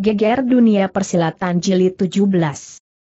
Geger Dunia Persilatan Jilid 17.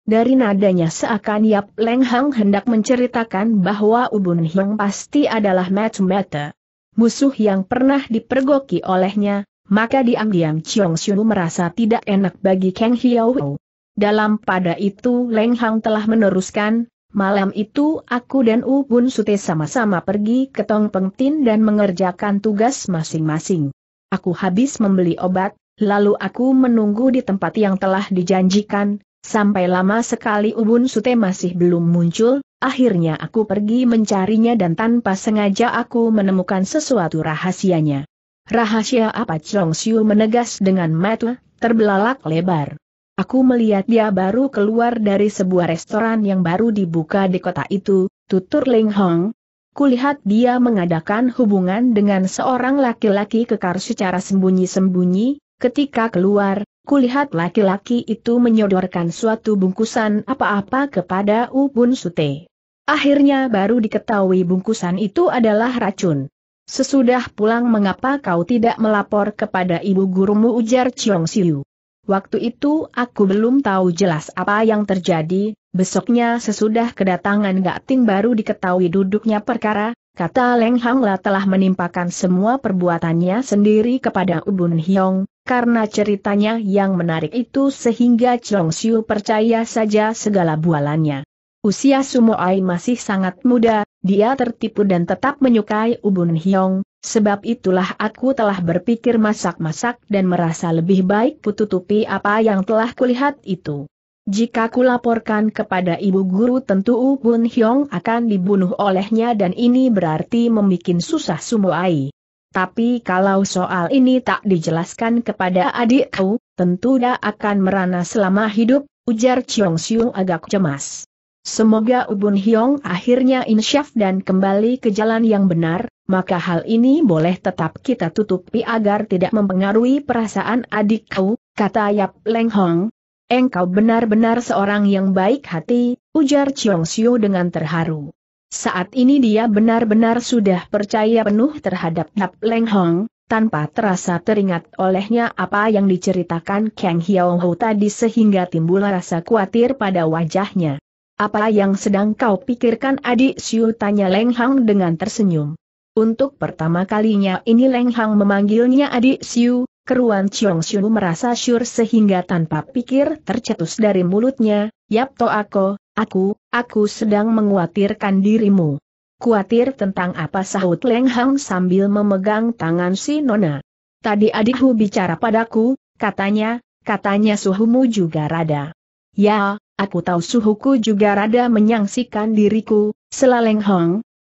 Dari nadanya seakan Yap Leng Hang hendak menceritakan bahwa Ubun Hyung pasti adalah matchmaker. Musuh yang pernah dipergoki olehnya, maka diam-diam Chiong Xiu merasa tidak enak bagi Kang Hiao. Dalam pada itu Leng Hang telah meneruskan, malam itu aku dan Ubun Sute sama-sama pergi ke Tong tin dan mengerjakan tugas masing-masing. Aku habis membeli obat, Lalu aku menunggu di tempat yang telah dijanjikan, sampai lama sekali Ubun Sute masih belum muncul, akhirnya aku pergi mencarinya dan tanpa sengaja aku menemukan sesuatu rahasianya. Rahasia apa Chong Siu menegas dengan mata, terbelalak lebar. Aku melihat dia baru keluar dari sebuah restoran yang baru dibuka di kota itu, tutur Ling Hong. Kulihat dia mengadakan hubungan dengan seorang laki-laki kekar secara sembunyi-sembunyi, Ketika keluar, kulihat laki-laki itu menyodorkan suatu bungkusan apa-apa kepada Ubun Sute. Akhirnya baru diketahui bungkusan itu adalah racun. Sesudah pulang mengapa kau tidak melapor kepada ibu gurumu ujar Chiong Siu. Waktu itu aku belum tahu jelas apa yang terjadi, besoknya sesudah kedatangan Ting baru diketahui duduknya perkara, kata Leng Hangla telah menimpakan semua perbuatannya sendiri kepada Ubun Hyong, karena ceritanya yang menarik itu sehingga Chong Siu percaya saja segala bualannya. Usia Sumo Ai masih sangat muda, dia tertipu dan tetap menyukai Ubun Hyong, sebab itulah aku telah berpikir masak-masak dan merasa lebih baik kututupi apa yang telah kulihat itu. Jika kulaporkan kepada ibu guru tentu Ubun Hyong akan dibunuh olehnya dan ini berarti membuat susah Sumo Ai. Tapi kalau soal ini tak dijelaskan kepada adikku, tentu dia akan merana selama hidup, ujar Chiong Siung agak cemas. Semoga Ubun Hiong akhirnya insyaf dan kembali ke jalan yang benar, maka hal ini boleh tetap kita tutupi agar tidak mempengaruhi perasaan adikku, kata Yap Leng Hong. Engkau benar-benar seorang yang baik hati, ujar Chiong Siu dengan terharu. Saat ini dia benar-benar sudah percaya penuh terhadap Nap Leng Hong, tanpa terasa teringat olehnya apa yang diceritakan Kang Hiao Ho tadi sehingga timbul rasa khawatir pada wajahnya. Apa yang sedang kau pikirkan adik Siu tanya Leng Hong dengan tersenyum. Untuk pertama kalinya ini Leng Hong memanggilnya adik Siu, keruan Chiong Siu merasa syur sehingga tanpa pikir tercetus dari mulutnya, Yap to ako, aku, Aku sedang menguatirkan dirimu. Kuatir tentang apa sahut Leng Hang sambil memegang tangan si Nona. Tadi adikku bicara padaku, katanya, katanya suhumu juga rada. Ya, aku tahu suhuku juga rada menyangsikan diriku, selaleng Hong.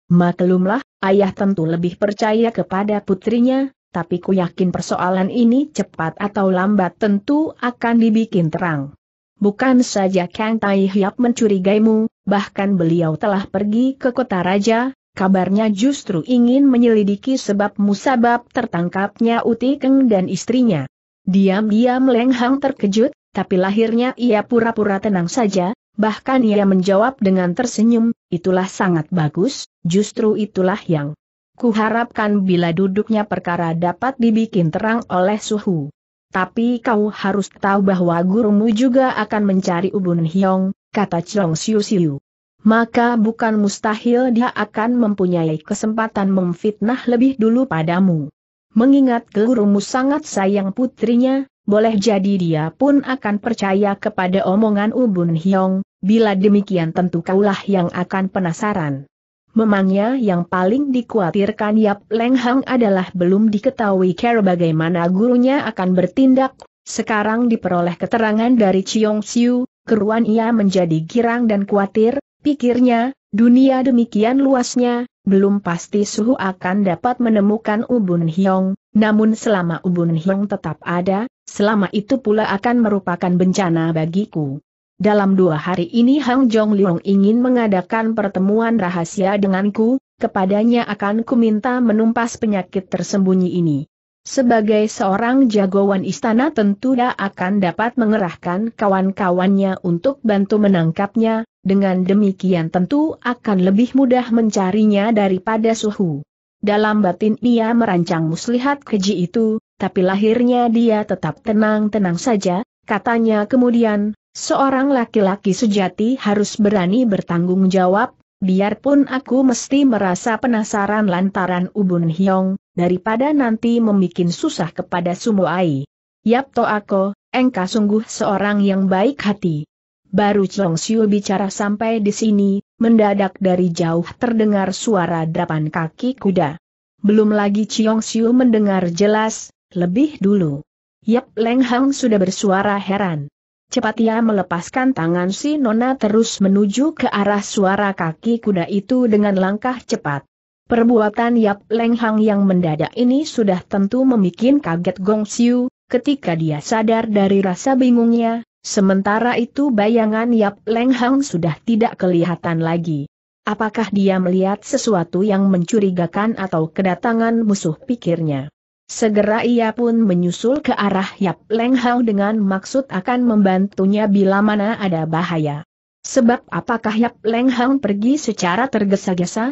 Maklumlah, ayah tentu lebih percaya kepada putrinya, tapi ku yakin persoalan ini cepat atau lambat tentu akan dibikin terang. Bukan saja Kang Tai Hiap mencurigaimu, bahkan beliau telah pergi ke kota raja, kabarnya justru ingin menyelidiki sebab musabab tertangkapnya Uti Keng dan istrinya. Diam-diam Leng Hang terkejut, tapi lahirnya ia pura-pura tenang saja, bahkan ia menjawab dengan tersenyum, itulah sangat bagus, justru itulah yang kuharapkan bila duduknya perkara dapat dibikin terang oleh suhu. Tapi kau harus tahu bahwa gurumu juga akan mencari Ubun Hyong, kata Chong Siu Siu. Maka bukan mustahil dia akan mempunyai kesempatan memfitnah lebih dulu padamu. Mengingat gurumu sangat sayang putrinya, boleh jadi dia pun akan percaya kepada omongan Ubun Hyong, bila demikian tentu kaulah yang akan penasaran. Memangnya yang paling dikhawatirkan Yap Leng Hang adalah belum diketahui cara bagaimana gurunya akan bertindak. Sekarang diperoleh keterangan dari Chiong Siu, keruan ia menjadi girang dan khawatir, pikirnya, dunia demikian luasnya, belum pasti suhu akan dapat menemukan Ubun Hyong, namun selama Ubun Hyong tetap ada, selama itu pula akan merupakan bencana bagiku dalam dua hari ini Hang Jong Leong ingin mengadakan pertemuan rahasia denganku, kepadanya akan kuminta menumpas penyakit tersembunyi ini. Sebagai seorang jagoan istana tentu dia akan dapat mengerahkan kawan-kawannya untuk bantu menangkapnya, dengan demikian tentu akan lebih mudah mencarinya daripada suhu. Dalam batin ia merancang muslihat keji itu, tapi lahirnya dia tetap tenang-tenang saja, katanya kemudian, Seorang laki-laki sejati harus berani bertanggung jawab, biarpun aku mesti merasa penasaran lantaran Ubun Hyong, daripada nanti membuat susah kepada ai. Yap to aku, engka sungguh seorang yang baik hati. Baru Chong Siu bicara sampai di sini, mendadak dari jauh terdengar suara derapan kaki kuda. Belum lagi Chong Siu mendengar jelas, lebih dulu. Yap Leng Hang sudah bersuara heran. Cepat ia melepaskan tangan si Nona terus menuju ke arah suara kaki kuda itu dengan langkah cepat. Perbuatan Yap Leng Hang yang mendadak ini sudah tentu memikin kaget Gong Xiu, ketika dia sadar dari rasa bingungnya, sementara itu bayangan Yap Leng Hang sudah tidak kelihatan lagi. Apakah dia melihat sesuatu yang mencurigakan atau kedatangan musuh pikirnya? Segera ia pun menyusul ke arah Yap Leng Hao dengan maksud akan membantunya bila mana ada bahaya. Sebab apakah Yap Leng Hao pergi secara tergesa-gesa?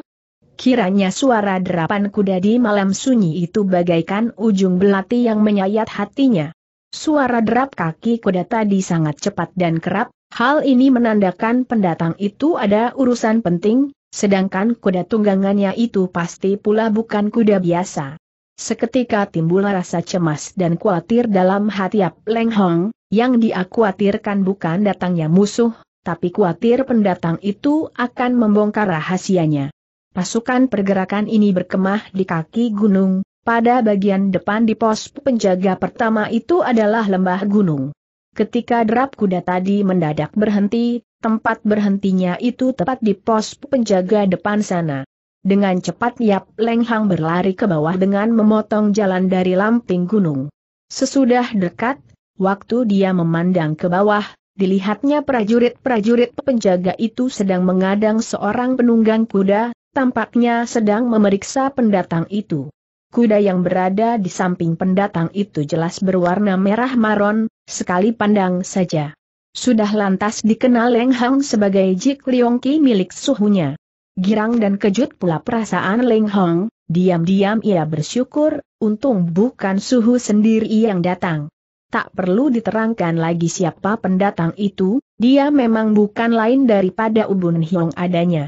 Kiranya suara derapan kuda di malam sunyi itu bagaikan ujung belati yang menyayat hatinya. Suara derap kaki kuda tadi sangat cepat dan kerap, hal ini menandakan pendatang itu ada urusan penting, sedangkan kuda tunggangannya itu pasti pula bukan kuda biasa. Seketika timbul rasa cemas dan khawatir dalam hati Ap Leng Hong, yang dia khawatirkan bukan datangnya musuh, tapi khawatir pendatang itu akan membongkar rahasianya. Pasukan pergerakan ini berkemah di kaki gunung, pada bagian depan di pos penjaga pertama itu adalah lembah gunung. Ketika derap kuda tadi mendadak berhenti, tempat berhentinya itu tepat di pos penjaga depan sana. Dengan cepat Yap Leng Hang berlari ke bawah dengan memotong jalan dari lamping gunung. Sesudah dekat, waktu dia memandang ke bawah, dilihatnya prajurit-prajurit penjaga itu sedang mengadang seorang penunggang kuda, tampaknya sedang memeriksa pendatang itu. Kuda yang berada di samping pendatang itu jelas berwarna merah maron, sekali pandang saja. Sudah lantas dikenal Leng Hang sebagai Jik Leong Ki milik suhunya. Girang dan kejut pula perasaan Leng Hong, diam-diam ia bersyukur, untung bukan suhu sendiri yang datang. Tak perlu diterangkan lagi siapa pendatang itu, dia memang bukan lain daripada Ubun Hiong adanya.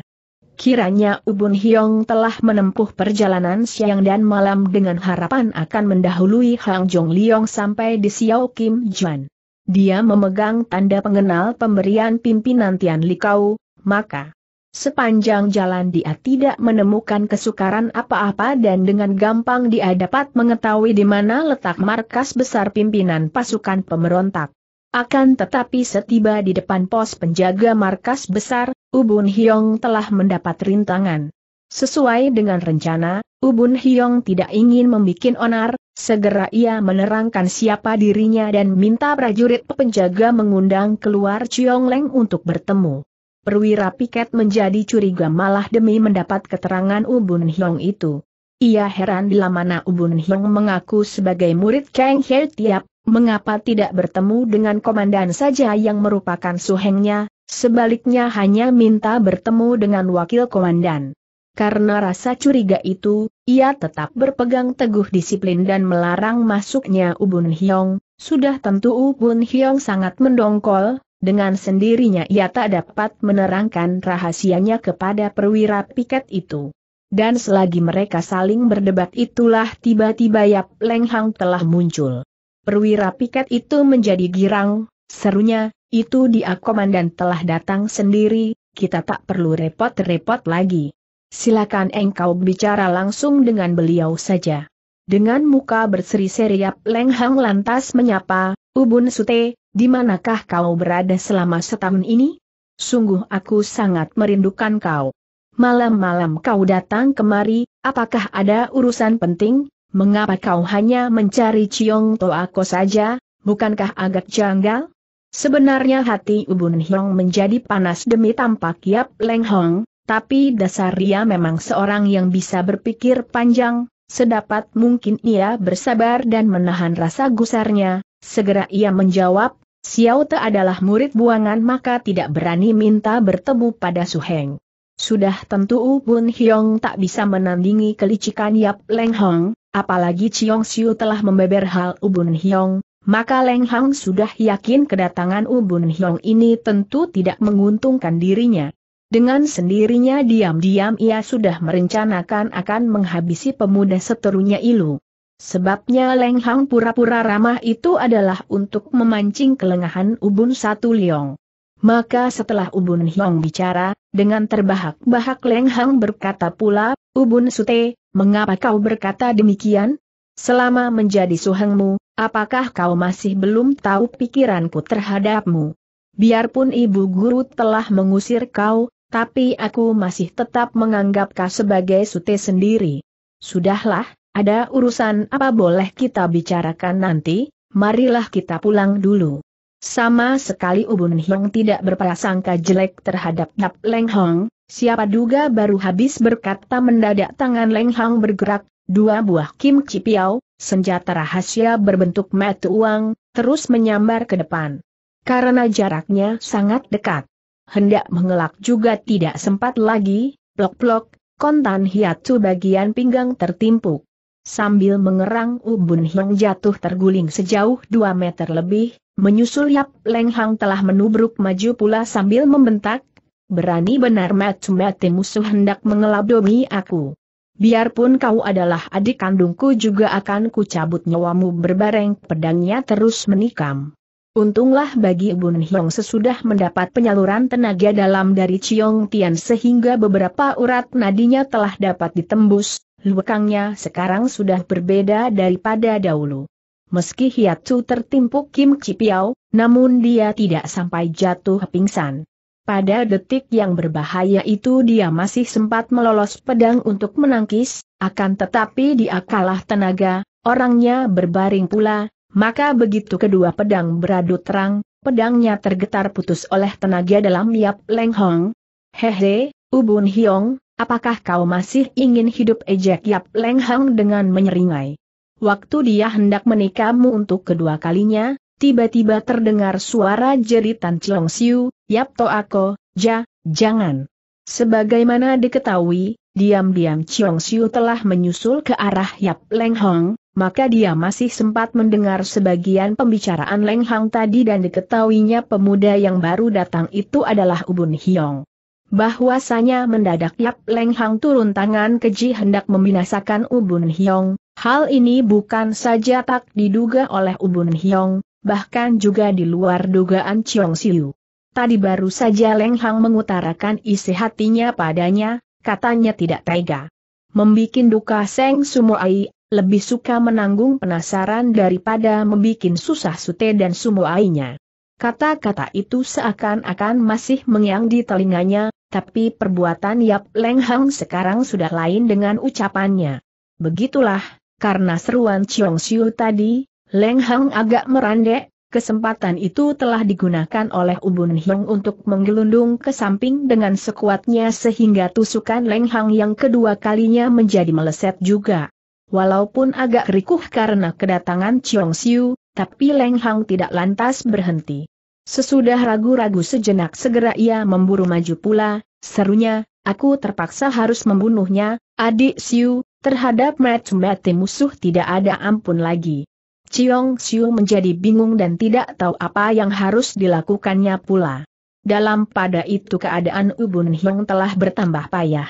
Kiranya Ubun Hiong telah menempuh perjalanan siang dan malam dengan harapan akan mendahului Hang Jong Liong sampai di Xiao Kim Juan. Dia memegang tanda pengenal pemberian pimpinan Tian Likau, maka Sepanjang jalan dia tidak menemukan kesukaran apa-apa dan dengan gampang dia dapat mengetahui di mana letak markas besar pimpinan pasukan pemberontak. Akan tetapi setiba di depan pos penjaga markas besar, Ubun Hyong telah mendapat rintangan. Sesuai dengan rencana, Ubun Hyong tidak ingin membuat onar, segera ia menerangkan siapa dirinya dan minta prajurit penjaga mengundang keluar Chiong Leng untuk bertemu perwira piket menjadi curiga malah demi mendapat keterangan Ubun Hyong itu. Ia heran bila mana Ubun Hyong mengaku sebagai murid Kang He Tiap, mengapa tidak bertemu dengan komandan saja yang merupakan suhengnya, sebaliknya hanya minta bertemu dengan wakil komandan. Karena rasa curiga itu, ia tetap berpegang teguh disiplin dan melarang masuknya Ubun Hyong, sudah tentu Ubun Hyong sangat mendongkol, dengan sendirinya ia tak dapat menerangkan rahasianya kepada perwira piket itu. Dan selagi mereka saling berdebat itulah tiba-tiba Yap Lenghang telah muncul. Perwira piket itu menjadi girang, serunya, itu dia komandan telah datang sendiri, kita tak perlu repot-repot lagi. Silakan engkau bicara langsung dengan beliau saja. Dengan muka berseri-seri Yap Leng lantas menyapa, Ubun Sute, di manakah kau berada selama setahun ini? Sungguh aku sangat merindukan kau. Malam-malam kau datang kemari, apakah ada urusan penting? Mengapa kau hanya mencari Ciong Toako saja, bukankah agak janggal? Sebenarnya hati Ubun Hiong menjadi panas demi tampak Yap Leng Hong, tapi dasar ia memang seorang yang bisa berpikir panjang, Sedapat mungkin ia bersabar dan menahan rasa gusarnya, segera ia menjawab, Xiao Te adalah murid buangan maka tidak berani minta bertemu pada Su Heng. Sudah tentu U Bun Hyong tak bisa menandingi kelicikan Yap Leng Hong, apalagi Chiong Xiu telah membeber hal U Bun Hyong, maka Leng Hong sudah yakin kedatangan U Bun Hyong ini tentu tidak menguntungkan dirinya. Dengan sendirinya diam-diam ia sudah merencanakan akan menghabisi pemuda seterunya Ilu. Sebabnya Leng Hang pura-pura ramah itu adalah untuk memancing kelengahan Ubun Satu Liong. Maka setelah Ubun Hiong bicara, dengan terbahak-bahak Leng Hang berkata pula, Ubun Sute, mengapa kau berkata demikian? Selama menjadi suhengmu, apakah kau masih belum tahu pikiranku terhadapmu? Biarpun ibu guru telah mengusir kau, tapi aku masih tetap menganggap kau sebagai Sute sendiri. Sudahlah, ada urusan apa boleh kita bicarakan nanti, marilah kita pulang dulu. Sama sekali Ubun Hiong tidak berprasangka jelek terhadap Nap Leng Hong, siapa duga baru habis berkata mendadak tangan Leng Hong bergerak, dua buah Kim Piao, senjata rahasia berbentuk metu uang, terus menyambar ke depan. Karena jaraknya sangat dekat. Hendak mengelak juga tidak sempat lagi, blok-blok, kontan hiatu bagian pinggang tertimpuk. Sambil mengerang Ubun Hiong jatuh terguling sejauh 2 meter lebih, menyusul Yap Leng Hang telah menubruk maju pula sambil membentak, berani benar mati-mati musuh hendak mengelabdomi aku. Biarpun kau adalah adik kandungku juga akan kucabut nyawamu berbareng pedangnya terus menikam. Untunglah bagi Ubun Hiong sesudah mendapat penyaluran tenaga dalam dari Chiong Tian sehingga beberapa urat nadinya telah dapat ditembus, Lukangnya sekarang sudah berbeda daripada dahulu. Meski hiatus tertimpuk Kim Cipiao, namun dia tidak sampai jatuh pingsan. Pada detik yang berbahaya itu dia masih sempat melolos pedang untuk menangkis, akan tetapi dia kalah tenaga, orangnya berbaring pula, maka begitu kedua pedang beradu terang, pedangnya tergetar putus oleh tenaga dalam Yap Leng Hong. Hehe, Ubun Hiong, Apakah kau masih ingin hidup ejek Yap Leng Hang dengan menyeringai? Waktu dia hendak menikamu untuk kedua kalinya, tiba-tiba terdengar suara jeritan Cilong Siu, Yap To Ako, Ja, jangan. Sebagaimana diketahui, diam-diam Ciong Siu telah menyusul ke arah Yap Leng Hang, maka dia masih sempat mendengar sebagian pembicaraan Leng Hang tadi dan diketahuinya pemuda yang baru datang itu adalah Ubun Hiong bahwasanya mendadak Yap Leng Hang turun tangan keji hendak membinasakan Ubun Hyong, hal ini bukan saja tak diduga oleh Ubun Hyong, bahkan juga di luar dugaan Chiong Siu. Tadi baru saja Leng Hang mengutarakan isi hatinya padanya, katanya tidak tega. Membikin duka Seng Sumoai, lebih suka menanggung penasaran daripada membikin susah Sute dan Sumoainya. Kata-kata itu seakan-akan masih mengiang di telinganya, tapi perbuatan Yap Leng Hang sekarang sudah lain dengan ucapannya. Begitulah, karena seruan Chiong Siu tadi, Leng Hang agak merandek, kesempatan itu telah digunakan oleh Ubun Hiong untuk menggelundung ke samping dengan sekuatnya sehingga tusukan Leng Hang yang kedua kalinya menjadi meleset juga. Walaupun agak rikuh karena kedatangan Chiong Siu, tapi Leng Hang tidak lantas berhenti. Sesudah ragu-ragu sejenak segera ia memburu maju pula, Serunya, aku terpaksa harus membunuhnya, adik Siu, terhadap mati-mati musuh tidak ada ampun lagi. Ciong Siu menjadi bingung dan tidak tahu apa yang harus dilakukannya pula. Dalam pada itu keadaan Ubun Hyong telah bertambah payah.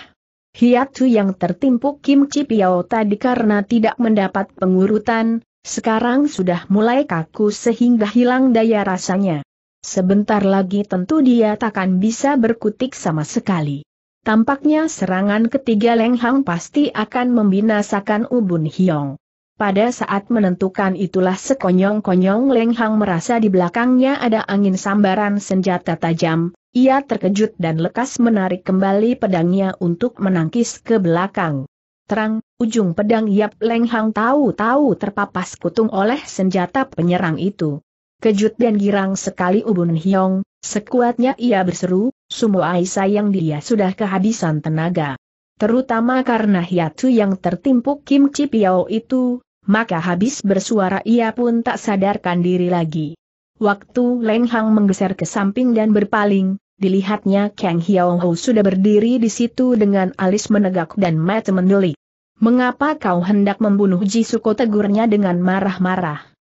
Hiatu yang tertimpuk Kim Chi Piao tadi karena tidak mendapat pengurutan, sekarang sudah mulai kaku sehingga hilang daya rasanya. Sebentar lagi tentu dia takkan bisa berkutik sama sekali. Tampaknya serangan ketiga Leng Hang pasti akan membinasakan Ubun Hiong. Pada saat menentukan itulah sekonyong-konyong Leng Hang merasa di belakangnya ada angin sambaran senjata tajam, ia terkejut dan lekas menarik kembali pedangnya untuk menangkis ke belakang. Terang, ujung pedang Yap Leng Hang tahu-tahu terpapas kutung oleh senjata penyerang itu. Kejut dan girang sekali Ubun Hyong, sekuatnya ia berseru, Sumoai sayang dia sudah kehabisan tenaga. Terutama karena hiatu yang tertimpuk Kim chi Piao itu, maka habis bersuara ia pun tak sadarkan diri lagi. Waktu Leng Hang menggeser ke samping dan berpaling, dilihatnya Kang Hiao Ho sudah berdiri di situ dengan alis menegak dan mata mendelik. Mengapa kau hendak membunuh Jisuko tegurnya dengan marah-marah?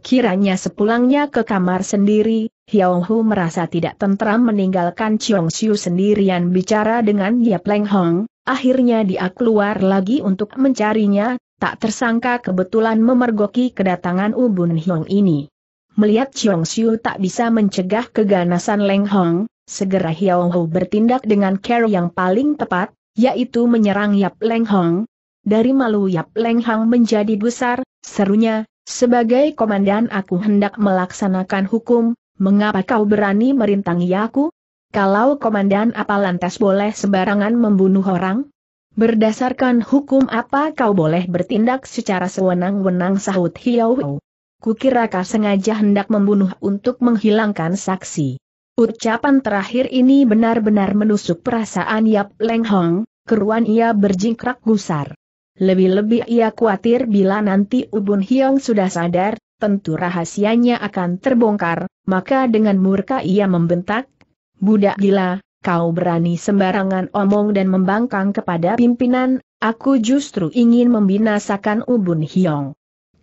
Kiranya sepulangnya ke kamar sendiri, Hiao Hu merasa tidak tentram meninggalkan Chiong Xiu sendirian bicara dengan Yap Leng Hong, akhirnya dia keluar lagi untuk mencarinya, tak tersangka kebetulan memergoki kedatangan Ubun Hiong ini. Melihat Chiong Xiu tak bisa mencegah keganasan Leng Hong, segera Hiao Hu bertindak dengan care yang paling tepat, yaitu menyerang Yap Leng Hong. Dari malu Yap Leng Hong menjadi besar, serunya, sebagai komandan aku hendak melaksanakan hukum, mengapa kau berani merintangi aku? Kalau komandan apa lantas boleh sembarangan membunuh orang? Berdasarkan hukum apa kau boleh bertindak secara sewenang-wenang sahut Hiau? Kukira kau sengaja hendak membunuh untuk menghilangkan saksi. Ucapan terakhir ini benar-benar menusuk perasaan Yap Leng Hong, keruan ia berjingkrak gusar. Lebih-lebih ia khawatir bila nanti Ubun Hiong sudah sadar, tentu rahasianya akan terbongkar, maka dengan murka ia membentak, Budak gila, kau berani sembarangan omong dan membangkang kepada pimpinan, aku justru ingin membinasakan Ubun Hiong.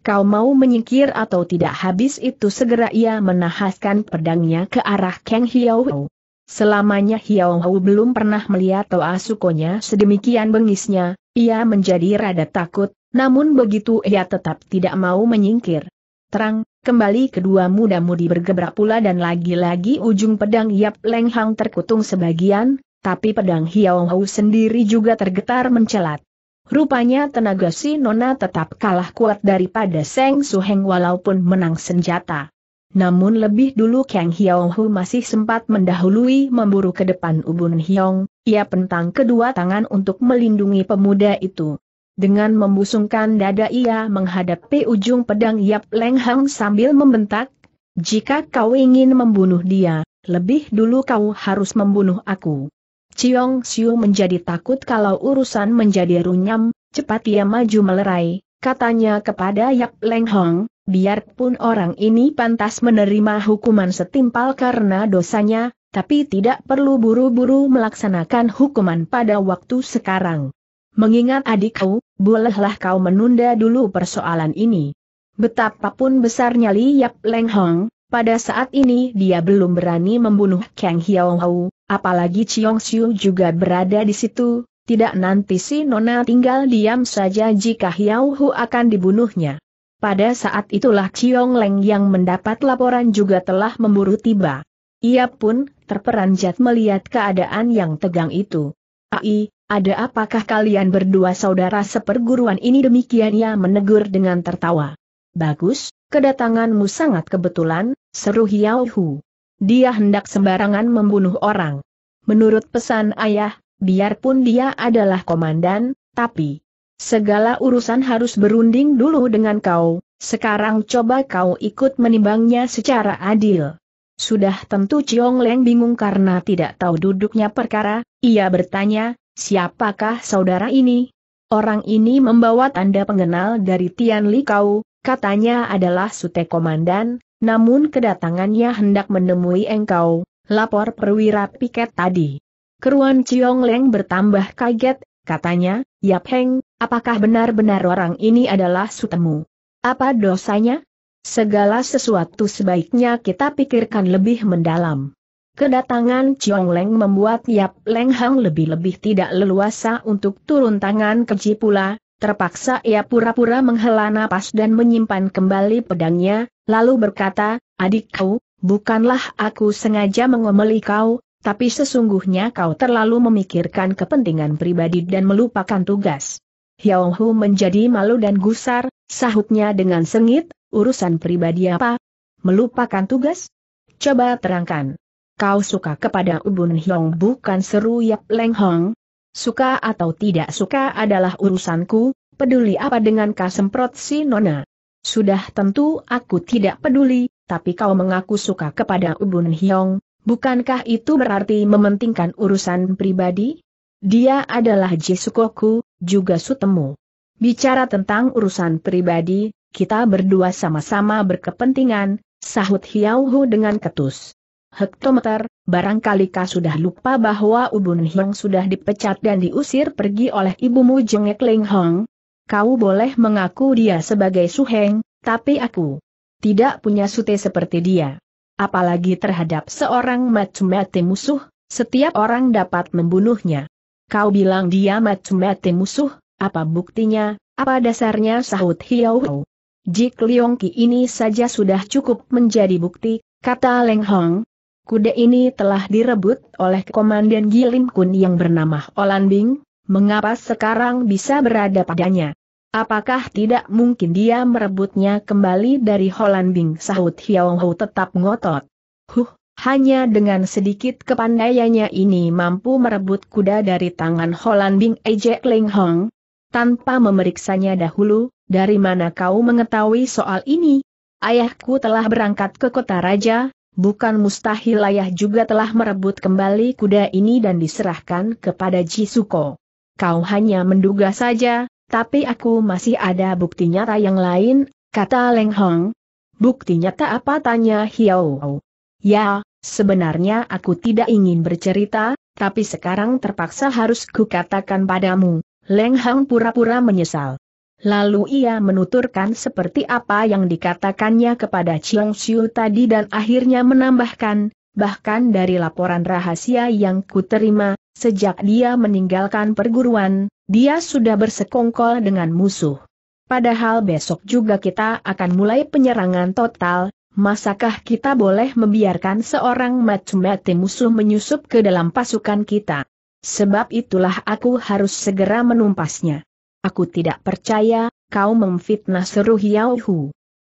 Kau mau menyingkir atau tidak habis itu segera ia menahaskan pedangnya ke arah Kang Hiao. Selamanya Hiao Hau belum pernah melihat Toa Sukonya sedemikian bengisnya, ia menjadi rada takut, namun begitu ia tetap tidak mau menyingkir. Terang, kembali kedua muda-mudi bergebrak pula dan lagi-lagi ujung pedang Yap Leng Hang terkutung sebagian, tapi pedang Hiao Hau sendiri juga tergetar mencelat. Rupanya tenaga si Nona tetap kalah kuat daripada Seng Suheng walaupun menang senjata. Namun lebih dulu Kang Hiao masih sempat mendahului memburu ke depan Ubun Hiong, ia pentang kedua tangan untuk melindungi pemuda itu. Dengan membusungkan dada ia menghadapi ujung pedang Yap Leng Hang sambil membentak, jika kau ingin membunuh dia, lebih dulu kau harus membunuh aku. Chiong Siu menjadi takut kalau urusan menjadi runyam, cepat ia maju melerai, katanya kepada Yap Leng Hong, biarpun orang ini pantas menerima hukuman setimpal karena dosanya, tapi tidak perlu buru-buru melaksanakan hukuman pada waktu sekarang. Mengingat adikku, bolehlah kau menunda dulu persoalan ini. Betapapun besarnya Li Yap Leng Hong, pada saat ini dia belum berani membunuh Kang Hiao Hau, apalagi Chiong Siu juga berada di situ, tidak nanti si Nona tinggal diam saja jika Hiao Hu akan dibunuhnya. Pada saat itulah Ciong Leng yang mendapat laporan juga telah memburu tiba. Ia pun terperanjat melihat keadaan yang tegang itu. Ai, ada apakah kalian berdua saudara seperguruan ini demikian ia menegur dengan tertawa. Bagus, kedatanganmu sangat kebetulan, seru Hiao Hu. Dia hendak sembarangan membunuh orang. Menurut pesan ayah, biarpun dia adalah komandan, tapi Segala urusan harus berunding dulu dengan kau, sekarang coba kau ikut menimbangnya secara adil. Sudah tentu Ciong Leng bingung karena tidak tahu duduknya perkara, ia bertanya, siapakah saudara ini? Orang ini membawa tanda pengenal dari Tian Li Kau, katanya adalah sute komandan, namun kedatangannya hendak menemui engkau, lapor perwira piket tadi. Keruan Ciong Leng bertambah kaget, katanya, Yap Heng, Apakah benar-benar orang ini adalah sutemu? Apa dosanya? Segala sesuatu sebaiknya kita pikirkan lebih mendalam. Kedatangan Chiong Leng membuat Yap Leng Hang lebih-lebih tidak leluasa untuk turun tangan ke pula, terpaksa ia pura-pura menghela napas dan menyimpan kembali pedangnya, lalu berkata, adikku, bukanlah aku sengaja mengomeli kau, tapi sesungguhnya kau terlalu memikirkan kepentingan pribadi dan melupakan tugas. Hiao Hu menjadi malu dan gusar, sahutnya dengan sengit, urusan pribadi apa? Melupakan tugas? Coba terangkan. Kau suka kepada Ubun Hiong bukan seru Yap Leng Hong? Suka atau tidak suka adalah urusanku, peduli apa dengan kasemprot si Nona? Sudah tentu aku tidak peduli, tapi kau mengaku suka kepada Ubun Hiong, bukankah itu berarti mementingkan urusan pribadi? Dia adalah Jisukoku, juga sutemu. Bicara tentang urusan pribadi, kita berdua sama-sama berkepentingan, sahut Hiauhu dengan ketus. Hektometer, barangkali kau sudah lupa bahwa Ubun Hyang sudah dipecat dan diusir pergi oleh ibumu Jengek Ling Hong. Kau boleh mengaku dia sebagai suheng, tapi aku tidak punya sute seperti dia. Apalagi terhadap seorang macam musuh, setiap orang dapat membunuhnya. Kau bilang dia mati-mati musuh, apa buktinya, apa dasarnya sahut Hiau Hou. Jik Leong Ki ini saja sudah cukup menjadi bukti, kata Leng Hong. Kuda ini telah direbut oleh Komandan Gilim Kun yang bernama Olan Bing, mengapa sekarang bisa berada padanya? Apakah tidak mungkin dia merebutnya kembali dari Holan Bing sahut Hiau Hou tetap ngotot? Huh, hanya dengan sedikit kepandaiannya ini mampu merebut kuda dari tangan Holanding Ejek Ling Hong. Tanpa memeriksanya dahulu, dari mana kau mengetahui soal ini? Ayahku telah berangkat ke kota raja, bukan mustahil ayah juga telah merebut kembali kuda ini dan diserahkan kepada Jisuko. Kau hanya menduga saja, tapi aku masih ada bukti nyata yang lain, kata Leng Hong. Bukti nyata apa tanya Hiao? Ya, Sebenarnya aku tidak ingin bercerita, tapi sekarang terpaksa harus kukatakan padamu. Leng Hang pura-pura menyesal. Lalu ia menuturkan seperti apa yang dikatakannya kepada Chiang Xiu tadi dan akhirnya menambahkan, bahkan dari laporan rahasia yang kuterima, sejak dia meninggalkan perguruan, dia sudah bersekongkol dengan musuh. Padahal besok juga kita akan mulai penyerangan total, Masakah kita boleh membiarkan seorang mati musuh menyusup ke dalam pasukan kita? Sebab itulah aku harus segera menumpasnya. Aku tidak percaya, kau memfitnah seru Hiao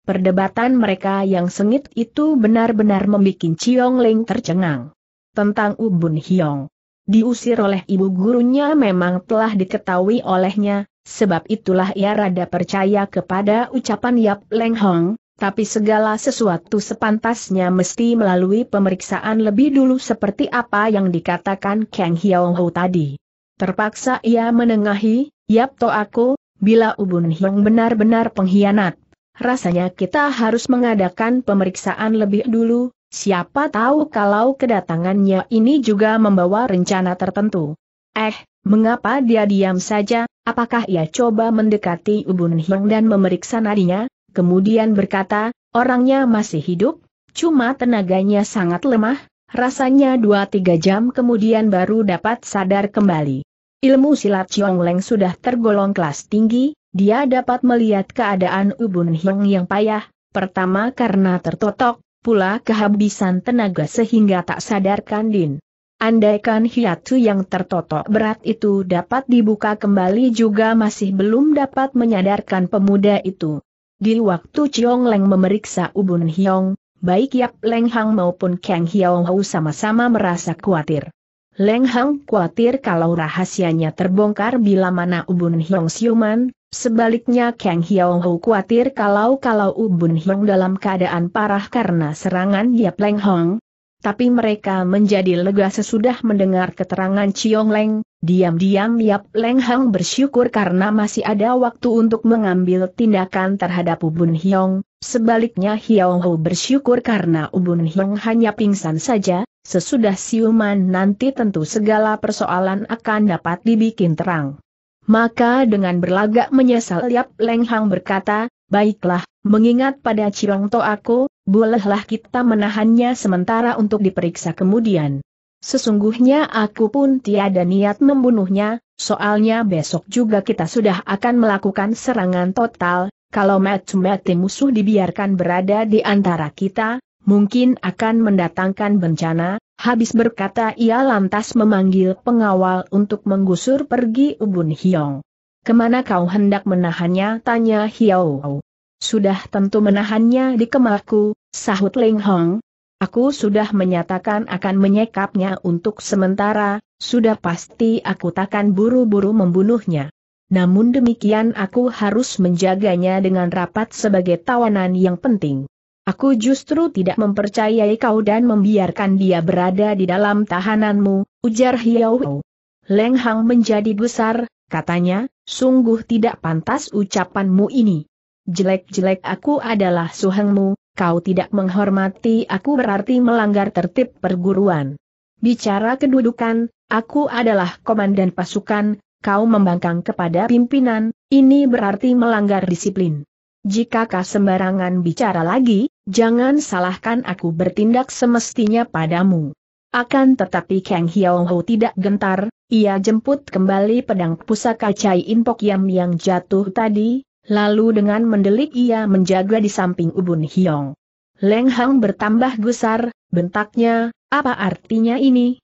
Perdebatan mereka yang sengit itu benar-benar membuat Ciong Ling tercengang. Tentang Ubun Hiong. Diusir oleh ibu gurunya memang telah diketahui olehnya, sebab itulah ia rada percaya kepada ucapan Yap Leng Hong, tapi segala sesuatu sepantasnya mesti melalui pemeriksaan lebih dulu seperti apa yang dikatakan Kang Hiao Ho tadi. Terpaksa ia menengahi, Yap to aku, bila Ubun Hiong benar-benar pengkhianat, rasanya kita harus mengadakan pemeriksaan lebih dulu, siapa tahu kalau kedatangannya ini juga membawa rencana tertentu. Eh, mengapa dia diam saja, apakah ia coba mendekati Ubun Hiong dan memeriksa nadinya? kemudian berkata, orangnya masih hidup, cuma tenaganya sangat lemah, rasanya dua-tiga jam kemudian baru dapat sadar kembali. Ilmu silat Chiong Leng sudah tergolong kelas tinggi, dia dapat melihat keadaan Ubun Hyong yang payah, pertama karena tertotok, pula kehabisan tenaga sehingga tak sadarkan Din. Andaikan hiatu yang tertotok berat itu dapat dibuka kembali juga masih belum dapat menyadarkan pemuda itu. Di waktu Chiong Leng memeriksa Ubun Hiong, baik Yap Leng Hang maupun Kang Hiao Hau sama-sama merasa khawatir. Leng Hang khawatir kalau rahasianya terbongkar bila mana Ubun Hiong siuman, sebaliknya Kang Hiao Hau khawatir kalau-kalau Ubun Hiong dalam keadaan parah karena serangan Yap Leng Hang, tapi mereka menjadi lega sesudah mendengar keterangan Chiong Leng, diam-diam Yap Leng Hang bersyukur karena masih ada waktu untuk mengambil tindakan terhadap Ubun Hiong, sebaliknya Hiong Ho bersyukur karena Ubun Hiong hanya pingsan saja, sesudah siuman nanti tentu segala persoalan akan dapat dibikin terang. Maka dengan berlagak menyesal Yap Leng Hang berkata, Baiklah, mengingat pada To aku, bolehlah kita menahannya sementara untuk diperiksa kemudian. Sesungguhnya aku pun tiada niat membunuhnya, soalnya besok juga kita sudah akan melakukan serangan total, kalau mati-mati musuh dibiarkan berada di antara kita, mungkin akan mendatangkan bencana, habis berkata ia lantas memanggil pengawal untuk menggusur pergi Ubun Hiong. Kemana kau hendak menahannya? tanya Hiao. Sudah tentu menahannya di kemaku, sahut Ling Hong. Aku sudah menyatakan akan menyekapnya untuk sementara, sudah pasti aku takkan buru-buru membunuhnya. Namun demikian aku harus menjaganya dengan rapat sebagai tawanan yang penting. Aku justru tidak mempercayai kau dan membiarkan dia berada di dalam tahananmu, ujar Hiao. Leng Hang menjadi besar, katanya, sungguh tidak pantas ucapanmu ini jelek-jelek aku adalah suhengmu, kau tidak menghormati aku berarti melanggar tertib perguruan. Bicara kedudukan, aku adalah komandan pasukan, kau membangkang kepada pimpinan, ini berarti melanggar disiplin. Jika kau sembarangan bicara lagi, jangan salahkan aku bertindak semestinya padamu. Akan tetapi Kang Hiao Ho tidak gentar, ia jemput kembali pedang pusaka Cai Inpok Yam yang jatuh tadi, Lalu dengan mendelik ia menjaga di samping Ubun Hiong. Leng Hang bertambah gusar, bentaknya, apa artinya ini?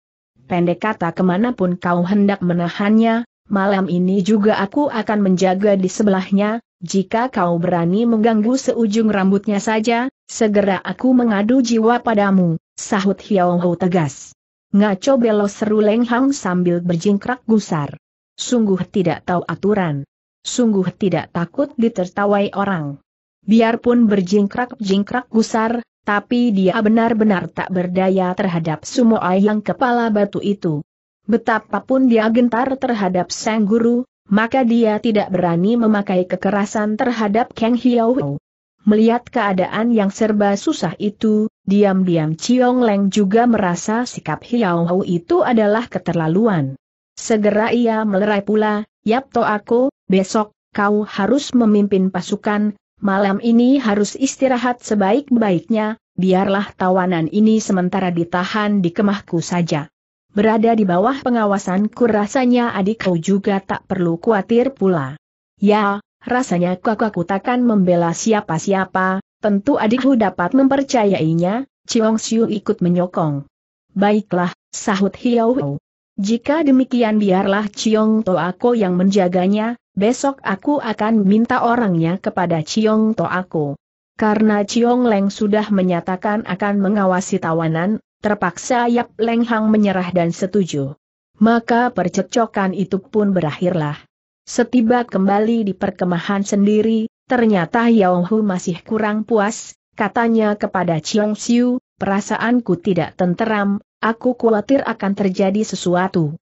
Pendek kata kemanapun kau hendak menahannya, malam ini juga aku akan menjaga di sebelahnya, jika kau berani mengganggu seujung rambutnya saja, segera aku mengadu jiwa padamu, sahut Hiao Ho tegas. Ngaco belo seru Leng Hang sambil berjingkrak gusar. Sungguh tidak tahu aturan sungguh tidak takut ditertawai orang. Biarpun berjingkrak-jingkrak gusar, tapi dia benar-benar tak berdaya terhadap semua yang kepala batu itu. Betapapun dia gentar terhadap Sang Guru, maka dia tidak berani memakai kekerasan terhadap Kang Hiao. Melihat keadaan yang serba susah itu, diam-diam Chiong Leng juga merasa sikap Hiao itu adalah keterlaluan. Segera ia melerai pula, yap to aku, besok, kau harus memimpin pasukan, malam ini harus istirahat sebaik-baiknya, biarlah tawanan ini sementara ditahan di kemahku saja. Berada di bawah pengawasanku rasanya adik kau juga tak perlu khawatir pula. Ya, rasanya kakakku takkan membela siapa-siapa, tentu adikku dapat mempercayainya, Ciong Siu ikut menyokong. Baiklah, sahut Hiau jika demikian biarlah To Toako yang menjaganya, besok aku akan minta orangnya kepada To Toako. Karena Ciong Leng sudah menyatakan akan mengawasi tawanan, terpaksa Yap Leng Hang menyerah dan setuju. Maka percecokan itu pun berakhirlah. Setiba kembali di perkemahan sendiri, ternyata Yao Hu masih kurang puas, katanya kepada Ciong Siu, perasaanku tidak tenteram, Aku khawatir akan terjadi sesuatu.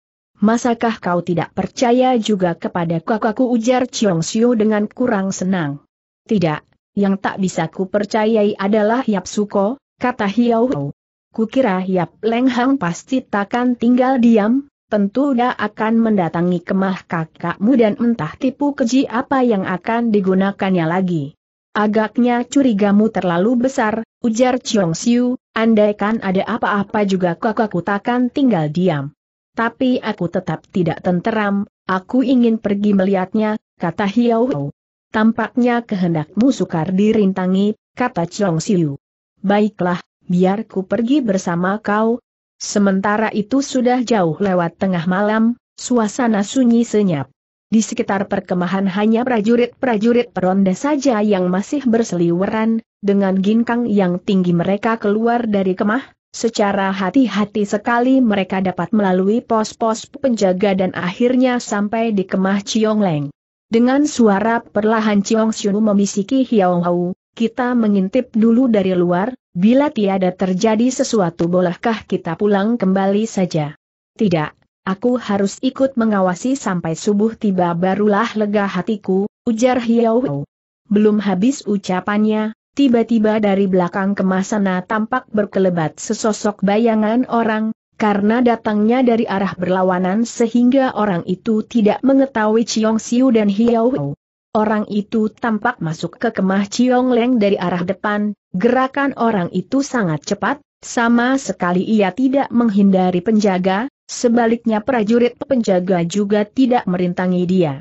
Masakah kau tidak percaya juga kepada kakakku ujar Chiong Xiu dengan kurang senang? Tidak, yang tak bisa ku percayai adalah Yap Suko, kata Hiao Hou. Kukira Yap Leng Hang pasti takkan tinggal diam, tentu dia akan mendatangi kemah kakakmu dan entah tipu keji apa yang akan digunakannya lagi. Agaknya curigamu terlalu besar, ujar Chiong Xiu, Andaikan ada apa-apa juga kakakku takkan tinggal diam. Tapi aku tetap tidak tenteram, aku ingin pergi melihatnya, kata Hiau. Tampaknya kehendakmu sukar dirintangi, kata Chong Siu. Baiklah, biar ku pergi bersama kau. Sementara itu sudah jauh lewat tengah malam, suasana sunyi senyap. Di sekitar perkemahan hanya prajurit-prajurit peronda saja yang masih berseliweran, dengan ginkang yang tinggi mereka keluar dari kemah, secara hati-hati sekali mereka dapat melalui pos-pos penjaga dan akhirnya sampai di kemah Chiong Leng. Dengan suara perlahan Chiong Xiu memisiki Hiao Hau, kita mengintip dulu dari luar, bila tiada terjadi sesuatu bolehkah kita pulang kembali saja? Tidak, Aku harus ikut mengawasi sampai subuh tiba barulah lega hatiku, ujar Hiau. Belum habis ucapannya, tiba-tiba dari belakang kemasana tampak berkelebat sesosok bayangan orang, karena datangnya dari arah berlawanan sehingga orang itu tidak mengetahui Chiong Siu dan Hiau. Orang itu tampak masuk ke kemah Chiong Leng dari arah depan, gerakan orang itu sangat cepat, sama sekali ia tidak menghindari penjaga, Sebaliknya prajurit penjaga juga tidak merintangi dia.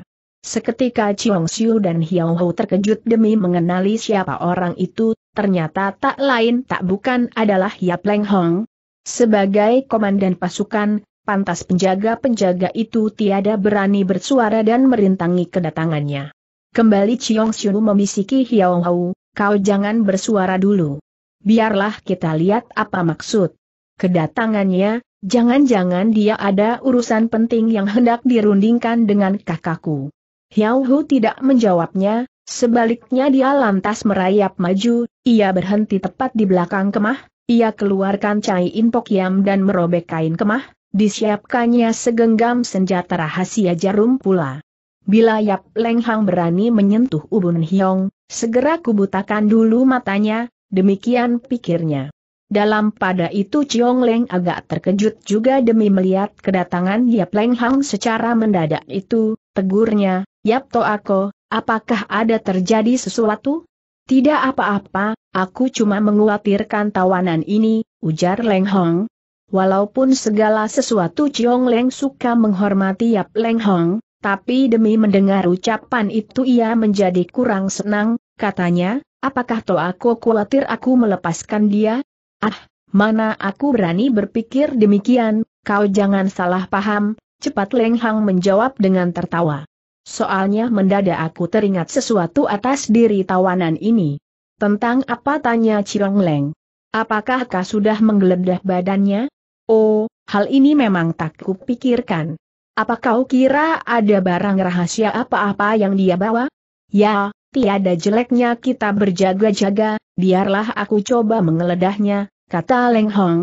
Seketika Chiong Siu dan Hiao Hou terkejut demi mengenali siapa orang itu, ternyata tak lain tak bukan adalah Yap Leng Hong. Sebagai komandan pasukan, pantas penjaga-penjaga itu tiada berani bersuara dan merintangi kedatangannya. Kembali Chiong Siu memisiki Hiao Hou, kau jangan bersuara dulu. Biarlah kita lihat apa maksud kedatangannya, Jangan-jangan dia ada urusan penting yang hendak dirundingkan dengan kakakku. Hiao Hu tidak menjawabnya, sebaliknya dia lantas merayap maju, ia berhenti tepat di belakang kemah, ia keluarkan cai impok dan merobek kain kemah, disiapkannya segenggam senjata rahasia jarum pula. Bila Yap Leng Hang berani menyentuh ubun hyong, segera kubutakan dulu matanya, demikian pikirnya. Dalam pada itu Chiong Leng agak terkejut juga demi melihat kedatangan Yap Leng Hang secara mendadak itu, tegurnya, Yap To Ako, apakah ada terjadi sesuatu? Tidak apa-apa, aku cuma menguatirkan tawanan ini, ujar Leng Hong. Walaupun segala sesuatu Chiong Leng suka menghormati Yap Leng Hong, tapi demi mendengar ucapan itu ia menjadi kurang senang, katanya, apakah toh Ako khawatir aku melepaskan dia, Ah, mana aku berani berpikir demikian, kau jangan salah paham, cepat Leng Hang menjawab dengan tertawa. Soalnya mendadak aku teringat sesuatu atas diri tawanan ini. Tentang apa tanya Cirong Leng? Apakah kau sudah menggeledah badannya? Oh, hal ini memang tak kupikirkan. Apa kau kira ada barang rahasia apa-apa yang dia bawa? Ya, tiada jeleknya kita berjaga-jaga, biarlah aku coba menggeledahnya kata Leng Hong.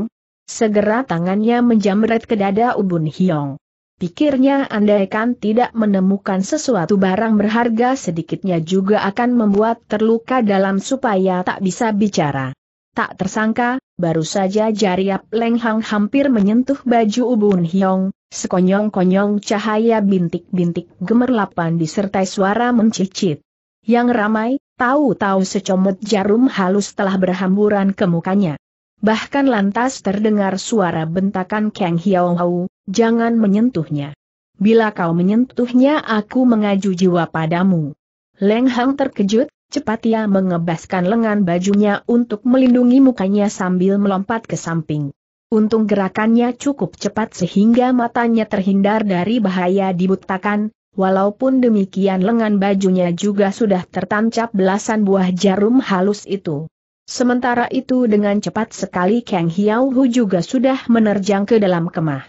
Segera tangannya menjamret ke dada Ubun Hiong. Pikirnya andaikan tidak menemukan sesuatu barang berharga sedikitnya juga akan membuat terluka dalam supaya tak bisa bicara. Tak tersangka, baru saja jariap Leng Hong hampir menyentuh baju Ubun Hiong, sekonyong-konyong cahaya bintik-bintik gemerlapan disertai suara mencicit. Yang ramai, tahu-tahu secomot jarum halus telah berhamburan ke mukanya bahkan lantas terdengar suara bentakan Kang Hiao Hau, jangan menyentuhnya. Bila kau menyentuhnya aku mengaju jiwa padamu. Leng Hang terkejut, cepat ia mengebaskan lengan bajunya untuk melindungi mukanya sambil melompat ke samping. Untung gerakannya cukup cepat sehingga matanya terhindar dari bahaya dibutakan, Walaupun demikian lengan bajunya juga sudah tertancap belasan buah jarum halus itu. Sementara itu dengan cepat sekali Kang Hiao Hu juga sudah menerjang ke dalam kemah.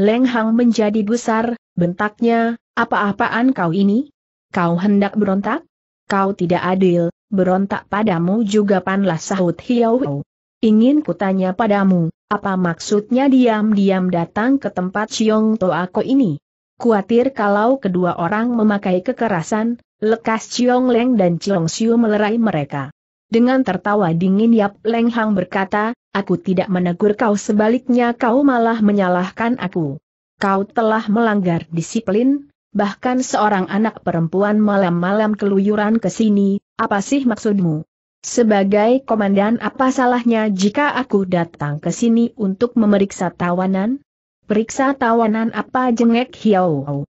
Leng Hang menjadi besar, bentaknya, apa-apaan kau ini? Kau hendak berontak? Kau tidak adil, berontak padamu juga panlah sahut Hiao Hu. Ingin kutanya padamu, apa maksudnya diam-diam datang ke tempat Xiong Toako ini? Kuatir kalau kedua orang memakai kekerasan, lekas Xiong Leng dan Xiong Xiu melerai mereka. Dengan tertawa dingin Yap Leng Hang berkata, aku tidak menegur kau sebaliknya kau malah menyalahkan aku. Kau telah melanggar disiplin, bahkan seorang anak perempuan malam-malam keluyuran ke sini, apa sih maksudmu? Sebagai komandan apa salahnya jika aku datang ke sini untuk memeriksa tawanan? Periksa tawanan apa jengek Hiao?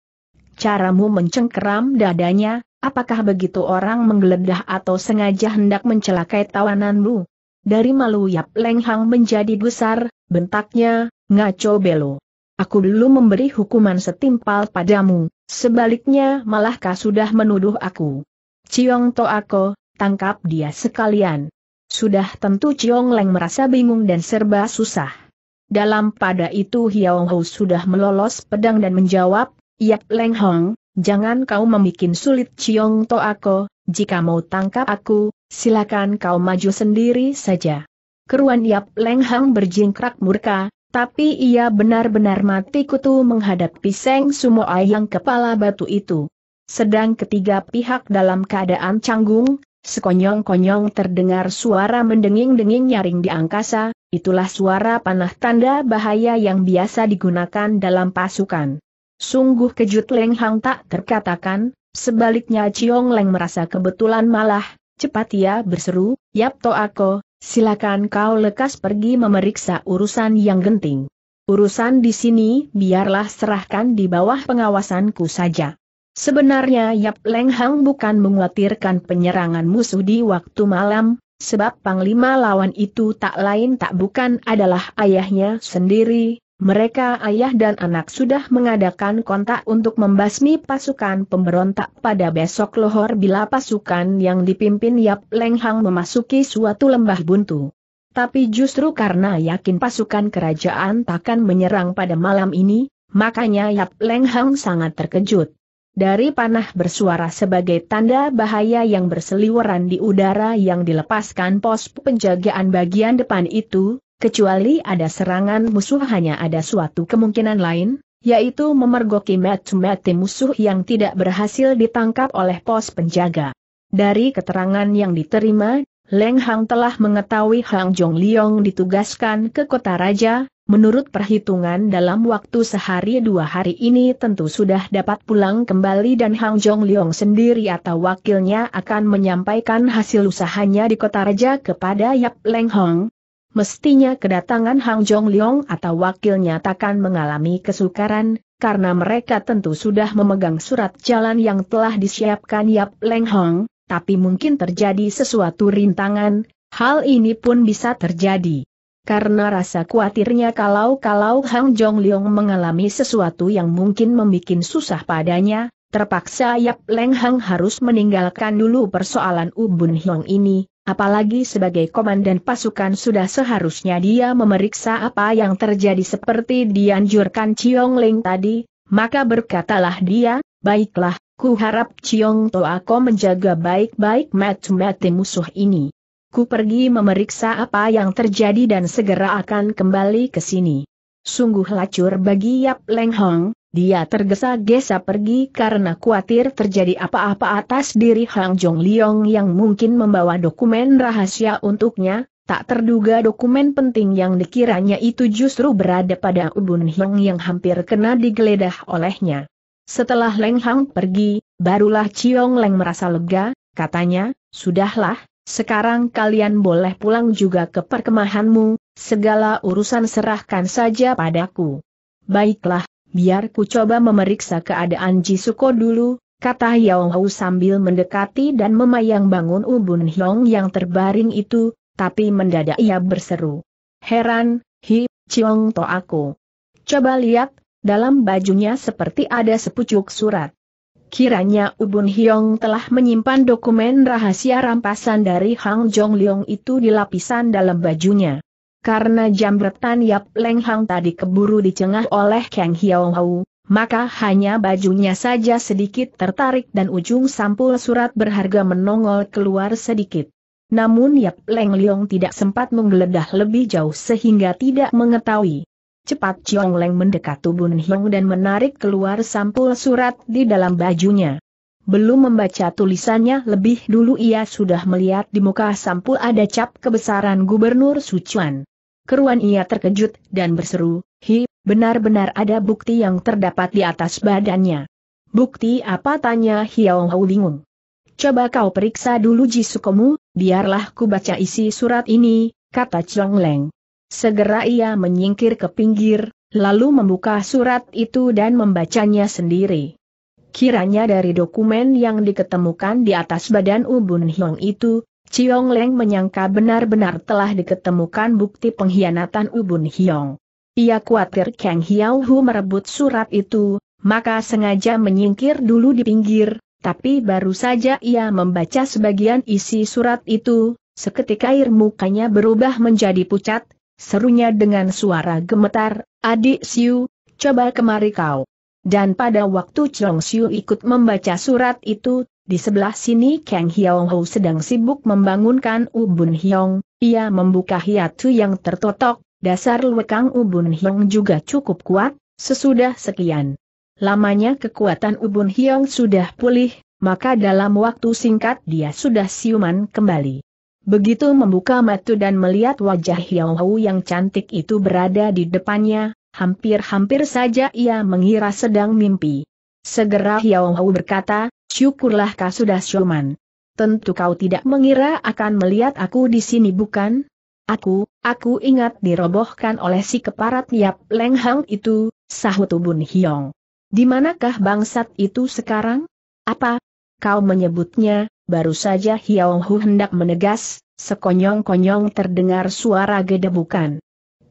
Caramu mencengkeram dadanya, Apakah begitu orang menggeledah atau sengaja hendak mencelakai tawananmu? Dari malu Yap Leng Hang menjadi besar, bentaknya, ngaco belo. Aku dulu memberi hukuman setimpal padamu, sebaliknya malahkah sudah menuduh aku. Ciong To Ako, tangkap dia sekalian. Sudah tentu Ciong Leng merasa bingung dan serba susah. Dalam pada itu Hiao Hou sudah melolos pedang dan menjawab, Yap Leng Hong, Jangan kau memikin sulit Ciong To aku, jika mau tangkap aku, silakan kau maju sendiri saja. Keruan Yap Leng Hang berjingkrak murka, tapi ia benar-benar mati kutu menghadapi Seng Sumoai yang kepala batu itu. Sedang ketiga pihak dalam keadaan canggung, sekonyong-konyong terdengar suara mendenging-denging nyaring di angkasa, itulah suara panah tanda bahaya yang biasa digunakan dalam pasukan. Sungguh kejut Leng Hang tak terkatakan, sebaliknya ciong Leng merasa kebetulan malah, cepat ia ya, berseru, Yap to aku, silakan kau lekas pergi memeriksa urusan yang genting. Urusan di sini biarlah serahkan di bawah pengawasanku saja. Sebenarnya Yap Leng Hang bukan mengkhawatirkan penyerangan musuh di waktu malam, sebab panglima lawan itu tak lain tak bukan adalah ayahnya sendiri, mereka ayah dan anak sudah mengadakan kontak untuk membasmi pasukan pemberontak pada besok lohor bila pasukan yang dipimpin Yap Lenghang memasuki suatu lembah buntu. Tapi justru karena yakin pasukan kerajaan takkan menyerang pada malam ini, makanya Yap Lenghang sangat terkejut. Dari panah bersuara sebagai tanda bahaya yang berseliweran di udara yang dilepaskan pos penjagaan bagian depan itu, Kecuali ada serangan musuh hanya ada suatu kemungkinan lain, yaitu memergoki mati-mati musuh yang tidak berhasil ditangkap oleh pos penjaga. Dari keterangan yang diterima, Leng Hang telah mengetahui Hang Jong Liong ditugaskan ke kota raja, menurut perhitungan dalam waktu sehari dua hari ini tentu sudah dapat pulang kembali dan Hang Jong Liong sendiri atau wakilnya akan menyampaikan hasil usahanya di kota raja kepada Yap Leng Hang mestinya kedatangan Hang Jong Leong atau wakilnya takkan mengalami kesukaran, karena mereka tentu sudah memegang surat jalan yang telah disiapkan Yap Leng Hong, tapi mungkin terjadi sesuatu rintangan, hal ini pun bisa terjadi. Karena rasa khawatirnya kalau-kalau Hang Jong Leong mengalami sesuatu yang mungkin membuat susah padanya, terpaksa Yap Leng Hang harus meninggalkan dulu persoalan Ubun Hiong ini, Apalagi sebagai komandan pasukan sudah seharusnya dia memeriksa apa yang terjadi seperti dianjurkan Chiong Ling tadi, maka berkatalah dia, baiklah, ku harap Chiong Toako menjaga baik-baik mati-mati musuh ini. Ku pergi memeriksa apa yang terjadi dan segera akan kembali ke sini. Sungguh lacur bagi Yap Leng Hong, dia tergesa-gesa pergi karena khawatir terjadi apa-apa atas diri Hang Jong Liong yang mungkin membawa dokumen rahasia untuknya, tak terduga dokumen penting yang dikiranya itu justru berada pada Ubun Hong yang hampir kena digeledah olehnya. Setelah Leng Hang pergi, barulah Chiong Leng merasa lega, katanya, Sudahlah, sekarang kalian boleh pulang juga ke perkemahanmu, segala urusan serahkan saja padaku. Baiklah, biar ku coba memeriksa keadaan Jisuko dulu, kata Yao Hau sambil mendekati dan memayang bangun Ubun Hyong yang terbaring itu, tapi mendadak ia berseru. Heran, hi, Chiong to aku. Coba lihat, dalam bajunya seperti ada sepucuk surat. Kiranya Ubun Hyong telah menyimpan dokumen rahasia rampasan dari Hang Jong Leong itu di lapisan dalam bajunya. Karena jambretan Yap Leng Hang tadi keburu dicengah oleh Kang Hiao Hau, maka hanya bajunya saja sedikit tertarik dan ujung sampul surat berharga menongol keluar sedikit. Namun Yap Leng Leong tidak sempat menggeledah lebih jauh sehingga tidak mengetahui. Cepat Chiong Leng mendekat tubuh Nhiong dan menarik keluar sampul surat di dalam bajunya. Belum membaca tulisannya lebih dulu ia sudah melihat di muka sampul ada cap kebesaran Gubernur Sichuan keruan ia terkejut dan berseru, Hi, benar-benar ada bukti yang terdapat di atas badannya. Bukti apa tanya Hiao Hau bingung. Coba kau periksa dulu jisukomu, biarlah ku baca isi surat ini, kata Chong Leng. Segera ia menyingkir ke pinggir, lalu membuka surat itu dan membacanya sendiri. Kiranya dari dokumen yang diketemukan di atas badan Ubun Hiong itu, Chiong Leng menyangka benar-benar telah diketemukan bukti pengkhianatan Ubun Hiong. Ia khawatir Kang Hiao Hu merebut surat itu, maka sengaja menyingkir dulu di pinggir, tapi baru saja ia membaca sebagian isi surat itu, seketika air mukanya berubah menjadi pucat, serunya dengan suara gemetar, adik Siu, coba kemari kau. Dan pada waktu Chong Siu ikut membaca surat itu, di sebelah sini Kang Hiao sedang sibuk membangunkan Ubun Hiong, ia membuka hiatu yang tertotok, dasar lekang Ubun Hiong juga cukup kuat, sesudah sekian. Lamanya kekuatan Ubun Hiong sudah pulih, maka dalam waktu singkat dia sudah siuman kembali. Begitu membuka matu dan melihat wajah Hiao yang cantik itu berada di depannya, hampir-hampir saja ia mengira sedang mimpi. Segera Hiao berkata, syukurlah kau sudah Shoman. Tentu kau tidak mengira akan melihat aku di sini bukan? Aku, aku ingat dirobohkan oleh si keparat Yap Leng Hang itu, sahut Bun Hiong. Di manakah bangsat itu sekarang? Apa? Kau menyebutnya, baru saja Hiong Hu hendak menegas, sekonyong-konyong terdengar suara gedebukan.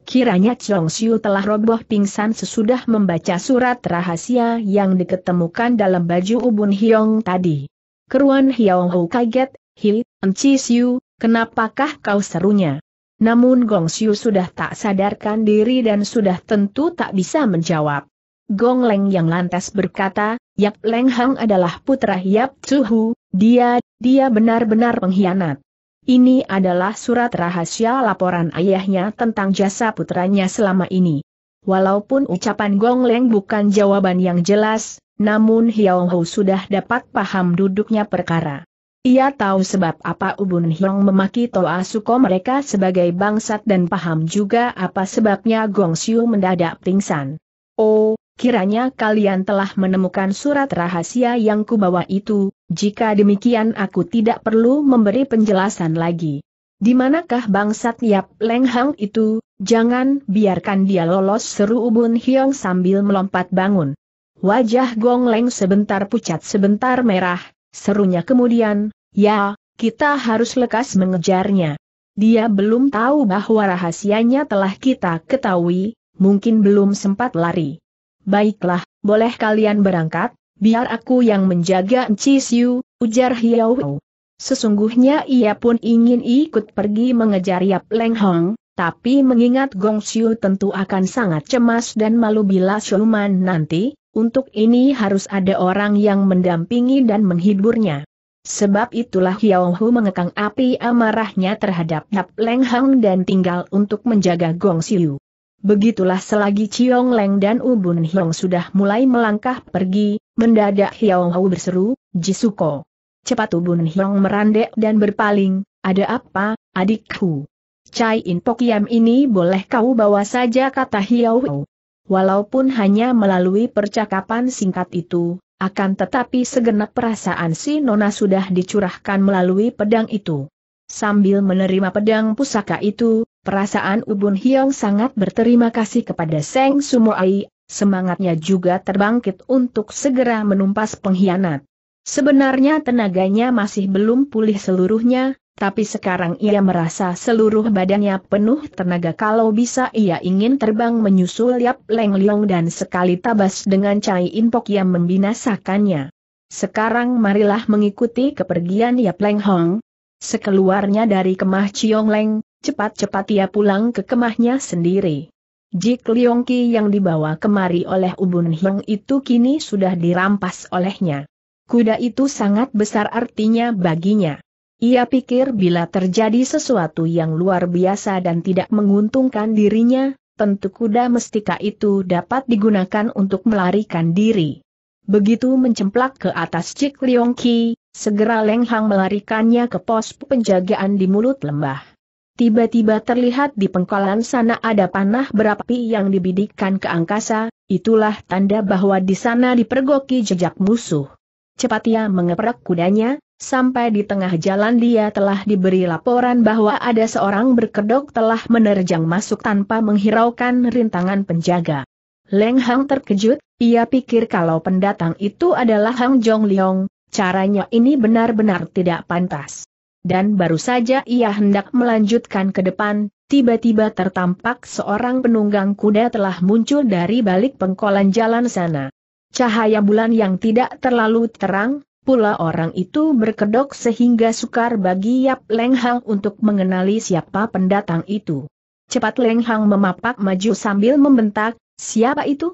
Kiranya Chong Xiu telah roboh pingsan sesudah membaca surat rahasia yang diketemukan dalam baju Ubun Hiong tadi. Keruan Hiong Ho kaget, Hi, Enci Siu, kenapakah kau serunya? Namun Gong Xiu sudah tak sadarkan diri dan sudah tentu tak bisa menjawab. Gong Leng yang lantas berkata, Yap Leng Hang adalah putra Yap Hu, dia, dia benar-benar pengkhianat. Ini adalah surat rahasia laporan ayahnya tentang jasa putranya selama ini. Walaupun ucapan Gong Leng bukan jawaban yang jelas, namun Hiao Ho sudah dapat paham duduknya perkara. Ia tahu sebab apa Ubun Hiong memaki Toa Suko mereka sebagai bangsat dan paham juga apa sebabnya Gong Xiu mendadak pingsan. Oh, kiranya kalian telah menemukan surat rahasia yang kubawa itu, jika demikian aku tidak perlu memberi penjelasan lagi. Di manakah bangsat Yap Leng Hang itu, jangan biarkan dia lolos seru Ubun Hiong sambil melompat bangun. Wajah Gong Leng sebentar pucat sebentar merah, serunya kemudian, ya, kita harus lekas mengejarnya. Dia belum tahu bahwa rahasianya telah kita ketahui, mungkin belum sempat lari. Baiklah, boleh kalian berangkat, biar aku yang menjaga Enci Siu, ujar Hiao. Sesungguhnya ia pun ingin ikut pergi mengejar Yap Leng Hong, tapi mengingat Gong Siu tentu akan sangat cemas dan malu bila Shuman nanti, untuk ini harus ada orang yang mendampingi dan menghiburnya. Sebab itulah Hiao Hu mengekang api amarahnya terhadap Yap Leng Hong dan tinggal untuk menjaga Gong Siu. Begitulah selagi Chiong Leng dan Ubun Hiong sudah mulai melangkah pergi, Mendadak Hiao Hau berseru, Jisuko. Cepat tubuh Hiong merandek dan berpaling, ada apa, adikku? Cai In Pokiam ini boleh kau bawa saja kata Hiao Hau. Walaupun hanya melalui percakapan singkat itu, akan tetapi segenap perasaan si Nona sudah dicurahkan melalui pedang itu. Sambil menerima pedang pusaka itu, perasaan Ubun Hiong sangat berterima kasih kepada Seng Sumoai semangatnya juga terbangkit untuk segera menumpas pengkhianat. Sebenarnya tenaganya masih belum pulih seluruhnya, tapi sekarang ia merasa seluruh badannya penuh tenaga kalau bisa ia ingin terbang menyusul Yap Leng Leong dan sekali tabas dengan Cai Inpok yang membinasakannya. Sekarang marilah mengikuti kepergian Yap Leng Hong. Sekeluarnya dari kemah Chiong Leng, cepat-cepat ia pulang ke kemahnya sendiri. Jik Leong Ki yang dibawa kemari oleh Ubun Hiong itu kini sudah dirampas olehnya. Kuda itu sangat besar artinya baginya. Ia pikir bila terjadi sesuatu yang luar biasa dan tidak menguntungkan dirinya, tentu kuda mestika itu dapat digunakan untuk melarikan diri. Begitu mencemplak ke atas Jik Leong Ki, segera Leng Hang melarikannya ke pos penjagaan di mulut lembah. Tiba-tiba terlihat di pengkolan sana ada panah berapi yang dibidikkan ke angkasa, itulah tanda bahwa di sana dipergoki jejak musuh. Cepat ia mengeprek kudanya, sampai di tengah jalan dia telah diberi laporan bahwa ada seorang berkedok telah menerjang masuk tanpa menghiraukan rintangan penjaga. Leng Hang terkejut, ia pikir kalau pendatang itu adalah Hang Jong Leong, caranya ini benar-benar tidak pantas dan baru saja ia hendak melanjutkan ke depan, tiba-tiba tertampak seorang penunggang kuda telah muncul dari balik pengkolan jalan sana. Cahaya bulan yang tidak terlalu terang, pula orang itu berkedok sehingga sukar bagi Yap Leng Hang untuk mengenali siapa pendatang itu. Cepat Leng Hang memapak maju sambil membentak, siapa itu?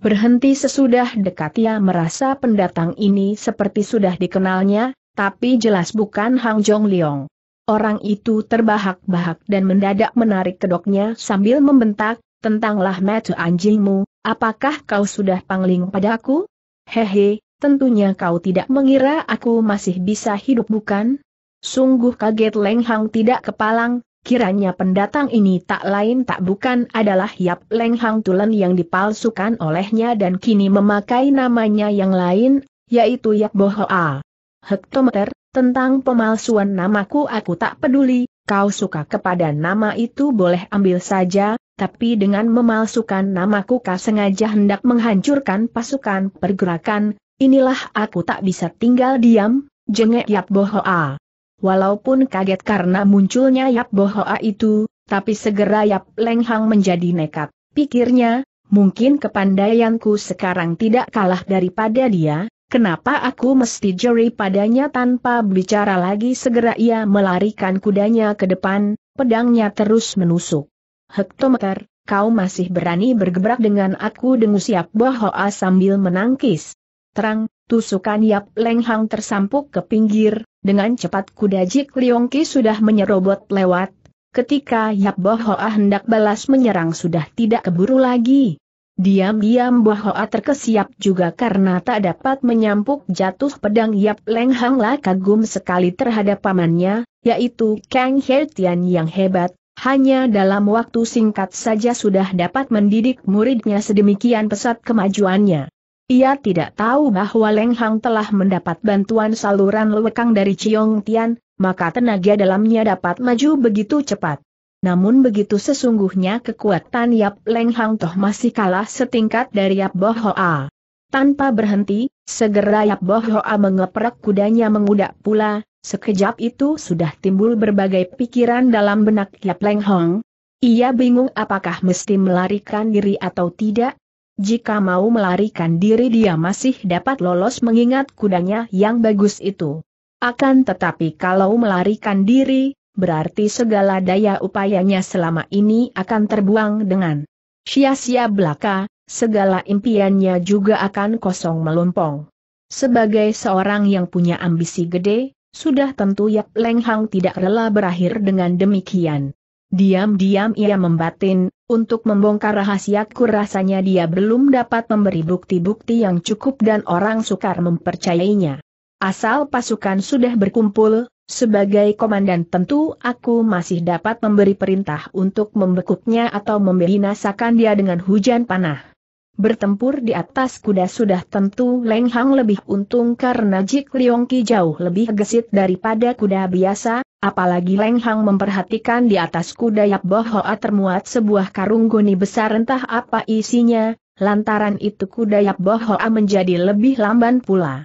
Berhenti sesudah dekat ia merasa pendatang ini seperti sudah dikenalnya, tapi jelas bukan Hang Jong Liong. Orang itu terbahak-bahak dan mendadak menarik kedoknya sambil membentak, tentanglah metu anjingmu, apakah kau sudah pangling padaku? Hehe, tentunya kau tidak mengira aku masih bisa hidup bukan? Sungguh kaget Leng Hang tidak kepalang, kiranya pendatang ini tak lain tak bukan adalah Yap Leng Hang Tulen yang dipalsukan olehnya dan kini memakai namanya yang lain, yaitu Yak Bohoa hektometer, tentang pemalsuan namaku aku tak peduli, kau suka kepada nama itu boleh ambil saja, tapi dengan memalsukan namaku kau sengaja hendak menghancurkan pasukan pergerakan, inilah aku tak bisa tinggal diam, jengek Yap Bohoa. Walaupun kaget karena munculnya Yap Bohoa itu, tapi segera Yap Lenghang menjadi nekat, pikirnya, mungkin kepandaianku sekarang tidak kalah daripada dia, Kenapa aku mesti juri padanya tanpa bicara lagi segera ia melarikan kudanya ke depan, pedangnya terus menusuk. Hektometer, kau masih berani bergebrak dengan aku dengan siap Bohoa sambil menangkis. Terang, tusukan Yap Lenghang tersampuk ke pinggir, dengan cepat kuda Jik Leong sudah menyerobot lewat. Ketika Yap Bohoa hendak balas menyerang sudah tidak keburu lagi. Diam-diam Bohoa terkesiap juga karena tak dapat menyampuk jatuh pedang Yap Leng Hangla kagum sekali terhadap pamannya, yaitu Kang Hertian Tian yang hebat, hanya dalam waktu singkat saja sudah dapat mendidik muridnya sedemikian pesat kemajuannya. Ia tidak tahu bahwa Leng Hang telah mendapat bantuan saluran lewekang dari Chiong Tian, maka tenaga dalamnya dapat maju begitu cepat. Namun begitu sesungguhnya kekuatan Yap Leng Hang Toh masih kalah setingkat dari Yap Bo Hoa. Tanpa berhenti, segera Yap Bo Hoa mengeprak kudanya mengudak pula, sekejap itu sudah timbul berbagai pikiran dalam benak Yap Leng Hong. Ia bingung apakah mesti melarikan diri atau tidak, jika mau melarikan diri dia masih dapat lolos mengingat kudanya yang bagus itu. Akan tetapi kalau melarikan diri, berarti segala daya upayanya selama ini akan terbuang dengan sia-sia belaka, segala impiannya juga akan kosong melompong. Sebagai seorang yang punya ambisi gede, sudah tentu Yap Leng Hang tidak rela berakhir dengan demikian. Diam-diam ia membatin, untuk membongkar rahasiaku rasanya dia belum dapat memberi bukti-bukti yang cukup dan orang sukar mempercayainya. Asal pasukan sudah berkumpul, sebagai komandan tentu aku masih dapat memberi perintah untuk membekuknya atau membinasakan dia dengan hujan panah. Bertempur di atas kuda sudah tentu Leng Hang lebih untung karena Jik Liong Ki jauh lebih gesit daripada kuda biasa, apalagi Leng Hang memperhatikan di atas kuda Yap Hoa termuat sebuah karung goni besar entah apa isinya, lantaran itu kuda Yap Hoa menjadi lebih lamban pula.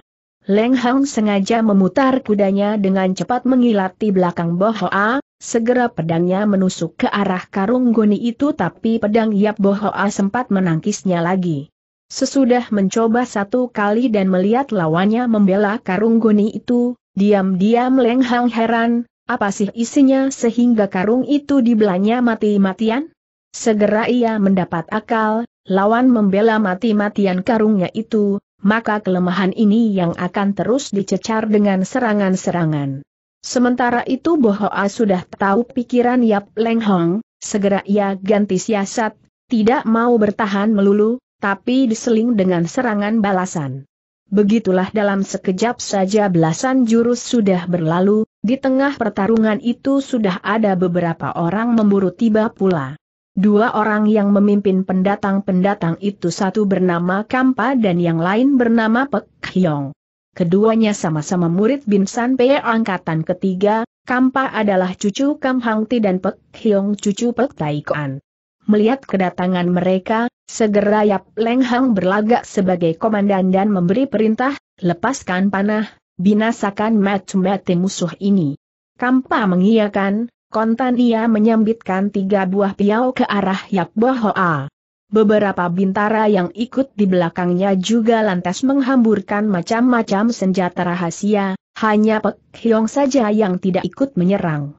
Leng Hang sengaja memutar kudanya dengan cepat mengilati belakang Bo Hoa, segera pedangnya menusuk ke arah karung goni itu tapi pedang Yap Bo Hoa sempat menangkisnya lagi. Sesudah mencoba satu kali dan melihat lawannya membela karung goni itu, diam-diam Leng Hang heran, apa sih isinya sehingga karung itu dibelanya mati-matian? Segera ia mendapat akal, lawan membela mati-matian karungnya itu, maka kelemahan ini yang akan terus dicecar dengan serangan-serangan. Sementara itu Bohoa sudah tahu pikiran Yap Leng Hong, segera ia ganti siasat, tidak mau bertahan melulu, tapi diseling dengan serangan balasan. Begitulah dalam sekejap saja belasan jurus sudah berlalu, di tengah pertarungan itu sudah ada beberapa orang memburu tiba pula. Dua orang yang memimpin pendatang-pendatang itu satu bernama Kampa dan yang lain bernama Pek Hyong. Keduanya sama-sama murid Binsan Pei angkatan ketiga, Kampa adalah cucu Kam Hang Ti dan Pek Hyong cucu Pek Kuan. Melihat kedatangan mereka, segera Yap Leng Hang berlagak sebagai komandan dan memberi perintah, lepaskan panah, binasakan mati-mati musuh ini. Kampa mengiyakan, Kontan ia menyambitkan tiga buah piau ke arah Yap Bohoa. Beberapa bintara yang ikut di belakangnya juga lantas menghamburkan macam-macam senjata rahasia, hanya Pek Hiong saja yang tidak ikut menyerang.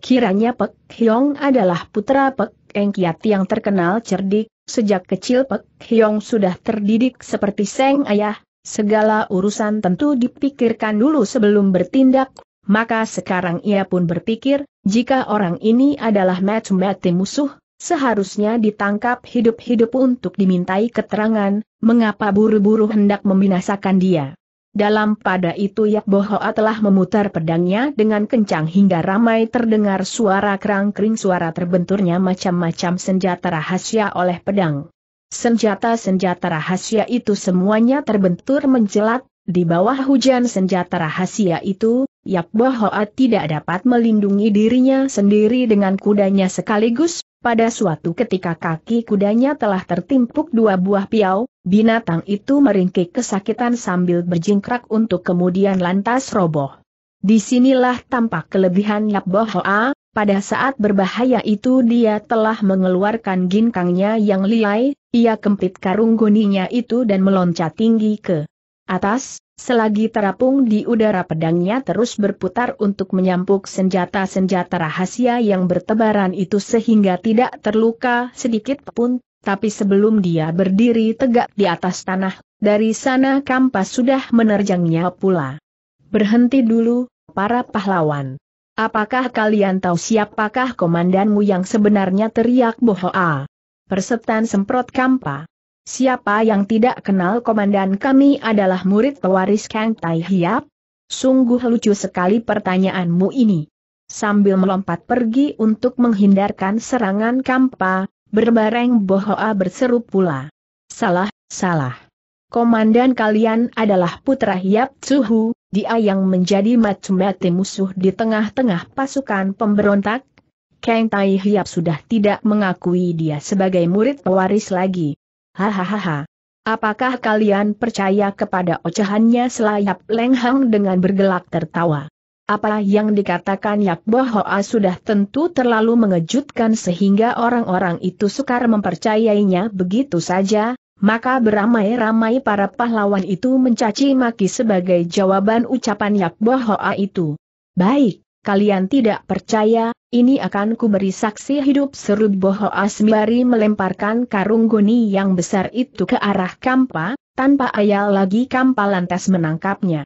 Kiranya Pek Hiong adalah putra Pek Eng Kiat yang terkenal cerdik, sejak kecil Pek Hiong sudah terdidik seperti seng ayah, segala urusan tentu dipikirkan dulu sebelum bertindak, maka sekarang ia pun berpikir, jika orang ini adalah mati-mati musuh, seharusnya ditangkap hidup-hidup untuk dimintai keterangan, mengapa buru-buru hendak membinasakan dia. Dalam pada itu Yak Bohoa telah memutar pedangnya dengan kencang hingga ramai terdengar suara kerang-kering suara terbenturnya macam-macam senjata rahasia oleh pedang. Senjata-senjata rahasia itu semuanya terbentur menjelat, di bawah hujan senjata rahasia itu, Yap Hoa tidak dapat melindungi dirinya sendiri dengan kudanya sekaligus, pada suatu ketika kaki kudanya telah tertimpuk dua buah piau, binatang itu meringkik kesakitan sambil berjingkrak untuk kemudian lantas roboh. Disinilah tampak kelebihan Yap Bohoa, pada saat berbahaya itu dia telah mengeluarkan ginkangnya yang liai, ia kempit karung goninya itu dan meloncat tinggi ke atas, selagi terapung di udara pedangnya terus berputar untuk menyampuk senjata-senjata rahasia yang bertebaran itu sehingga tidak terluka sedikit pun, tapi sebelum dia berdiri tegak di atas tanah, dari sana kampas sudah menerjangnya pula. Berhenti dulu, para pahlawan. Apakah kalian tahu siapakah komandanmu yang sebenarnya teriak Bohoa? Persetan semprot kampa. Siapa yang tidak kenal komandan kami adalah murid pewaris Kang Tai Hiap? Sungguh lucu sekali pertanyaanmu ini. Sambil melompat pergi untuk menghindarkan serangan Kampa, berbareng Bohoa berseru pula. Salah, salah. Komandan kalian adalah putra Hiap Tsuhu, dia yang menjadi mati musuh di tengah-tengah pasukan pemberontak. Kang Tai Hiap sudah tidak mengakui dia sebagai murid pewaris lagi. Hahaha. Apakah kalian percaya kepada ocehannya selayap lenghang dengan bergelak tertawa? Apa yang dikatakan Yak Bohoa sudah tentu terlalu mengejutkan sehingga orang-orang itu sukar mempercayainya begitu saja, maka beramai-ramai para pahlawan itu mencaci maki sebagai jawaban ucapan Yak Bohoa itu. Baik, kalian tidak percaya, ini akan kuberi saksi hidup seru Boho Asmari melemparkan karung goni yang besar itu ke arah Kampa, tanpa ayal lagi Kampa lantas menangkapnya.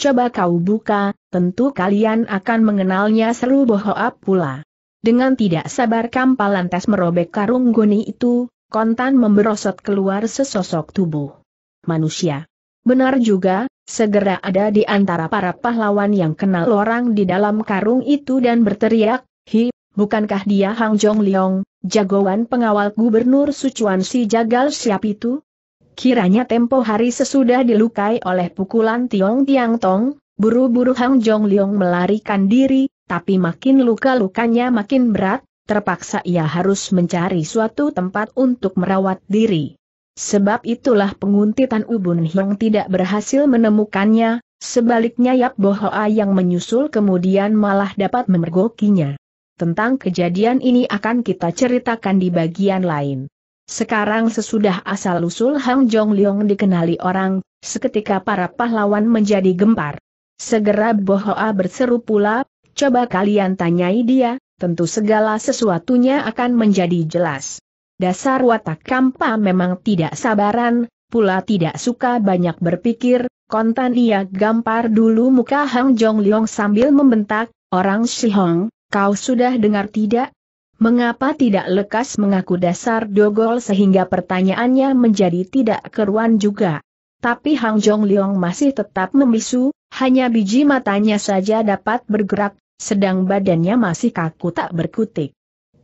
Coba kau buka, tentu kalian akan mengenalnya seru Boho pula. Dengan tidak sabar Kampa lantas merobek karung goni itu, kontan memberosot keluar sesosok tubuh. Manusia. Benar juga, segera ada di antara para pahlawan yang kenal orang di dalam karung itu dan berteriak, Hi, bukankah dia Hang Jong Leong, jagoan pengawal gubernur Sucuan si jagal siap itu? Kiranya tempo hari sesudah dilukai oleh pukulan Tiong Tiang Tong, buru-buru Hang Jong Leong melarikan diri, tapi makin luka-lukanya makin berat, terpaksa ia harus mencari suatu tempat untuk merawat diri. Sebab itulah penguntitan Ubun Hong tidak berhasil menemukannya, sebaliknya Yap Bohoa yang menyusul kemudian malah dapat memergokinya. Tentang kejadian ini akan kita ceritakan di bagian lain. Sekarang sesudah asal-usul Hang Jong Leong dikenali orang, seketika para pahlawan menjadi gempar. Segera Bohoa berseru pula, coba kalian tanyai dia, tentu segala sesuatunya akan menjadi jelas. Dasar watak Kampa memang tidak sabaran, pula tidak suka banyak berpikir, kontan ia gampar dulu muka Hang Jong Leong sambil membentak, orang Si Hong, kau sudah dengar tidak? Mengapa tidak lekas mengaku dasar dogol sehingga pertanyaannya menjadi tidak keruan juga? Tapi Hang Jong Leong masih tetap membisu, hanya biji matanya saja dapat bergerak, sedang badannya masih kaku tak berkutik.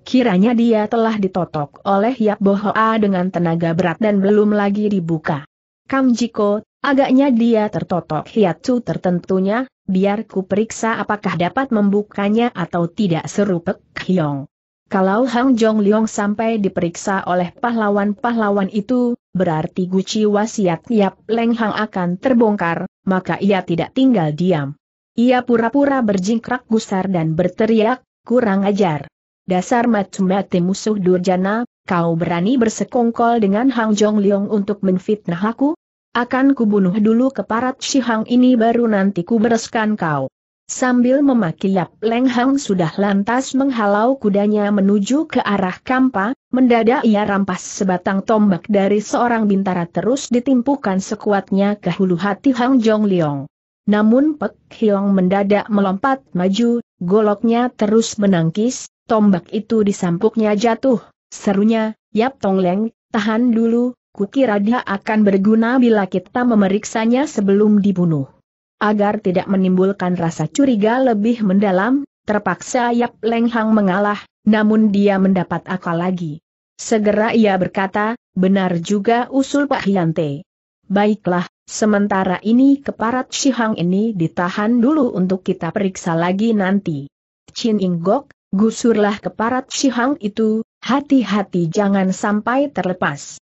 Kiranya dia telah ditotok oleh Yap Bohoa dengan tenaga berat dan belum lagi dibuka. Kam Jiko, agaknya dia tertotok Hiatu tertentunya, biar ku periksa apakah dapat membukanya atau tidak seru Pek Hyong. Kalau Hang Jong Leong sampai diperiksa oleh pahlawan-pahlawan itu, berarti guci wasiat Yap Leng Hang akan terbongkar, maka ia tidak tinggal diam. Ia pura-pura berjingkrak gusar dan berteriak, kurang ajar. Dasar macam-macam musuh Durjana, kau berani bersekongkol dengan Hang Jong Leong untuk menfitnah aku? Akan kubunuh dulu keparat si Hang ini baru nanti kubereskan kau. Sambil memaki Yap Leng Hang sudah lantas menghalau kudanya menuju ke arah Kampa, mendadak ia rampas sebatang tombak dari seorang bintara terus ditimpukan sekuatnya ke hulu hati Hang Jong Leong. Namun Pek Hiong mendadak melompat maju, goloknya terus menangkis, tombak itu disampuknya jatuh, serunya, Yap Tong Leng, tahan dulu, kukira dia akan berguna bila kita memeriksanya sebelum dibunuh. Agar tidak menimbulkan rasa curiga lebih mendalam, terpaksa Yap Leng Hang mengalah, namun dia mendapat akal lagi. Segera ia berkata, benar juga usul Pak Hyante. Baiklah, sementara ini keparat Shihang ini ditahan dulu untuk kita periksa lagi nanti. Chin Inggok, Gusurlah keparat Shihang itu, hati-hati jangan sampai terlepas.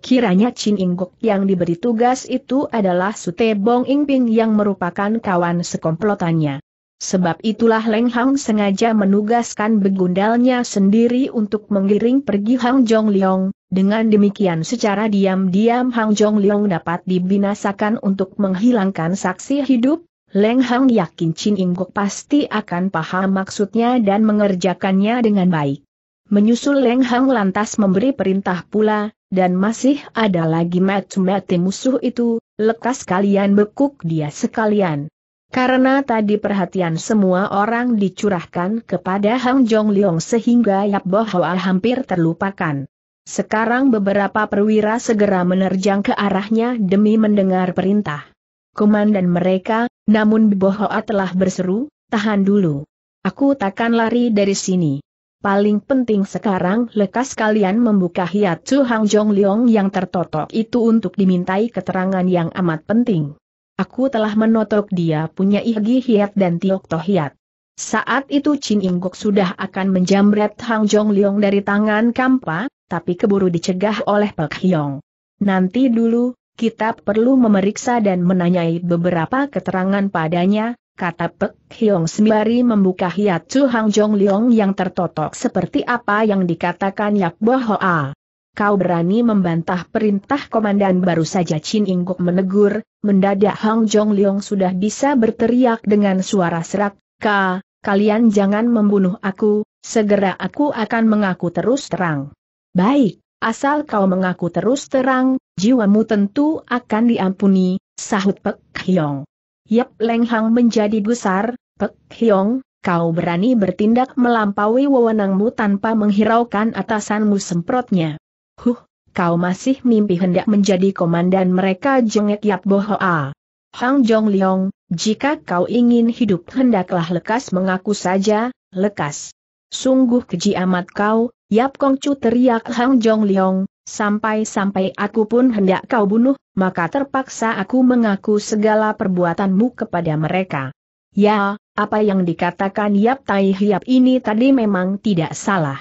Kiranya Chin Inggok yang diberi tugas itu adalah Sute Bong Ingping yang merupakan kawan sekomplotannya. Sebab itulah Leng Hang sengaja menugaskan begundalnya sendiri untuk mengiring pergi Hang Jong Leong, dengan demikian secara diam-diam Hang Jong Leong dapat dibinasakan untuk menghilangkan saksi hidup, Leng Hang yakin Chin Inggok pasti akan paham maksudnya dan mengerjakannya dengan baik. Menyusul Leng Hang lantas memberi perintah pula, dan masih ada lagi mati-mati musuh itu, lekas kalian bekuk dia sekalian. Karena tadi perhatian semua orang dicurahkan kepada Hang Jong Leong sehingga Yap Bohwa hampir terlupakan. Sekarang beberapa perwira segera menerjang ke arahnya demi mendengar perintah. Komandan mereka, namun Bohoa telah berseru, tahan dulu. Aku takkan lari dari sini. Paling penting sekarang lekas kalian membuka hiatsu Hang Jong Leong yang tertotok itu untuk dimintai keterangan yang amat penting. Aku telah menotok dia punya Ihgi Hiat dan Tiok Toh Hiat. Saat itu Chin Ingok sudah akan menjamret Hang Jong Leong dari tangan Kampa, tapi keburu dicegah oleh Pek Hyong. Nanti dulu, kita perlu memeriksa dan menanyai beberapa keterangan padanya, kata Pek Hyung sembari membuka hiat Chu Hang Jong Leong yang tertotok seperti apa yang dikatakan Yap Bo Hoa. Kau berani membantah perintah komandan baru saja Chin Ingguk menegur, mendadak Hang Jong Leong sudah bisa berteriak dengan suara serak, Ka, kalian jangan membunuh aku, segera aku akan mengaku terus terang. Baik. Asal kau mengaku terus terang, jiwamu tentu akan diampuni, sahut Pek Hyong. Yap Leng Hang menjadi gusar, Pek Hyong, kau berani bertindak melampaui wewenangmu tanpa menghiraukan atasanmu semprotnya. Huh, kau masih mimpi hendak menjadi komandan mereka jengek Yap Bohoa. Hang Jong Leong, jika kau ingin hidup hendaklah lekas mengaku saja, lekas. Sungguh keji amat kau, Yap Kong Chu teriak Hang Jong Leong, sampai-sampai aku pun hendak kau bunuh, maka terpaksa aku mengaku segala perbuatanmu kepada mereka. Ya, apa yang dikatakan Yap Tai Hiap ini tadi memang tidak salah.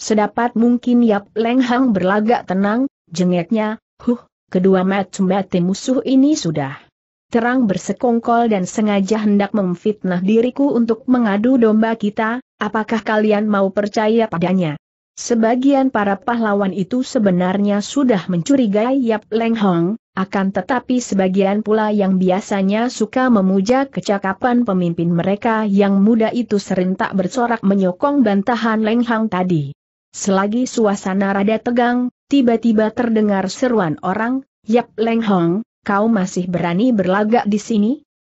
Sedapat mungkin Yap Leng Hang berlagak tenang, jengeknya, huh, kedua mati-mati musuh ini sudah terang bersekongkol dan sengaja hendak memfitnah diriku untuk mengadu domba kita, apakah kalian mau percaya padanya? Sebagian para pahlawan itu sebenarnya sudah mencurigai Yap Leng Hong, akan tetapi sebagian pula yang biasanya suka memuja kecakapan pemimpin mereka yang muda itu serentak bersorak menyokong bantahan Leng Hong tadi. Selagi suasana rada tegang, tiba-tiba terdengar seruan orang, Yap Leng Hong, kau masih berani berlagak di sini?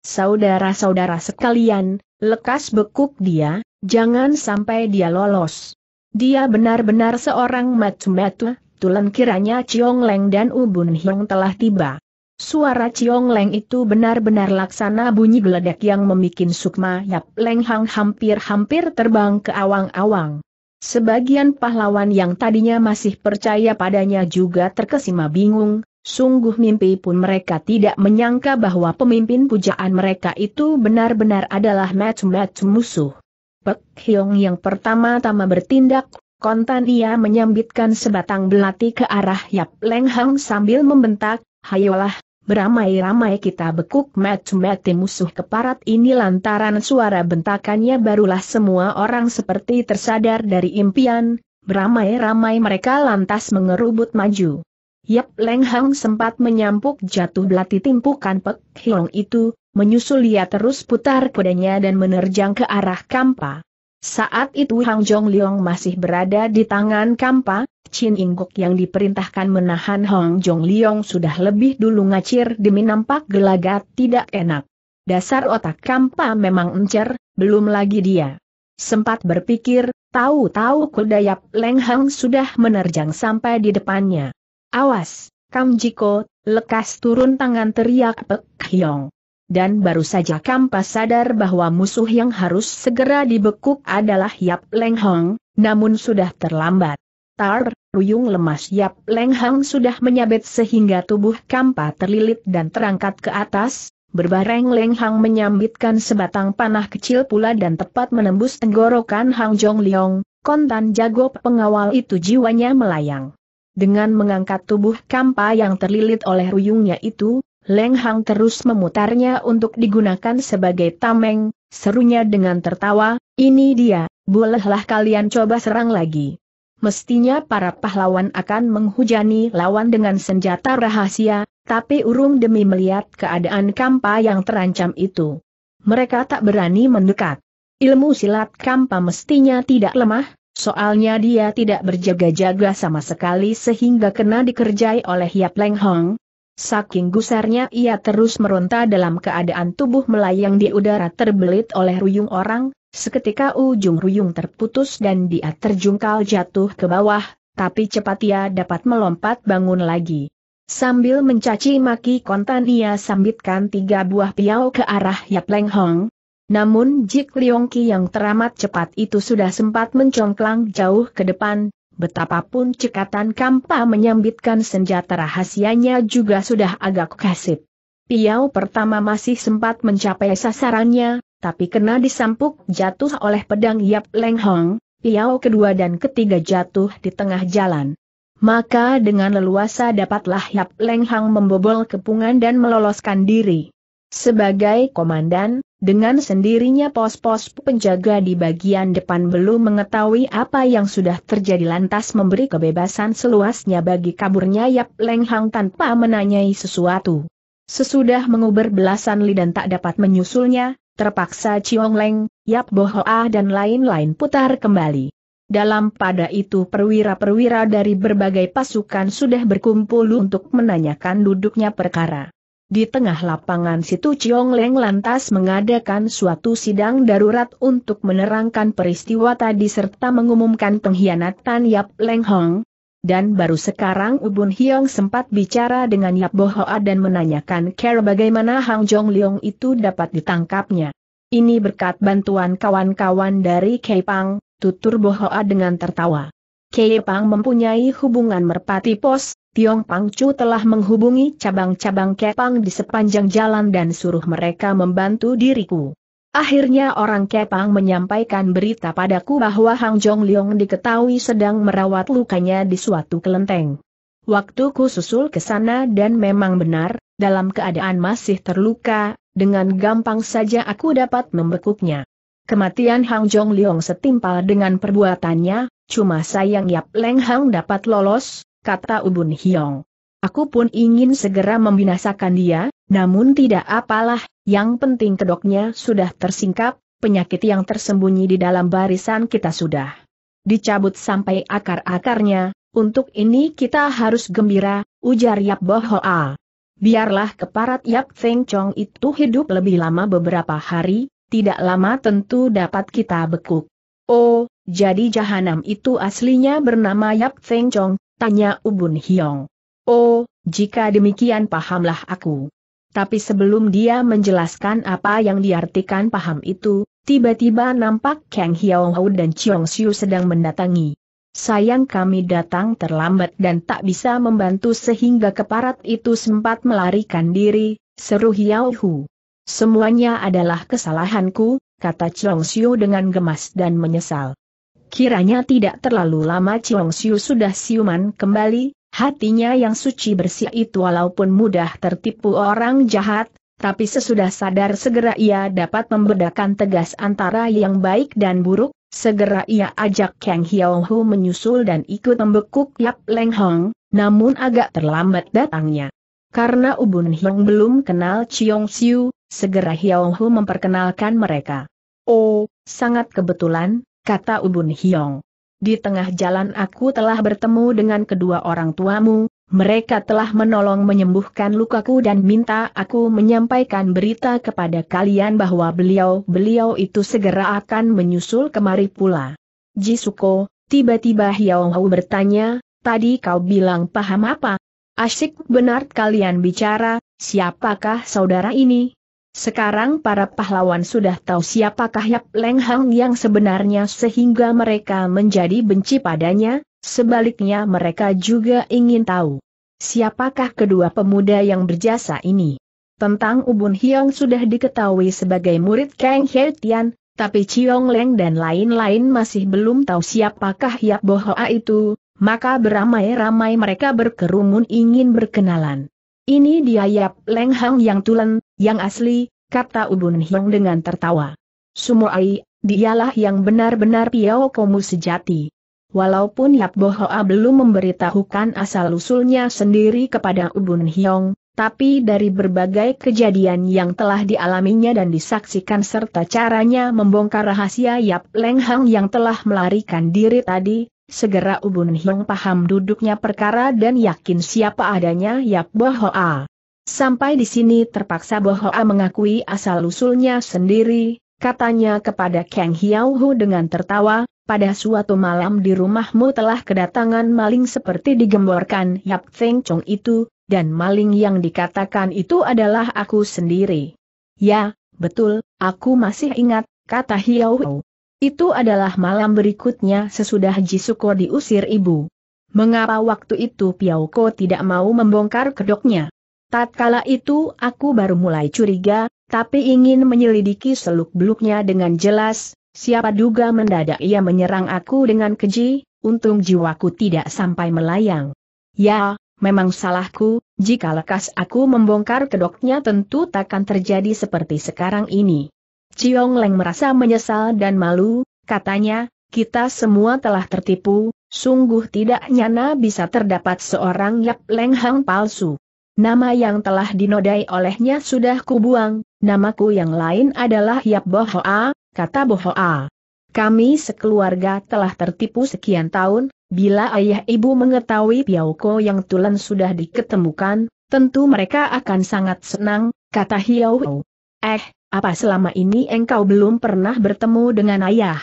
Saudara-saudara sekalian, lekas bekuk dia, jangan sampai dia lolos. Dia benar-benar seorang matu-matu, tulen kiranya Chiong Leng dan Ubun Hiong telah tiba. Suara Chiong Leng itu benar-benar laksana bunyi geledek yang memikin Sukma Yap Leng Hang hampir-hampir terbang ke awang-awang. Sebagian pahlawan yang tadinya masih percaya padanya juga terkesima bingung, sungguh mimpi pun mereka tidak menyangka bahwa pemimpin pujaan mereka itu benar-benar adalah matu-matu musuh. Pek Hiong yang pertama-tama bertindak, kontan ia menyambitkan sebatang belati ke arah Yap Leng Hang sambil membentak, Hayolah, beramai-ramai kita bekuk mati-mati musuh keparat ini lantaran suara bentakannya barulah semua orang seperti tersadar dari impian, beramai-ramai mereka lantas mengerubut maju. Yap Leng Hang sempat menyampuk jatuh belati timpukan Pek Hiong itu, menyusul ia terus putar kudanya dan menerjang ke arah Kampa. Saat itu Hang Jong Leong masih berada di tangan Kampa, Chin Inggok yang diperintahkan menahan Hang Jong Leong sudah lebih dulu ngacir demi nampak gelagat tidak enak. Dasar otak Kampa memang encer, belum lagi dia. Sempat berpikir, tahu-tahu kuda Yap Leng Hang sudah menerjang sampai di depannya. Awas, Kam Jiko, lekas turun tangan teriak Pek Hyong. Dan baru saja Kampa sadar bahwa musuh yang harus segera dibekuk adalah Yap Leng Hong, namun sudah terlambat. Tar, ruyung lemas Yap Leng Hong sudah menyabet sehingga tubuh Kampa terlilit dan terangkat ke atas, Berbareng Leng Hong menyambitkan sebatang panah kecil pula dan tepat menembus tenggorokan Hang Jong Leong, kontan jago pengawal itu jiwanya melayang. Dengan mengangkat tubuh Kampa yang terlilit oleh ruyungnya itu, Leng Hang terus memutarnya untuk digunakan sebagai tameng, serunya dengan tertawa, ini dia, bolehlah kalian coba serang lagi. Mestinya para pahlawan akan menghujani lawan dengan senjata rahasia, tapi urung demi melihat keadaan Kampa yang terancam itu. Mereka tak berani mendekat. Ilmu silat Kampa mestinya tidak lemah, Soalnya dia tidak berjaga-jaga sama sekali sehingga kena dikerjai oleh Yap Leng Hong. Saking gusarnya ia terus meronta dalam keadaan tubuh melayang di udara terbelit oleh ruyung orang, seketika ujung ruyung terputus dan dia terjungkal jatuh ke bawah, tapi cepat ia dapat melompat bangun lagi. Sambil mencaci maki kontan ia sambitkan tiga buah piau ke arah Yap Leng Hong, namun Jik Leongki yang teramat cepat itu sudah sempat mencongklang jauh ke depan, betapapun cekatan Kampa menyambitkan senjata rahasianya juga sudah agak kasip. Piau pertama masih sempat mencapai sasarannya, tapi kena disampuk jatuh oleh pedang Yap Leng Hong, piau kedua dan ketiga jatuh di tengah jalan. Maka dengan leluasa dapatlah Yap Leng Hong membobol kepungan dan meloloskan diri. Sebagai komandan, dengan sendirinya pos-pos penjaga di bagian depan belum mengetahui apa yang sudah terjadi lantas memberi kebebasan seluasnya bagi kaburnya Yap Leng Hang tanpa menanyai sesuatu. Sesudah menguber belasan li dan tak dapat menyusulnya, terpaksa Chiong Leng, Yap Bohoa dan lain-lain putar kembali. Dalam pada itu perwira-perwira dari berbagai pasukan sudah berkumpul untuk menanyakan duduknya perkara. Di tengah lapangan situ Chiong Leng lantas mengadakan suatu sidang darurat untuk menerangkan peristiwa tadi serta mengumumkan pengkhianatan Yap Leng Hong. Dan baru sekarang Ubun Hiong sempat bicara dengan Yap Bo Hoa dan menanyakan cara bagaimana Hang Jong Leong itu dapat ditangkapnya. Ini berkat bantuan kawan-kawan dari Keipang, tutur Bo Hoa dengan tertawa. Keipang mempunyai hubungan merpati pos, Tiong Pang Chu telah menghubungi cabang-cabang Kepang di sepanjang jalan dan suruh mereka membantu diriku. Akhirnya orang Kepang menyampaikan berita padaku bahwa Hang Jong Leong diketahui sedang merawat lukanya di suatu kelenteng. Waktu ku susul ke sana dan memang benar, dalam keadaan masih terluka, dengan gampang saja aku dapat membekuknya. Kematian Hang Jong Leong setimpal dengan perbuatannya, cuma sayang Yap Leng Hang dapat lolos, kata Ubun Hiong. Aku pun ingin segera membinasakan dia, namun tidak apalah, yang penting kedoknya sudah tersingkap, penyakit yang tersembunyi di dalam barisan kita sudah dicabut sampai akar-akarnya, untuk ini kita harus gembira, ujar Yap Bohoa. Biarlah keparat Yap Feng Chong itu hidup lebih lama beberapa hari, tidak lama tentu dapat kita bekuk. Oh, jadi jahanam itu aslinya bernama Yap Feng Chong, Tanya Ubun Hiong. Oh, jika demikian pahamlah aku. Tapi sebelum dia menjelaskan apa yang diartikan paham itu, tiba-tiba nampak Kang Hiong Hou dan Chiong xiu sedang mendatangi. Sayang kami datang terlambat dan tak bisa membantu sehingga keparat itu sempat melarikan diri, seru Hiao Hu. Semuanya adalah kesalahanku, kata Chiong xiu dengan gemas dan menyesal. Kiranya tidak terlalu lama Chiong Siu sudah siuman kembali, hatinya yang suci bersih itu walaupun mudah tertipu orang jahat, tapi sesudah sadar segera ia dapat membedakan tegas antara yang baik dan buruk, segera ia ajak Kang Hiao Hu menyusul dan ikut membekuk Yap Leng Hong, namun agak terlambat datangnya. Karena Ubun Hiong belum kenal Chiong Siu, segera Hiao Hu memperkenalkan mereka. Oh, sangat kebetulan, kata Ubun Hiong. Di tengah jalan aku telah bertemu dengan kedua orang tuamu, mereka telah menolong menyembuhkan lukaku dan minta aku menyampaikan berita kepada kalian bahwa beliau-beliau itu segera akan menyusul kemari pula. Jisuko, tiba-tiba Hiong Hau bertanya, tadi kau bilang paham apa? Asyik benar kalian bicara, siapakah saudara ini? Sekarang para pahlawan sudah tahu siapakah Yap Leng Hang yang sebenarnya sehingga mereka menjadi benci padanya, sebaliknya mereka juga ingin tahu. Siapakah kedua pemuda yang berjasa ini? Tentang Ubun Hiong sudah diketahui sebagai murid Kang He Tian, tapi Chiong Leng dan lain-lain masih belum tahu siapakah Yap Bohoa itu, maka beramai-ramai mereka berkerumun ingin berkenalan. Ini dia Yap Leng Hang yang tulen, yang asli, kata Ubun Hiong dengan tertawa. Sumoai, dialah yang benar-benar Piao Komu sejati. Walaupun Yap Bohoa belum memberitahukan asal-usulnya sendiri kepada Ubun Hiong, tapi dari berbagai kejadian yang telah dialaminya dan disaksikan serta caranya membongkar rahasia Yap Leng Hang yang telah melarikan diri tadi, segera Ubun Hiong paham duduknya perkara dan yakin siapa adanya Yap Bohoa. Sampai di sini terpaksa Bohoa mengakui asal-usulnya sendiri, katanya kepada Kang Hiauhu dengan tertawa, pada suatu malam di rumahmu telah kedatangan maling seperti digemborkan Yap Teng Chong itu, dan maling yang dikatakan itu adalah aku sendiri. Ya, betul, aku masih ingat, kata Hiauhu. Itu adalah malam berikutnya sesudah Jisuko diusir ibu. Mengapa waktu itu Piauko tidak mau membongkar kedoknya? Tatkala itu aku baru mulai curiga, tapi ingin menyelidiki seluk-beluknya dengan jelas, siapa duga mendadak ia menyerang aku dengan keji, untung jiwaku tidak sampai melayang. Ya, memang salahku, jika lekas aku membongkar kedoknya tentu takkan terjadi seperti sekarang ini. Ciong Leng merasa menyesal dan malu, katanya, kita semua telah tertipu, sungguh tidak nyana bisa terdapat seorang Yap Leng Hang palsu. Nama yang telah dinodai olehnya sudah kubuang, namaku yang lain adalah Yap Bohoa, kata Bohoa. Kami sekeluarga telah tertipu sekian tahun, bila ayah ibu mengetahui Piauko yang tulen sudah diketemukan, tentu mereka akan sangat senang, kata Hiau. Eh, apa selama ini engkau belum pernah bertemu dengan ayah?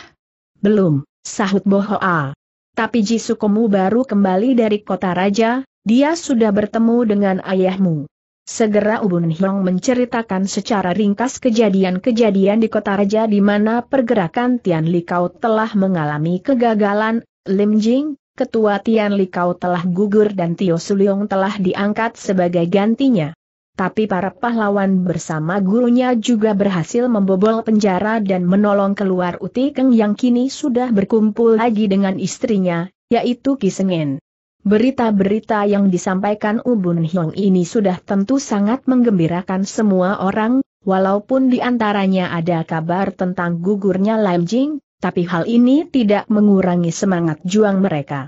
Belum, sahut Bohoa. Tapi Jisukomu baru kembali dari kota raja, dia sudah bertemu dengan ayahmu. Segera Ubun Hyong menceritakan secara ringkas kejadian-kejadian di kota raja di mana pergerakan Tian Li Likau telah mengalami kegagalan, Lim Jing, ketua Tian Li Likau telah gugur dan Tio Suliong telah diangkat sebagai gantinya. Tapi para pahlawan bersama gurunya juga berhasil membobol penjara dan menolong keluar Uti Keng yang kini sudah berkumpul lagi dengan istrinya, yaitu Ki Kisengen. Berita-berita yang disampaikan Ubun Hiong ini sudah tentu sangat menggembirakan semua orang, walaupun di antaranya ada kabar tentang gugurnya Lam Jing, tapi hal ini tidak mengurangi semangat juang mereka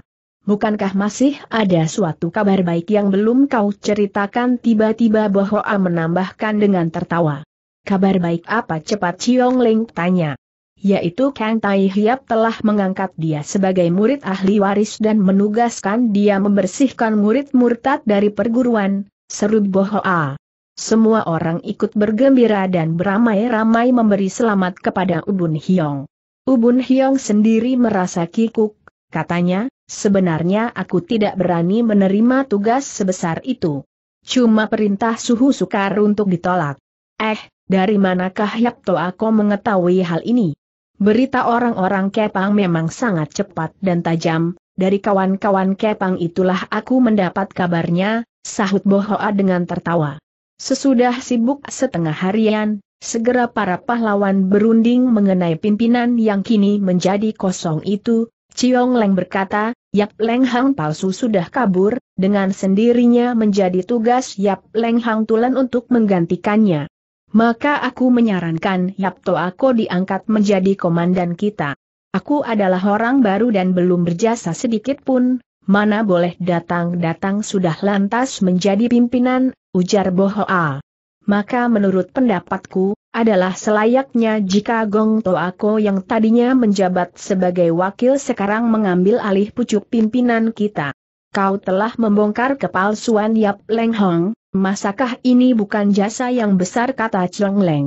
bukankah masih ada suatu kabar baik yang belum kau ceritakan tiba-tiba Bohoa menambahkan dengan tertawa. Kabar baik apa cepat Ciong Ling tanya. Yaitu Kang Tai Hiap telah mengangkat dia sebagai murid ahli waris dan menugaskan dia membersihkan murid murtad dari perguruan, seru Bohoa. Semua orang ikut bergembira dan beramai-ramai memberi selamat kepada Ubun Hiong. Ubun Hiong sendiri merasa kikuk, Katanya, sebenarnya aku tidak berani menerima tugas sebesar itu. Cuma perintah suhu sukar untuk ditolak. Eh, dari manakah Yapto aku mengetahui hal ini? Berita orang-orang Kepang memang sangat cepat dan tajam, dari kawan-kawan Kepang itulah aku mendapat kabarnya, sahut Bohoa dengan tertawa. Sesudah sibuk setengah harian, segera para pahlawan berunding mengenai pimpinan yang kini menjadi kosong itu, Ciong Leng berkata, Yap Leng Hang palsu sudah kabur, dengan sendirinya menjadi tugas Yap Leng Hang Tulen untuk menggantikannya. Maka aku menyarankan Yap To Ako diangkat menjadi komandan kita. Aku adalah orang baru dan belum berjasa sedikit pun, mana boleh datang-datang sudah lantas menjadi pimpinan, ujar Bohoa. Maka menurut pendapatku, adalah selayaknya jika Gong Toako yang tadinya menjabat sebagai wakil sekarang mengambil alih pucuk pimpinan kita. Kau telah membongkar kepalsuan Yap Leng Hong, masakah ini bukan jasa yang besar kata Cheng Leng?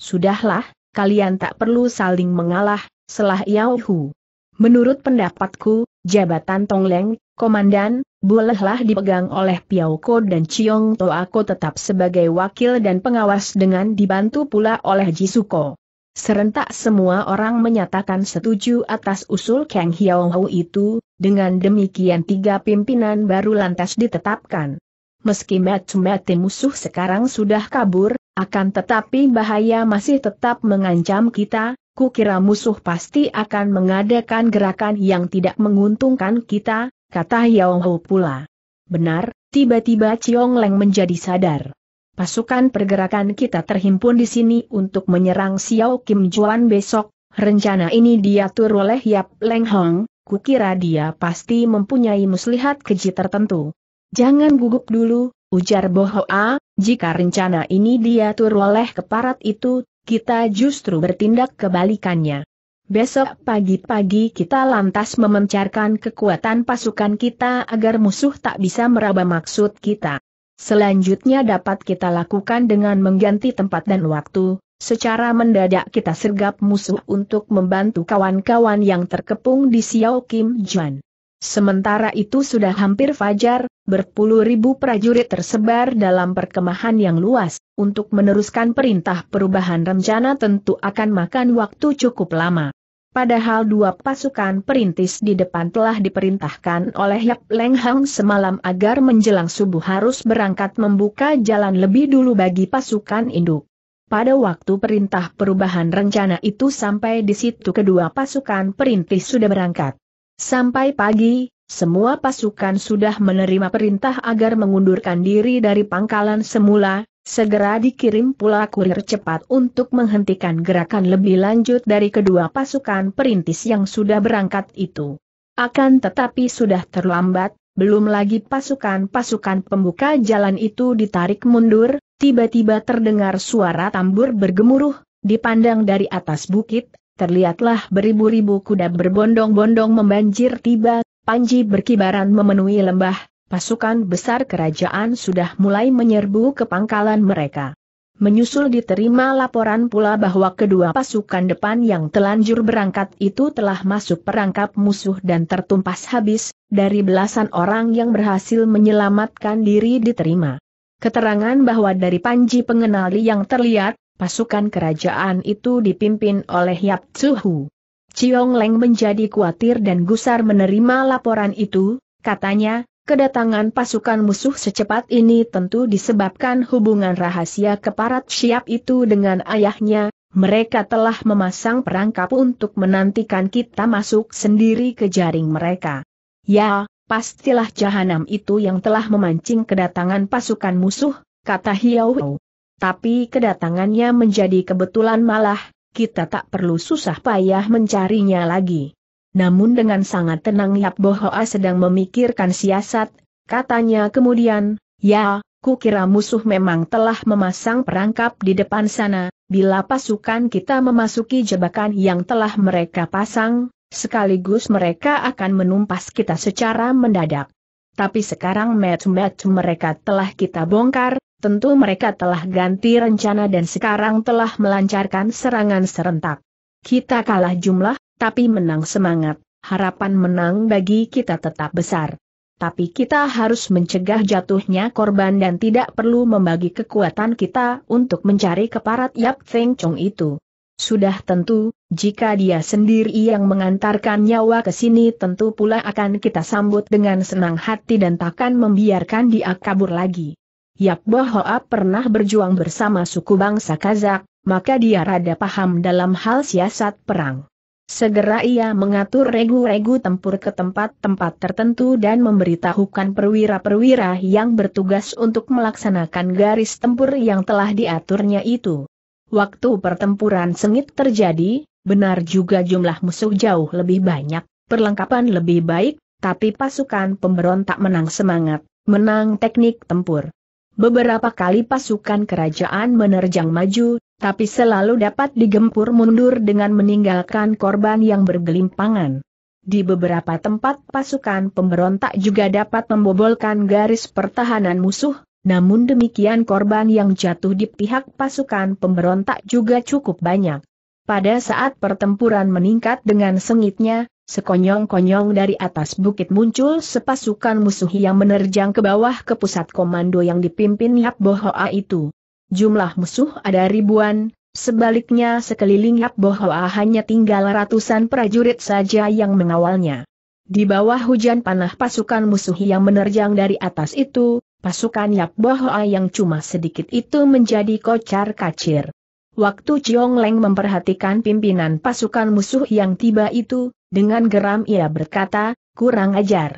Sudahlah, kalian tak perlu saling mengalah, selah Yao Hu. Menurut pendapatku, jabatan Tong Leng, komandan, bolehlah dipegang oleh Piao Ko dan Chiong Aku tetap sebagai wakil dan pengawas dengan dibantu pula oleh Jisuko. Serentak semua orang menyatakan setuju atas usul Kang Hiao Hou itu, dengan demikian tiga pimpinan baru lantas ditetapkan. Meski mati-mati musuh sekarang sudah kabur, akan tetapi bahaya masih tetap mengancam kita, kukira musuh pasti akan mengadakan gerakan yang tidak menguntungkan kita, kata Yao Ho pula. Benar, tiba-tiba Chiong Leng menjadi sadar. Pasukan pergerakan kita terhimpun di sini untuk menyerang Xiao Kim Juan besok, rencana ini diatur oleh Yap Leng Hong, kukira dia pasti mempunyai muslihat keji tertentu. Jangan gugup dulu, ujar Bohoa, jika rencana ini diatur oleh keparat itu, kita justru bertindak kebalikannya. Besok pagi-pagi kita lantas memencarkan kekuatan pasukan kita agar musuh tak bisa meraba maksud kita. Selanjutnya dapat kita lakukan dengan mengganti tempat dan waktu, secara mendadak kita sergap musuh untuk membantu kawan-kawan yang terkepung di Xiao Kim Juan. Sementara itu sudah hampir fajar, berpuluh ribu prajurit tersebar dalam perkemahan yang luas, untuk meneruskan perintah perubahan rencana tentu akan makan waktu cukup lama. Padahal dua pasukan perintis di depan telah diperintahkan oleh Yap Leng Hang semalam agar menjelang subuh harus berangkat membuka jalan lebih dulu bagi pasukan induk. Pada waktu perintah perubahan rencana itu sampai di situ kedua pasukan perintis sudah berangkat. Sampai pagi, semua pasukan sudah menerima perintah agar mengundurkan diri dari pangkalan semula, segera dikirim pula kurir cepat untuk menghentikan gerakan lebih lanjut dari kedua pasukan perintis yang sudah berangkat itu. Akan tetapi sudah terlambat, belum lagi pasukan-pasukan pembuka jalan itu ditarik mundur, tiba-tiba terdengar suara tambur bergemuruh, dipandang dari atas bukit, terlihatlah beribu-ribu kuda berbondong-bondong membanjir tiba, Panji berkibaran memenuhi lembah, pasukan besar kerajaan sudah mulai menyerbu ke pangkalan mereka. Menyusul diterima laporan pula bahwa kedua pasukan depan yang telanjur berangkat itu telah masuk perangkap musuh dan tertumpas habis, dari belasan orang yang berhasil menyelamatkan diri diterima. Keterangan bahwa dari Panji pengenali yang terlihat, Pasukan kerajaan itu dipimpin oleh Yap Tsuhu. Ciong Leng menjadi khawatir dan gusar menerima laporan itu, katanya, kedatangan pasukan musuh secepat ini tentu disebabkan hubungan rahasia keparat siap itu dengan ayahnya, mereka telah memasang perangkap untuk menantikan kita masuk sendiri ke jaring mereka. Ya, pastilah jahanam itu yang telah memancing kedatangan pasukan musuh, kata Hiau. Tapi kedatangannya menjadi kebetulan malah, kita tak perlu susah payah mencarinya lagi. Namun dengan sangat tenang Yap Bohoa sedang memikirkan siasat, katanya kemudian, ya, kukira musuh memang telah memasang perangkap di depan sana, bila pasukan kita memasuki jebakan yang telah mereka pasang, sekaligus mereka akan menumpas kita secara mendadak. Tapi sekarang met-met mereka telah kita bongkar, Tentu mereka telah ganti rencana dan sekarang telah melancarkan serangan serentak. Kita kalah jumlah, tapi menang semangat. Harapan menang bagi kita tetap besar. Tapi kita harus mencegah jatuhnya korban dan tidak perlu membagi kekuatan kita untuk mencari keparat Yap Feng Chong itu. Sudah tentu, jika dia sendiri yang mengantarkan nyawa ke sini tentu pula akan kita sambut dengan senang hati dan takkan membiarkan dia kabur lagi. Yap Hoa pernah berjuang bersama suku bangsa Kazak, maka dia rada paham dalam hal siasat perang. Segera ia mengatur regu-regu tempur ke tempat-tempat tertentu dan memberitahukan perwira-perwira yang bertugas untuk melaksanakan garis tempur yang telah diaturnya itu. Waktu pertempuran sengit terjadi, benar juga jumlah musuh jauh lebih banyak, perlengkapan lebih baik, tapi pasukan pemberontak menang semangat, menang teknik tempur. Beberapa kali pasukan kerajaan menerjang maju, tapi selalu dapat digempur mundur dengan meninggalkan korban yang bergelimpangan. Di beberapa tempat pasukan pemberontak juga dapat membobolkan garis pertahanan musuh, namun demikian korban yang jatuh di pihak pasukan pemberontak juga cukup banyak. Pada saat pertempuran meningkat dengan sengitnya, Sekonyong-konyong dari atas bukit muncul sepasukan musuh yang menerjang ke bawah ke pusat komando yang dipimpin Yap Bohoa itu. Jumlah musuh ada ribuan, sebaliknya sekeliling Yap Bohoa hanya tinggal ratusan prajurit saja yang mengawalnya. Di bawah hujan panah pasukan musuh yang menerjang dari atas itu, pasukan Yap Bohoa yang cuma sedikit itu menjadi kocar kacir. Waktu Chiong Leng memperhatikan pimpinan pasukan musuh yang tiba itu, dengan geram ia berkata, kurang ajar.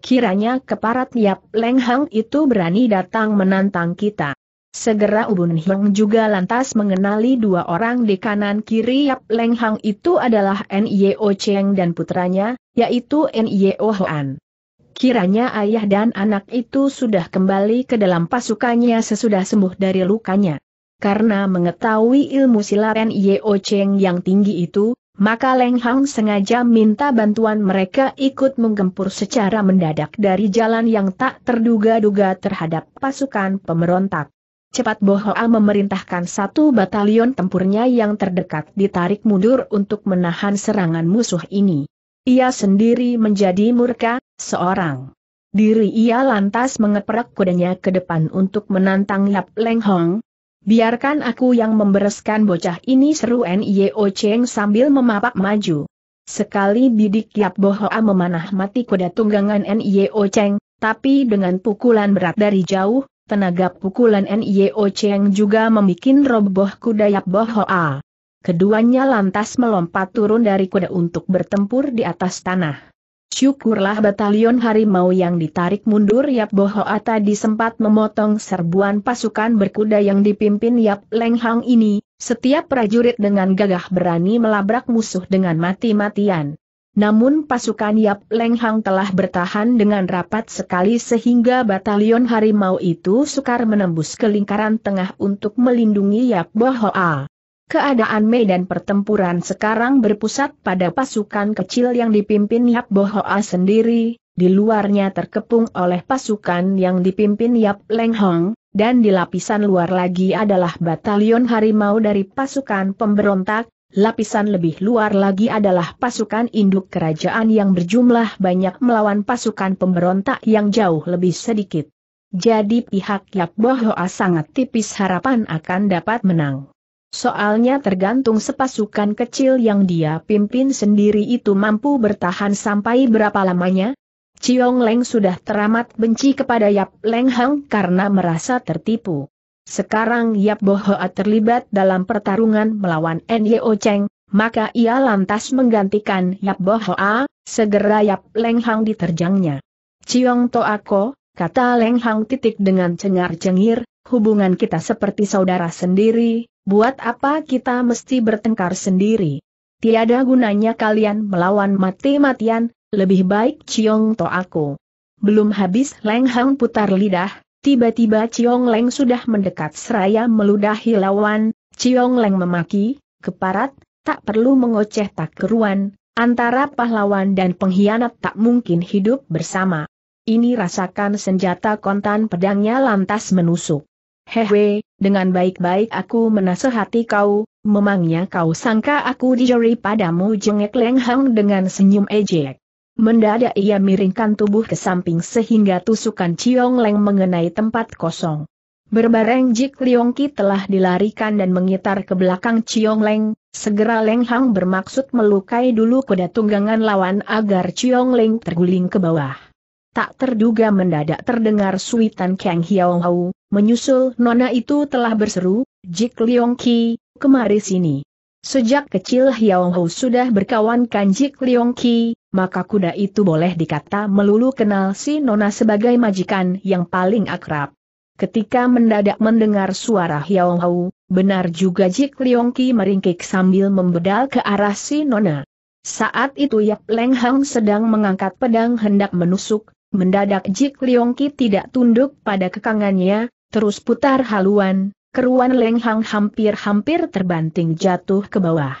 Kiranya keparat Yap Leng Hang itu berani datang menantang kita. Segera Ubun Hong juga lantas mengenali dua orang di kanan kiri Yap Leng Hang itu adalah Nio Cheng dan putranya, yaitu Nio Hoan. Kiranya ayah dan anak itu sudah kembali ke dalam pasukannya sesudah sembuh dari lukanya karena mengetahui ilmu silaren Yeo Cheng yang tinggi itu, maka Leng Hang sengaja minta bantuan mereka ikut menggempur secara mendadak dari jalan yang tak terduga-duga terhadap pasukan pemberontak. Cepat Bohoa memerintahkan satu batalion tempurnya yang terdekat ditarik mundur untuk menahan serangan musuh ini. Ia sendiri menjadi murka, seorang. Diri ia lantas mengeprak kudanya ke depan untuk menantang Lap Leng Hong, Biarkan aku yang membereskan bocah ini seru N.I.O. Cheng sambil memapak maju. Sekali bidik Yap Bohoa memanah mati kuda tunggangan N.I.O. Cheng, tapi dengan pukulan berat dari jauh, tenaga pukulan N.I.O. Cheng juga membuat roboh kuda Yap Bohoa. Keduanya lantas melompat turun dari kuda untuk bertempur di atas tanah. Syukurlah batalion harimau yang ditarik mundur Yap Bohoa tadi sempat memotong serbuan pasukan berkuda yang dipimpin Yap Lenghang ini, setiap prajurit dengan gagah berani melabrak musuh dengan mati-matian. Namun pasukan Yap Lenghang telah bertahan dengan rapat sekali sehingga batalion harimau itu sukar menembus ke lingkaran tengah untuk melindungi Yap Bohoa. Keadaan medan pertempuran sekarang berpusat pada pasukan kecil yang dipimpin Yap Bohoa sendiri, di luarnya terkepung oleh pasukan yang dipimpin Yap Leng Hong, dan di lapisan luar lagi adalah batalion harimau dari pasukan pemberontak, lapisan lebih luar lagi adalah pasukan induk kerajaan yang berjumlah banyak melawan pasukan pemberontak yang jauh lebih sedikit. Jadi pihak Yap Bohoa sangat tipis harapan akan dapat menang. Soalnya tergantung sepasukan kecil yang dia pimpin sendiri itu mampu bertahan sampai berapa lamanya. Ciong Leng sudah teramat benci kepada Yap Leng Hang karena merasa tertipu. Sekarang Yap Bohoa terlibat dalam pertarungan melawan Nyo Cheng, maka ia lantas menggantikan Yap Bohoa, segera Yap Leng Hang diterjangnya. To Toako, kata Leng Hang titik dengan cengar-cengir, hubungan kita seperti saudara sendiri, Buat apa kita mesti bertengkar sendiri? Tiada gunanya kalian melawan mati-matian, lebih baik Ciong To aku. Belum habis Leng Hang putar lidah, tiba-tiba Ciong Leng sudah mendekat seraya meludahi lawan, Ciong Leng memaki, keparat, tak perlu mengoceh tak keruan. antara pahlawan dan pengkhianat tak mungkin hidup bersama. Ini rasakan senjata kontan pedangnya lantas menusuk. Hehe, dengan baik-baik aku menasehati kau, memangnya kau sangka aku dijeri padamu jengek lenghang dengan senyum ejek. Mendadak ia miringkan tubuh ke samping sehingga tusukan Ciong Leng mengenai tempat kosong. Berbareng Jik Liong Ki telah dilarikan dan mengitar ke belakang Ciong Leng, segera Leng Hang bermaksud melukai dulu kuda tunggangan lawan agar Ciong Leng terguling ke bawah. Tak terduga mendadak terdengar suitan Kang Hiao Hau, menyusul nona itu telah berseru, Jik Leong Ki, kemari sini. Sejak kecil Hiao Hau sudah berkawan Jik Leong Ki, maka kuda itu boleh dikata melulu kenal si Nona sebagai majikan yang paling akrab. Ketika mendadak mendengar suara Hiao Hau, benar juga Jik Leong Ki meringkik sambil membedal ke arah si Nona. Saat itu Yap Leng Hang sedang mengangkat pedang hendak menusuk, Mendadak Jik Leong Ki tidak tunduk pada kekangannya, terus putar haluan, keruan Leng Hang hampir-hampir terbanting jatuh ke bawah.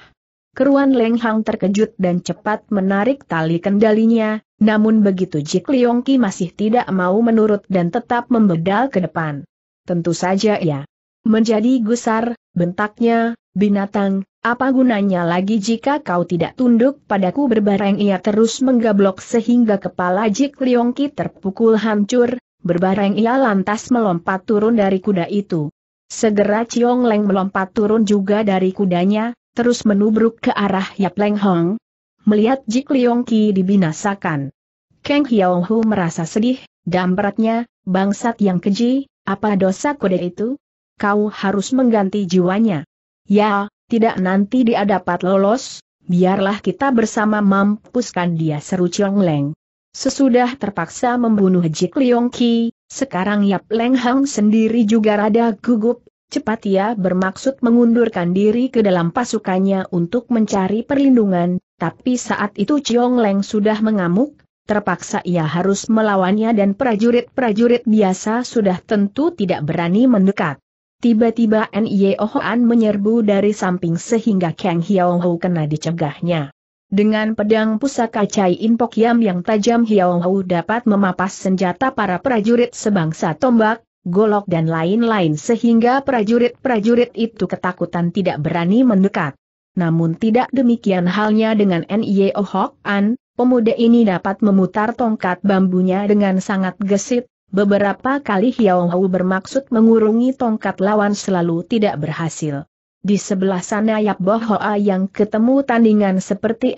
Keruan Leng Hang terkejut dan cepat menarik tali kendalinya, namun begitu Jik Leong Ki masih tidak mau menurut dan tetap membedal ke depan. Tentu saja ya. Menjadi gusar, bentaknya, binatang, apa gunanya lagi jika kau tidak tunduk padaku berbareng ia terus menggablok sehingga kepala Jik Leong terpukul hancur, berbareng ia lantas melompat turun dari kuda itu. Segera Chiong Leng melompat turun juga dari kudanya, terus menubruk ke arah Yap Leng Hong. Melihat Jik Leong dibinasakan. Kang Hiao Hu merasa sedih, dampratnya, bangsat yang keji, apa dosa kuda itu? Kau harus mengganti jiwanya. Ya, tidak nanti dia dapat lolos, biarlah kita bersama mampuskan dia seru Chong Leng. Sesudah terpaksa membunuh Jik Leong Ki, sekarang Yap Leng Hang sendiri juga rada gugup, cepat ia bermaksud mengundurkan diri ke dalam pasukannya untuk mencari perlindungan, tapi saat itu Chiong Leng sudah mengamuk, terpaksa ia harus melawannya dan prajurit-prajurit biasa sudah tentu tidak berani mendekat. Tiba-tiba e Ohok Hoan menyerbu dari samping sehingga Kang Hiao Ho kena dicegahnya. Dengan pedang pusaka Cai Inpok Yam yang tajam Hiao Ho dapat memapas senjata para prajurit sebangsa tombak, golok dan lain-lain sehingga prajurit-prajurit itu ketakutan tidak berani mendekat. Namun tidak demikian halnya dengan e Ohok Hoan, pemuda ini dapat memutar tongkat bambunya dengan sangat gesit, Beberapa kali Hiao Hau bermaksud mengurungi tongkat lawan selalu tidak berhasil. Di sebelah sana Yap Bohoa yang ketemu tandingan seperti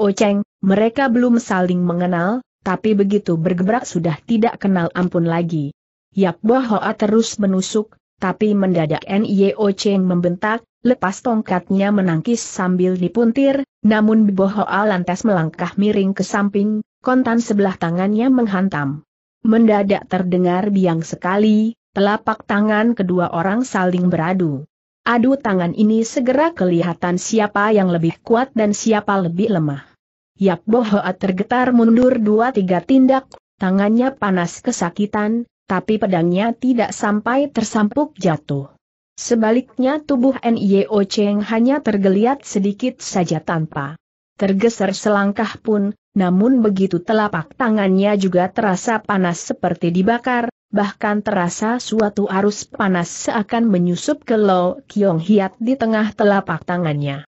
O Cheng, mereka belum saling mengenal, tapi begitu bergebrak sudah tidak kenal ampun lagi. Yap Bohoa terus menusuk, tapi mendadak O Cheng membentak, lepas tongkatnya menangkis sambil dipuntir, namun Bohoa lantas melangkah miring ke samping, kontan sebelah tangannya menghantam. Mendadak terdengar biang sekali, telapak tangan kedua orang saling beradu. Adu tangan ini segera kelihatan siapa yang lebih kuat dan siapa lebih lemah. Yap Bohoa tergetar mundur dua tiga tindak, tangannya panas kesakitan, tapi pedangnya tidak sampai tersampuk jatuh. Sebaliknya tubuh NIO Cheng hanya tergeliat sedikit saja tanpa tergeser selangkah pun, namun begitu telapak tangannya juga terasa panas seperti dibakar, bahkan terasa suatu arus panas seakan menyusup ke Lo Kiong Hiat di tengah telapak tangannya.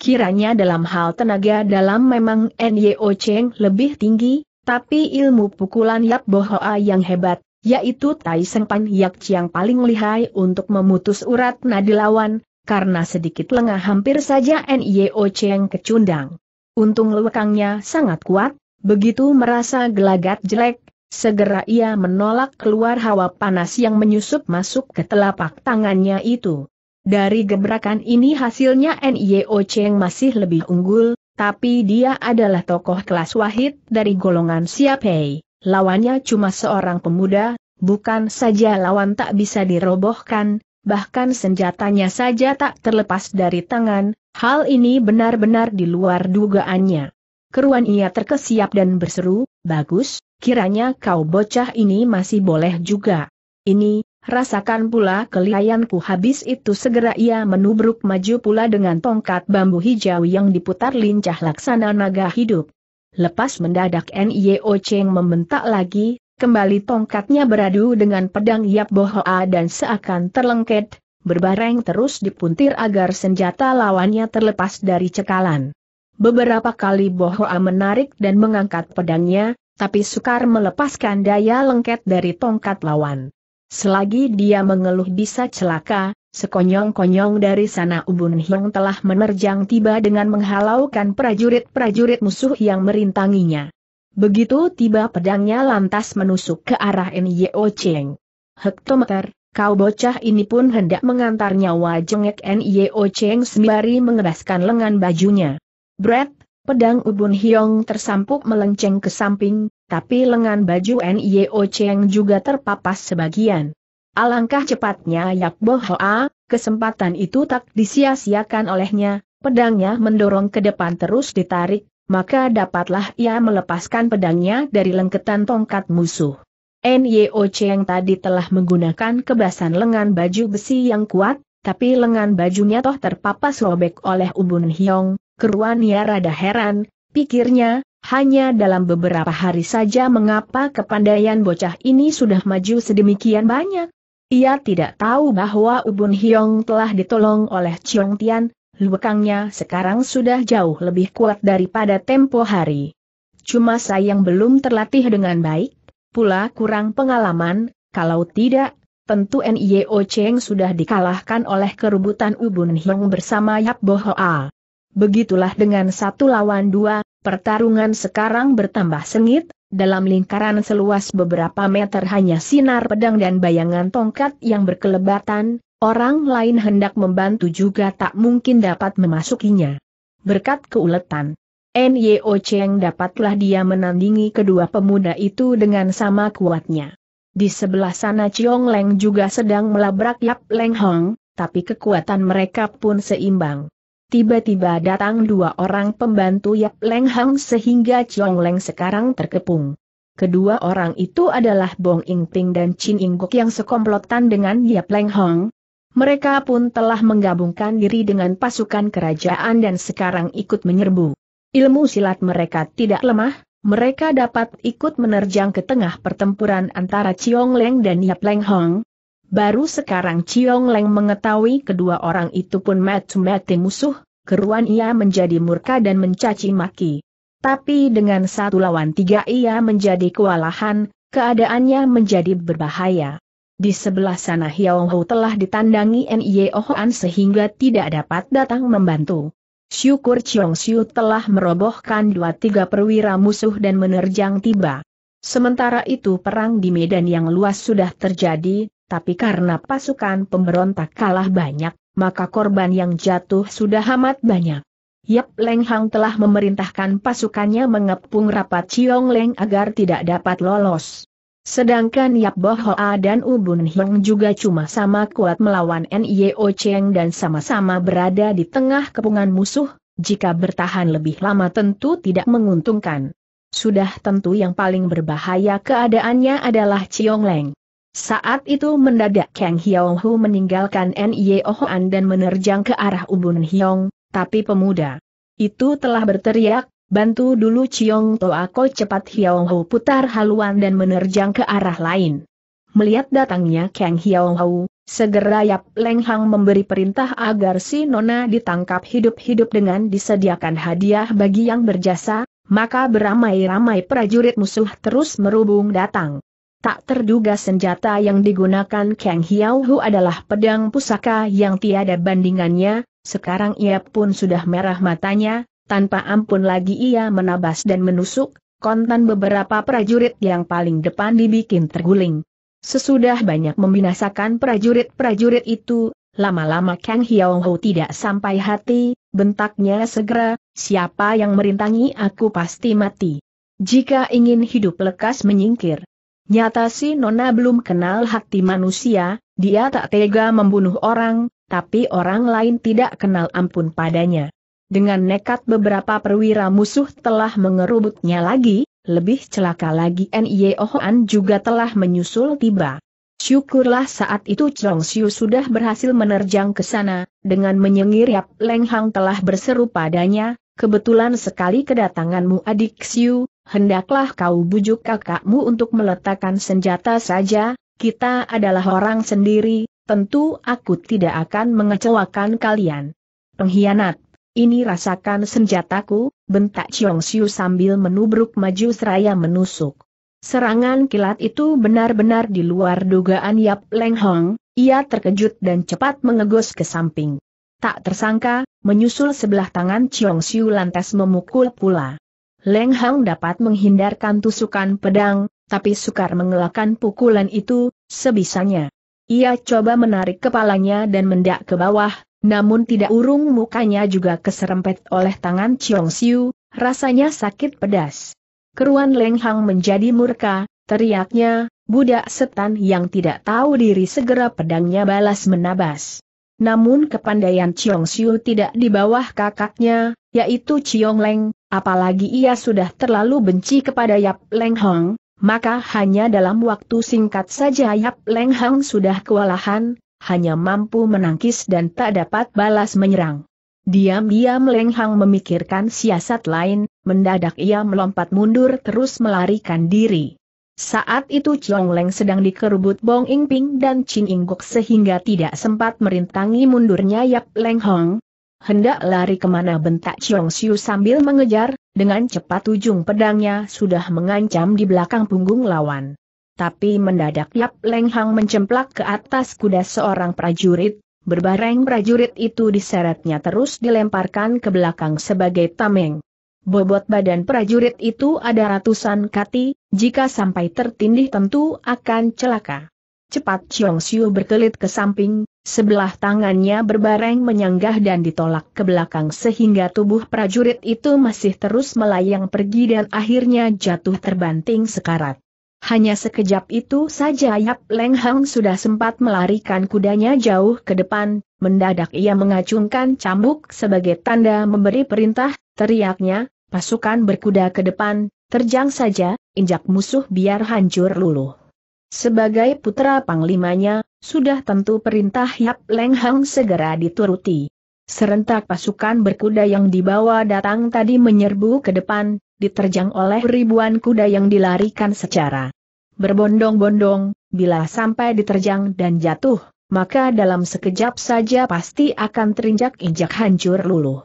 Kiranya dalam hal tenaga dalam memang Nyo Cheng lebih tinggi, tapi ilmu pukulan Yap Bohoa yang hebat, yaitu Tai Seng Pan Yak Chiang paling lihai untuk memutus urat nadi lawan, karena sedikit lengah hampir saja Nyo Cheng kecundang. Untung lekangnya sangat kuat, begitu merasa gelagat jelek, segera ia menolak keluar hawa panas yang menyusup masuk ke telapak tangannya itu. Dari gebrakan ini hasilnya NIO Cheng masih lebih unggul, tapi dia adalah tokoh kelas wahid dari golongan Siapei. Lawannya cuma seorang pemuda, bukan saja lawan tak bisa dirobohkan, bahkan senjatanya saja tak terlepas dari tangan, hal ini benar-benar di luar dugaannya. Keruan ia terkesiap dan berseru, bagus, kiranya kau bocah ini masih boleh juga. Ini, rasakan pula kelihayanku habis itu segera ia menubruk maju pula dengan tongkat bambu hijau yang diputar lincah laksana naga hidup. Lepas mendadak Nye Cheng membentak lagi, kembali tongkatnya beradu dengan pedang Yap Bohoa dan seakan terlengket, berbareng terus dipuntir agar senjata lawannya terlepas dari cekalan. Beberapa kali Bohoa menarik dan mengangkat pedangnya, tapi sukar melepaskan daya lengket dari tongkat lawan. Selagi dia mengeluh bisa celaka, sekonyong-konyong dari sana Ubun Hiong telah menerjang tiba dengan menghalaukan prajurit-prajurit musuh yang merintanginya. Begitu tiba pedangnya lantas menusuk ke arah Nio Cheng. Hektometer, kau bocah ini pun hendak mengantar nyawa jengek Nio Cheng sembari mengeraskan lengan bajunya. Brett, pedang Ubun Hiong tersampuk melenceng ke samping, tapi lengan baju Nio Cheng juga terpapas sebagian. Alangkah cepatnya Yap Bo Hoa, kesempatan itu tak disia-siakan olehnya, pedangnya mendorong ke depan terus ditarik, maka dapatlah ia melepaskan pedangnya dari lengketan tongkat musuh. Nyo Cheng tadi telah menggunakan kebasan lengan baju besi yang kuat, tapi lengan bajunya toh terpapas robek oleh Ubun Hyong, keruannya rada heran, pikirnya, hanya dalam beberapa hari saja mengapa kepandaian bocah ini sudah maju sedemikian banyak. Ia tidak tahu bahwa Ubun Hyong telah ditolong oleh Chiong Tian, Lubangnya sekarang sudah jauh lebih kuat daripada tempo hari. Cuma sayang belum terlatih dengan baik, pula kurang pengalaman, kalau tidak, tentu NIO Cheng sudah dikalahkan oleh kerubutan Ubun Hiong bersama Yap Bohoa. Begitulah dengan satu lawan dua, pertarungan sekarang bertambah sengit, dalam lingkaran seluas beberapa meter hanya sinar pedang dan bayangan tongkat yang berkelebatan, Orang lain hendak membantu juga tak mungkin dapat memasukinya. Berkat keuletan, Nyo Cheng dapatlah dia menandingi kedua pemuda itu dengan sama kuatnya. Di sebelah sana Chiong Leng juga sedang melabrak Yap Leng Hong, tapi kekuatan mereka pun seimbang. Tiba-tiba datang dua orang pembantu Yap Leng Hong sehingga Chiong Leng sekarang terkepung. Kedua orang itu adalah Bong Ing Ting dan Chin Ing Kok yang sekomplotan dengan Yap Leng Hong, mereka pun telah menggabungkan diri dengan pasukan kerajaan dan sekarang ikut menyerbu. Ilmu silat mereka tidak lemah, mereka dapat ikut menerjang ke tengah pertempuran antara Chiong Leng dan Yap Leng Hong. Baru sekarang Chiong Leng mengetahui kedua orang itu pun mati-mati musuh, keruan ia menjadi murka dan mencaci maki. Tapi dengan satu lawan tiga ia menjadi kewalahan, keadaannya menjadi berbahaya. Di sebelah sana Hiao Hu telah ditandangi N.I.O. Hoan sehingga tidak dapat datang membantu. Syukur Chiong Siu telah merobohkan dua tiga perwira musuh dan menerjang tiba. Sementara itu perang di medan yang luas sudah terjadi, tapi karena pasukan pemberontak kalah banyak, maka korban yang jatuh sudah amat banyak. Yap Leng Hang telah memerintahkan pasukannya mengepung rapat Chiong Leng agar tidak dapat lolos. Sedangkan Yap Hoa dan Ubun Hiong juga cuma sama kuat melawan Nio Cheng dan sama-sama berada di tengah kepungan musuh, jika bertahan lebih lama tentu tidak menguntungkan. Sudah tentu yang paling berbahaya keadaannya adalah Chiong Leng. Saat itu mendadak Kang Hiao Hu meninggalkan Nio Hoan dan menerjang ke arah Ubun Hiong, tapi pemuda itu telah berteriak, bantu dulu Ciong toa Toako cepat Hiao Hou putar haluan dan menerjang ke arah lain. Melihat datangnya Kang Hiao Hou, segera Yap Leng Hang memberi perintah agar si Nona ditangkap hidup-hidup dengan disediakan hadiah bagi yang berjasa, maka beramai-ramai prajurit musuh terus merubung datang. Tak terduga senjata yang digunakan Kang Hiao Hu adalah pedang pusaka yang tiada bandingannya, sekarang ia pun sudah merah matanya, tanpa ampun lagi ia menabas dan menusuk, kontan beberapa prajurit yang paling depan dibikin terguling. Sesudah banyak membinasakan prajurit-prajurit itu, lama-lama Kang Hiao Ho tidak sampai hati, bentaknya segera, siapa yang merintangi aku pasti mati. Jika ingin hidup lekas menyingkir. Nyata si Nona belum kenal hati manusia, dia tak tega membunuh orang, tapi orang lain tidak kenal ampun padanya. Dengan nekat beberapa perwira musuh telah mengerubutnya lagi, lebih celaka lagi Nie Ohoan juga telah menyusul tiba. Syukurlah saat itu Chong Siu sudah berhasil menerjang ke sana, dengan Yap Leng Hang telah berseru padanya, kebetulan sekali kedatanganmu adik Siu, hendaklah kau bujuk kakakmu untuk meletakkan senjata saja, kita adalah orang sendiri, tentu aku tidak akan mengecewakan kalian. Pengkhianat ini rasakan senjataku, bentak Chiong Siu sambil menubruk maju seraya menusuk. Serangan kilat itu benar-benar di luar dugaan Yap Leng Hong, ia terkejut dan cepat mengegos ke samping. Tak tersangka, menyusul sebelah tangan Chiong Siu lantas memukul pula. Leng Hong dapat menghindarkan tusukan pedang, tapi sukar mengelakkan pukulan itu, sebisanya. Ia coba menarik kepalanya dan mendak ke bawah, namun tidak urung mukanya juga keserempet oleh tangan Chiong Siu, rasanya sakit pedas. Keruan Leng Hang menjadi murka, teriaknya, budak setan yang tidak tahu diri segera pedangnya balas menabas. Namun kepandaian Chiong Siu tidak di bawah kakaknya, yaitu Chiong Leng, apalagi ia sudah terlalu benci kepada Yap Leng Hang, maka hanya dalam waktu singkat saja Yap Leng Hang sudah kewalahan, hanya mampu menangkis dan tak dapat balas menyerang. Diam-diam Leng memikirkan siasat lain, mendadak ia melompat mundur terus melarikan diri. Saat itu Chong Leng sedang dikerubut Bong Ing Ping dan Chin Ing Gok sehingga tidak sempat merintangi mundurnya Yap Leng Hong. Hendak lari kemana bentak Chong Siu sambil mengejar, dengan cepat ujung pedangnya sudah mengancam di belakang punggung lawan tapi mendadak Yap Leng Hang mencemplak ke atas kuda seorang prajurit, berbareng prajurit itu diseretnya terus dilemparkan ke belakang sebagai tameng. Bobot badan prajurit itu ada ratusan kati, jika sampai tertindih tentu akan celaka. Cepat Chiong Xiu berkelit ke samping, sebelah tangannya berbareng menyanggah dan ditolak ke belakang sehingga tubuh prajurit itu masih terus melayang pergi dan akhirnya jatuh terbanting sekarat. Hanya sekejap itu saja Yap Leng Hang sudah sempat melarikan kudanya jauh ke depan, mendadak ia mengacungkan cambuk sebagai tanda memberi perintah, teriaknya, pasukan berkuda ke depan, terjang saja, injak musuh biar hancur luluh. Sebagai putra panglimanya, sudah tentu perintah Yap Leng Hang segera dituruti. Serentak pasukan berkuda yang dibawa datang tadi menyerbu ke depan, diterjang oleh ribuan kuda yang dilarikan secara berbondong-bondong, bila sampai diterjang dan jatuh, maka dalam sekejap saja pasti akan terinjak-injak hancur luluh.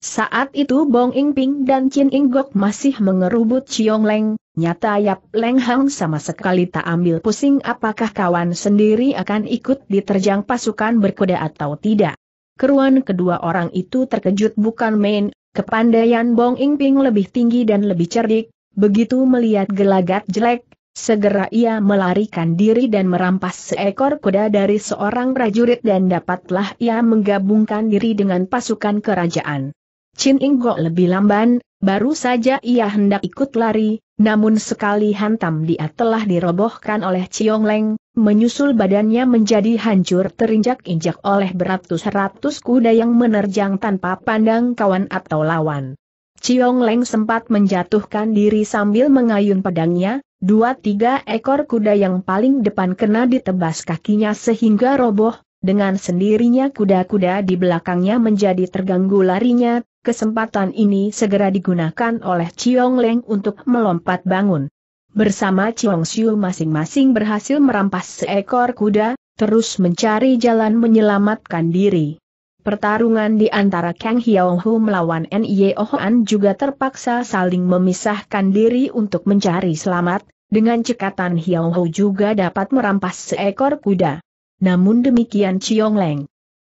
Saat itu Bong Ingping dan Chin Inggok masih mengerubut Chiong Leng, nyata Yap Leng Hang sama sekali tak ambil pusing apakah kawan sendiri akan ikut diterjang pasukan berkuda atau tidak. Keruan kedua orang itu terkejut bukan main, Kepandaian Bong Ingping lebih tinggi dan lebih cerdik, begitu melihat gelagat jelek, segera ia melarikan diri dan merampas seekor kuda dari seorang prajurit dan dapatlah ia menggabungkan diri dengan pasukan kerajaan. Chin Go lebih lamban, Baru saja ia hendak ikut lari, namun sekali hantam dia telah dirobohkan oleh Ciong Leng, menyusul badannya menjadi hancur terinjak-injak oleh beratus-ratus kuda yang menerjang tanpa pandang kawan atau lawan. Ciong Leng sempat menjatuhkan diri sambil mengayun pedangnya, dua-tiga ekor kuda yang paling depan kena ditebas kakinya sehingga roboh, dengan sendirinya kuda-kuda di belakangnya menjadi terganggu larinya, kesempatan ini segera digunakan oleh Chiong Leng untuk melompat bangun. Bersama Chiong Siu masing-masing berhasil merampas seekor kuda, terus mencari jalan menyelamatkan diri. Pertarungan di antara Kang Hiao Hu melawan Oh Hoan juga terpaksa saling memisahkan diri untuk mencari selamat, dengan cekatan Hiao Hu juga dapat merampas seekor kuda. Namun demikian Chiong Leng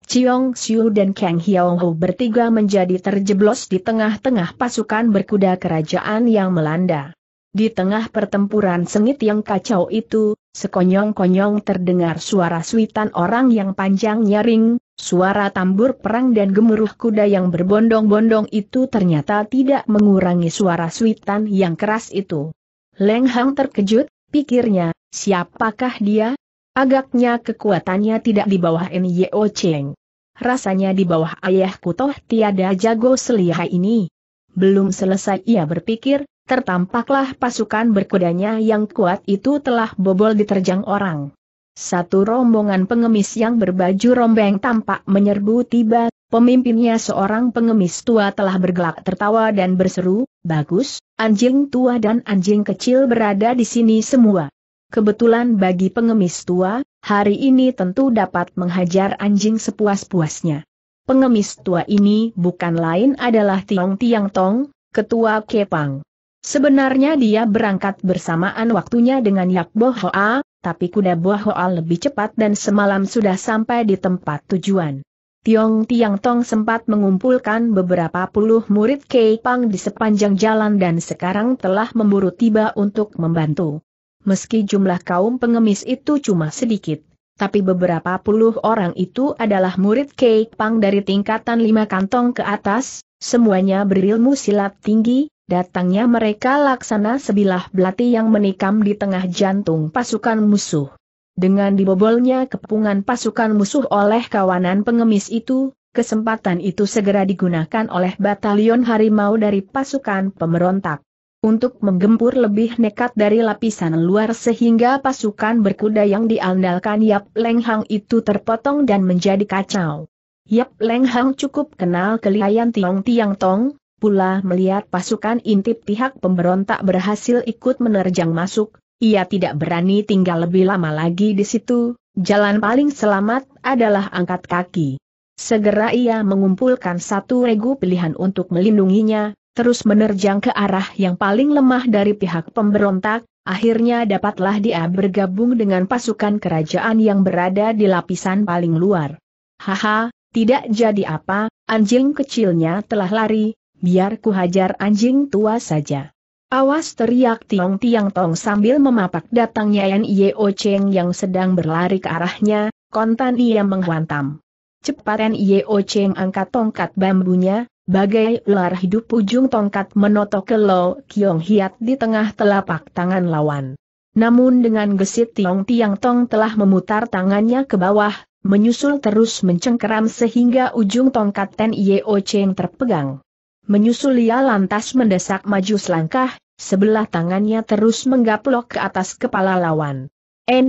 Chiong Xiu dan Kang Hiao bertiga menjadi terjeblos di tengah-tengah pasukan berkuda kerajaan yang melanda. Di tengah pertempuran sengit yang kacau itu, sekonyong-konyong terdengar suara suitan orang yang panjang nyaring, suara tambur perang dan gemuruh kuda yang berbondong-bondong itu ternyata tidak mengurangi suara suitan yang keras itu. Leng Hang terkejut, pikirnya, siapakah dia, Agaknya kekuatannya tidak di bawah Nyo Cheng. Rasanya di bawah ayahku toh tiada jago selihai ini. Belum selesai ia berpikir, tertampaklah pasukan berkudanya yang kuat itu telah bobol diterjang orang. Satu rombongan pengemis yang berbaju rombeng tampak menyerbu tiba, pemimpinnya seorang pengemis tua telah bergelak tertawa dan berseru, Bagus, anjing tua dan anjing kecil berada di sini semua. Kebetulan bagi pengemis tua, hari ini tentu dapat menghajar anjing sepuas-puasnya. Pengemis tua ini bukan lain adalah Tiong Tiang Tong, ketua Kepang. Sebenarnya dia berangkat bersamaan waktunya dengan Yak Bo Hoa, tapi kuda Bo Hoa lebih cepat dan semalam sudah sampai di tempat tujuan. Tiong Tiang Tong sempat mengumpulkan beberapa puluh murid Kepang di sepanjang jalan dan sekarang telah memburu tiba untuk membantu meski jumlah kaum pengemis itu cuma sedikit. Tapi beberapa puluh orang itu adalah murid Kek Pang dari tingkatan lima kantong ke atas, semuanya berilmu silat tinggi, datangnya mereka laksana sebilah belati yang menikam di tengah jantung pasukan musuh. Dengan dibobolnya kepungan pasukan musuh oleh kawanan pengemis itu, kesempatan itu segera digunakan oleh batalion harimau dari pasukan pemberontak untuk menggempur lebih nekat dari lapisan luar sehingga pasukan berkuda yang diandalkan Yap Leng Hang itu terpotong dan menjadi kacau. Yap Leng Hang cukup kenal kelihayan Tiong Tiang Tong, pula melihat pasukan intip pihak pemberontak berhasil ikut menerjang masuk, ia tidak berani tinggal lebih lama lagi di situ, jalan paling selamat adalah angkat kaki. Segera ia mengumpulkan satu regu pilihan untuk melindunginya, terus menerjang ke arah yang paling lemah dari pihak pemberontak, akhirnya dapatlah dia bergabung dengan pasukan kerajaan yang berada di lapisan paling luar. Haha, tidak jadi apa, anjing kecilnya telah lari, biar ku hajar anjing tua saja. Awas teriak Tiong Tiang Tong sambil memapak datangnya Yan Yeo Cheng yang sedang berlari ke arahnya, kontan ia menghantam. Cepat Yeo Cheng angkat tongkat bambunya, bagai ular hidup ujung tongkat menotok ke Lo Kiong Hiat di tengah telapak tangan lawan. Namun dengan gesit Tiong Tiang Tong telah memutar tangannya ke bawah, menyusul terus mencengkeram sehingga ujung tongkat Ten Yeo Cheng terpegang. Menyusul ia lantas mendesak maju selangkah, sebelah tangannya terus menggaplok ke atas kepala lawan. N.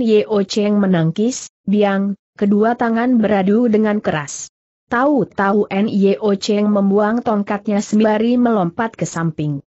Cheng menangkis, biang, kedua tangan beradu dengan keras. Tahu-tahu Nio Cheng membuang tongkatnya sembari melompat ke samping.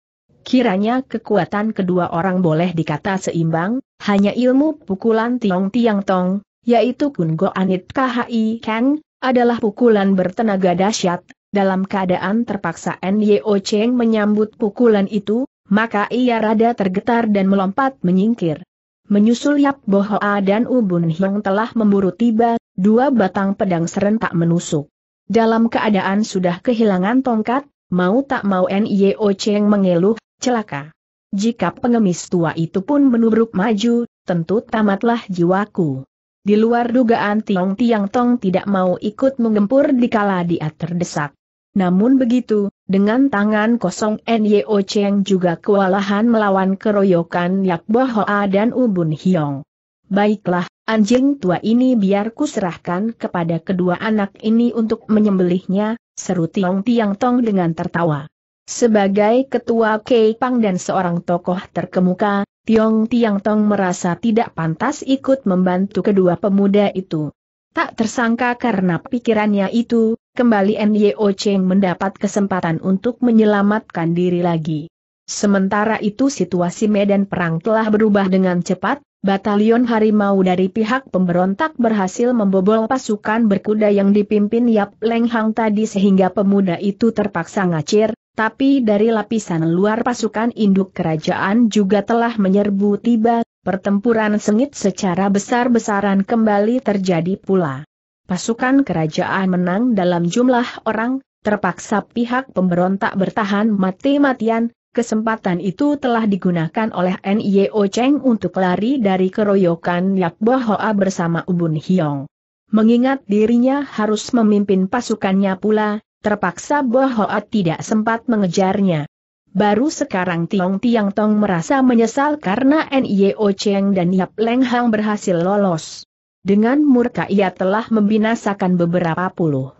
Kiranya kekuatan kedua orang boleh dikata seimbang, hanya ilmu pukulan Tiong Tiang Tong, yaitu Kun Go Anit KHI Kang, adalah pukulan bertenaga dahsyat. Dalam keadaan terpaksa Nio Cheng menyambut pukulan itu, maka ia rada tergetar dan melompat menyingkir. Menyusul Yap Bohoa dan Ubun Hiong telah memburu tiba, dua batang pedang serentak menusuk. Dalam keadaan sudah kehilangan tongkat, mau tak mau Nio Cheng mengeluh, celaka. Jika pengemis tua itu pun menubruk maju, tentu tamatlah jiwaku. Di luar dugaan Tiong Tiang Tong tidak mau ikut menggempur kala dia terdesak. Namun begitu, dengan tangan kosong Nyo Cheng juga kewalahan melawan keroyokan Yak Hoa dan Ubun Hiong. Baiklah, Anjing tua ini biar serahkan kepada kedua anak ini untuk menyembelihnya, seru Tiong Tiang Tong dengan tertawa. Sebagai ketua Kei Pang dan seorang tokoh terkemuka, Tiong Tiang Tong merasa tidak pantas ikut membantu kedua pemuda itu. Tak tersangka karena pikirannya itu, kembali Nyo Cheng mendapat kesempatan untuk menyelamatkan diri lagi. Sementara itu situasi medan perang telah berubah dengan cepat, Batalion Harimau dari pihak pemberontak berhasil membobol pasukan berkuda yang dipimpin Yap Leng Hang tadi sehingga pemuda itu terpaksa ngacir, tapi dari lapisan luar pasukan induk kerajaan juga telah menyerbu tiba, pertempuran sengit secara besar-besaran kembali terjadi pula. Pasukan kerajaan menang dalam jumlah orang, terpaksa pihak pemberontak bertahan mati-matian, Kesempatan itu telah digunakan oleh N.I.O. Cheng untuk lari dari keroyokan Bo Hoa bersama Ubun Hiong. Mengingat dirinya harus memimpin pasukannya pula, terpaksa Hoa tidak sempat mengejarnya. Baru sekarang Tiong Tiang Tong merasa menyesal karena N.I.O. Cheng dan Yap Leng Hang berhasil lolos. Dengan murka ia telah membinasakan beberapa puluh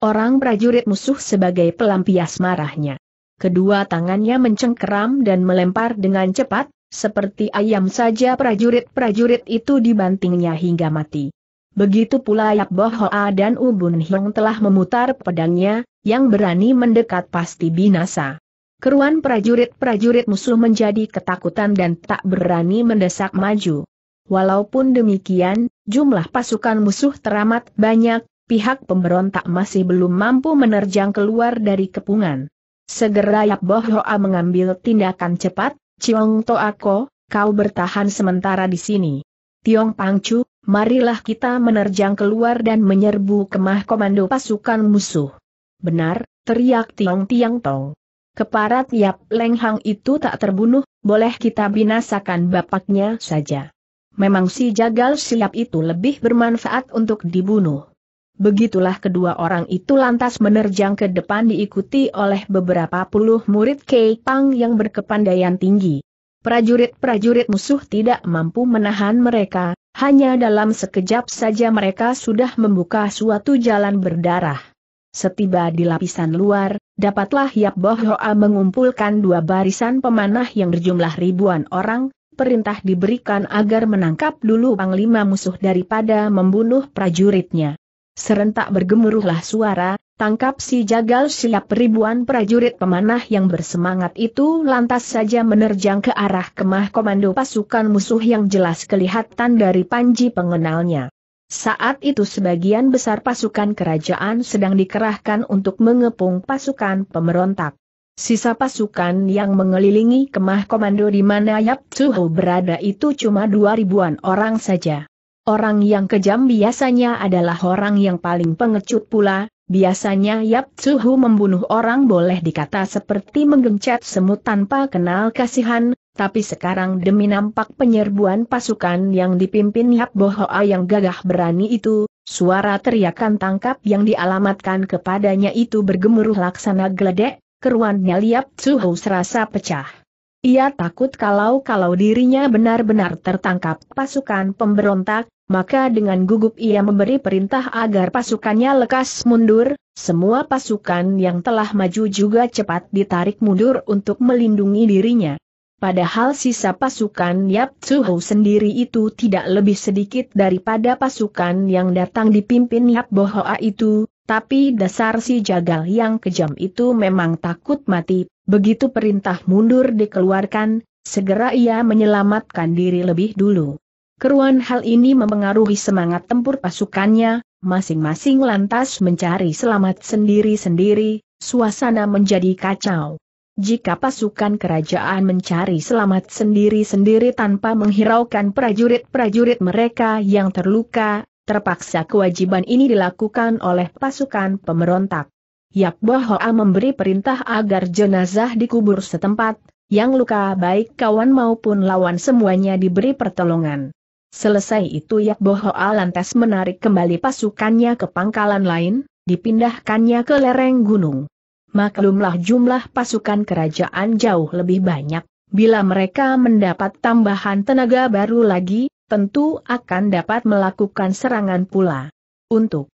orang prajurit musuh sebagai pelampias marahnya kedua tangannya mencengkeram dan melempar dengan cepat, seperti ayam saja prajurit-prajurit itu dibantingnya hingga mati. Begitu pula Yap Bohoa dan Ubun Hiong telah memutar pedangnya, yang berani mendekat pasti binasa. Keruan prajurit-prajurit musuh menjadi ketakutan dan tak berani mendesak maju. Walaupun demikian, jumlah pasukan musuh teramat banyak, pihak pemberontak masih belum mampu menerjang keluar dari kepungan. Segera Yap Bo Hoa mengambil tindakan cepat, Ciong Toako, kau bertahan sementara di sini. Tiong Pangcu, marilah kita menerjang keluar dan menyerbu kemah komando pasukan musuh. Benar, teriak Tiong Tiang Tong. Keparat Yap Lenghang itu tak terbunuh, boleh kita binasakan bapaknya saja. Memang si jagal siap itu lebih bermanfaat untuk dibunuh. Begitulah kedua orang itu lantas menerjang ke depan diikuti oleh beberapa puluh murid Kei Pang yang berkepandaian tinggi. Prajurit-prajurit musuh tidak mampu menahan mereka, hanya dalam sekejap saja mereka sudah membuka suatu jalan berdarah. Setiba di lapisan luar, dapatlah Yap Boh Hoa mengumpulkan dua barisan pemanah yang berjumlah ribuan orang, perintah diberikan agar menangkap dulu panglima musuh daripada membunuh prajuritnya. Serentak bergemuruhlah suara, tangkap si jagal siap ribuan prajurit pemanah yang bersemangat itu lantas saja menerjang ke arah kemah komando pasukan musuh yang jelas kelihatan dari panji pengenalnya. Saat itu sebagian besar pasukan kerajaan sedang dikerahkan untuk mengepung pasukan pemberontak. Sisa pasukan yang mengelilingi kemah komando di mana Yap Tsuho berada itu cuma dua ribuan orang saja. Orang yang kejam biasanya adalah orang yang paling pengecut pula, biasanya Yap Tsuhu membunuh orang boleh dikata seperti menggencet semut tanpa kenal kasihan, tapi sekarang demi nampak penyerbuan pasukan yang dipimpin Yap Bohoa yang gagah berani itu, suara teriakan tangkap yang dialamatkan kepadanya itu bergemuruh laksana geledek, keruannya Yap Tsuhu serasa pecah. Ia takut kalau-kalau dirinya benar-benar tertangkap pasukan pemberontak, maka dengan gugup ia memberi perintah agar pasukannya lekas mundur, semua pasukan yang telah maju juga cepat ditarik mundur untuk melindungi dirinya. Padahal sisa pasukan Yap Hou sendiri itu tidak lebih sedikit daripada pasukan yang datang dipimpin Yap Bohoa itu, tapi dasar si jagal yang kejam itu memang takut mati, Begitu perintah mundur dikeluarkan, segera ia menyelamatkan diri lebih dulu. Keruan hal ini mempengaruhi semangat tempur pasukannya, masing-masing lantas mencari selamat sendiri-sendiri, suasana menjadi kacau. Jika pasukan kerajaan mencari selamat sendiri-sendiri tanpa menghiraukan prajurit-prajurit mereka yang terluka, terpaksa kewajiban ini dilakukan oleh pasukan pemberontak. Yap Bohoa memberi perintah agar jenazah dikubur setempat, yang luka baik kawan maupun lawan semuanya diberi pertolongan. Selesai itu Yak Bohoa lantas menarik kembali pasukannya ke pangkalan lain, dipindahkannya ke lereng gunung. Maklumlah jumlah pasukan kerajaan jauh lebih banyak, bila mereka mendapat tambahan tenaga baru lagi, tentu akan dapat melakukan serangan pula. Untuk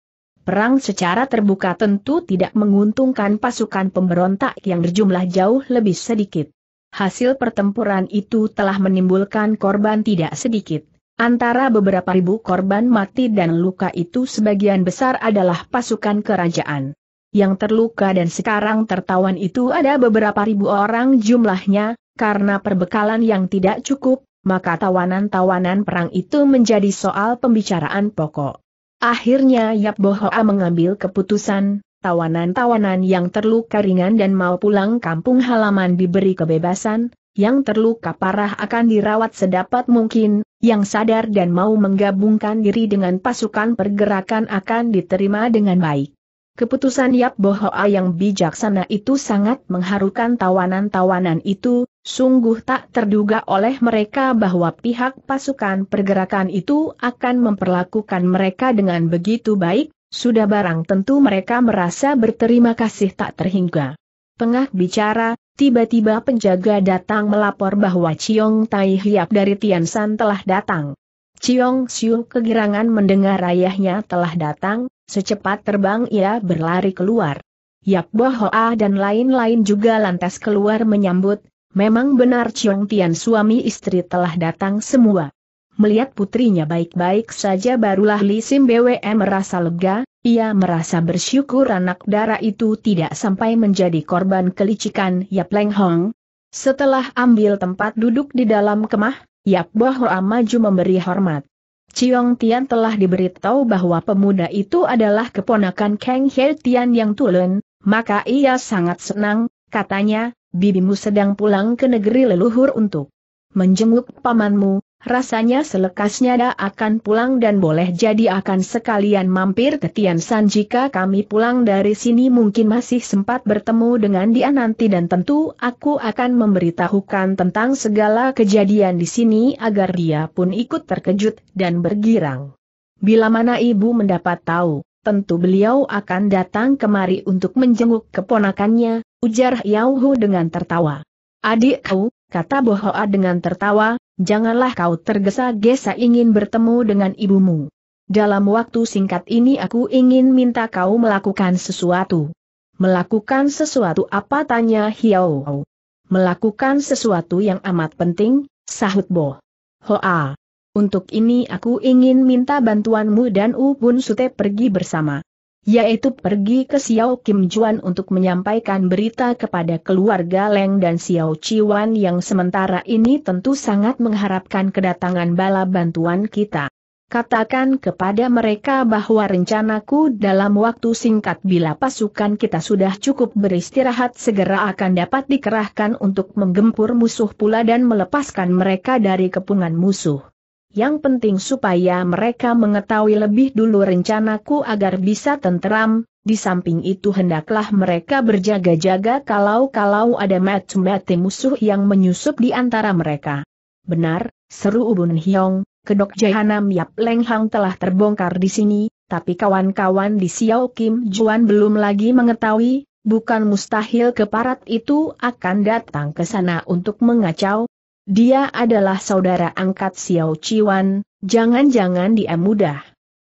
Perang secara terbuka tentu tidak menguntungkan pasukan pemberontak yang berjumlah jauh lebih sedikit. Hasil pertempuran itu telah menimbulkan korban tidak sedikit. Antara beberapa ribu korban mati dan luka itu sebagian besar adalah pasukan kerajaan. Yang terluka dan sekarang tertawan itu ada beberapa ribu orang jumlahnya, karena perbekalan yang tidak cukup, maka tawanan-tawanan perang itu menjadi soal pembicaraan pokok. Akhirnya Yap Bohoa mengambil keputusan, tawanan-tawanan yang terluka ringan dan mau pulang kampung halaman diberi kebebasan, yang terluka parah akan dirawat sedapat mungkin, yang sadar dan mau menggabungkan diri dengan pasukan pergerakan akan diterima dengan baik. Keputusan Yap Bohoa yang bijaksana itu sangat mengharukan tawanan-tawanan itu, Sungguh tak terduga oleh mereka bahwa pihak pasukan pergerakan itu akan memperlakukan mereka dengan begitu baik, sudah barang tentu mereka merasa berterima kasih tak terhingga. Tengah bicara, tiba-tiba penjaga datang melapor bahwa Ciong Tai Hiap dari Tiansan telah datang. Ciong Siu kegirangan mendengar ayahnya telah datang, secepat terbang ia berlari keluar. Yap Yak Bohoa dan lain-lain juga lantas keluar menyambut, Memang benar Chiong Tian suami istri telah datang semua. Melihat putrinya baik-baik saja barulah Li Sim BWM merasa lega, ia merasa bersyukur anak darah itu tidak sampai menjadi korban kelicikan Yap Leng Hong. Setelah ambil tempat duduk di dalam kemah, Yap Boh Hoa maju memberi hormat. Chiong Tian telah diberitahu bahwa pemuda itu adalah keponakan Kang He Tian yang tulen, maka ia sangat senang, katanya, bibimu sedang pulang ke negeri leluhur untuk menjenguk pamanmu, rasanya selekasnya dia akan pulang dan boleh jadi akan sekalian mampir ke Tian San jika kami pulang dari sini mungkin masih sempat bertemu dengan dia nanti dan tentu aku akan memberitahukan tentang segala kejadian di sini agar dia pun ikut terkejut dan bergirang. Bila mana ibu mendapat tahu tentu beliau akan datang kemari untuk menjenguk keponakannya, ujar Yauhu dengan tertawa. Adik kau, kata Bohoa dengan tertawa, janganlah kau tergesa-gesa ingin bertemu dengan ibumu. Dalam waktu singkat ini aku ingin minta kau melakukan sesuatu. Melakukan sesuatu apa tanya Hiao? Melakukan sesuatu yang amat penting, sahut Bo. Hoa. Untuk ini aku ingin minta bantuanmu dan Ubun Sute pergi bersama. Yaitu pergi ke Xiao Kim Juan untuk menyampaikan berita kepada keluarga Leng dan Xiao Chiwan yang sementara ini tentu sangat mengharapkan kedatangan bala bantuan kita. Katakan kepada mereka bahwa rencanaku dalam waktu singkat bila pasukan kita sudah cukup beristirahat segera akan dapat dikerahkan untuk menggempur musuh pula dan melepaskan mereka dari kepungan musuh yang penting supaya mereka mengetahui lebih dulu rencanaku agar bisa tenteram, di samping itu hendaklah mereka berjaga-jaga kalau-kalau ada mati-mati musuh yang menyusup di antara mereka. Benar, seru Ubun Hyong, kedok Jahanam Yap Leng Hang telah terbongkar di sini, tapi kawan-kawan di Xiao Kim Juan belum lagi mengetahui, bukan mustahil keparat itu akan datang ke sana untuk mengacau, dia adalah saudara angkat Xiao Chiwan, jangan-jangan dia mudah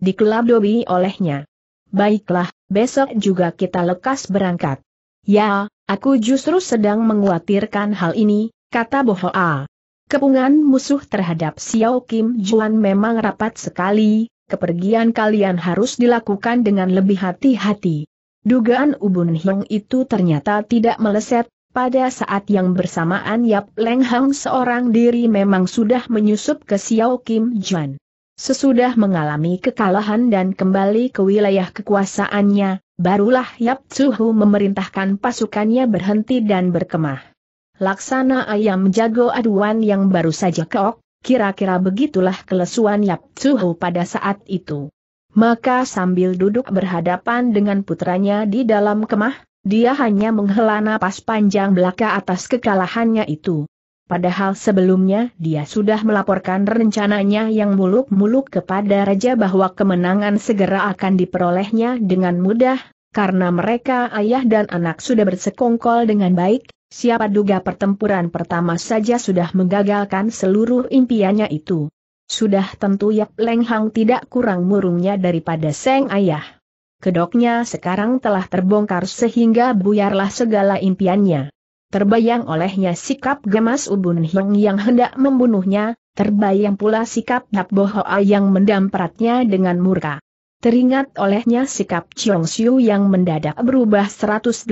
dikelabui olehnya. Baiklah, besok juga kita lekas berangkat. Ya, aku justru sedang mengkhawatirkan hal ini, kata Bohoa. Kepungan musuh terhadap Xiao Kim Juan memang rapat sekali, kepergian kalian harus dilakukan dengan lebih hati-hati. Dugaan Ubun Hyong itu ternyata tidak meleset, pada saat yang bersamaan Yap Leng Hang seorang diri memang sudah menyusup ke Xiao Kim Juan. Sesudah mengalami kekalahan dan kembali ke wilayah kekuasaannya, barulah Yap Hu memerintahkan pasukannya berhenti dan berkemah. Laksana ayam jago aduan yang baru saja keok, kira-kira begitulah kelesuan Yap Hu pada saat itu. Maka sambil duduk berhadapan dengan putranya di dalam kemah, dia hanya menghela napas panjang belaka atas kekalahannya itu. Padahal sebelumnya dia sudah melaporkan rencananya yang muluk-muluk kepada Raja bahwa kemenangan segera akan diperolehnya dengan mudah, karena mereka ayah dan anak sudah bersekongkol dengan baik, siapa duga pertempuran pertama saja sudah menggagalkan seluruh impiannya itu. Sudah tentu Yap Leng Hang tidak kurang murungnya daripada Seng Ayah kedoknya sekarang telah terbongkar sehingga buyarlah segala impiannya. Terbayang olehnya sikap gemas Ubun Hyung yang hendak membunuhnya, terbayang pula sikap Dap Bohoa yang mendampratnya dengan murka. Teringat olehnya sikap Chiong Siu yang mendadak berubah 180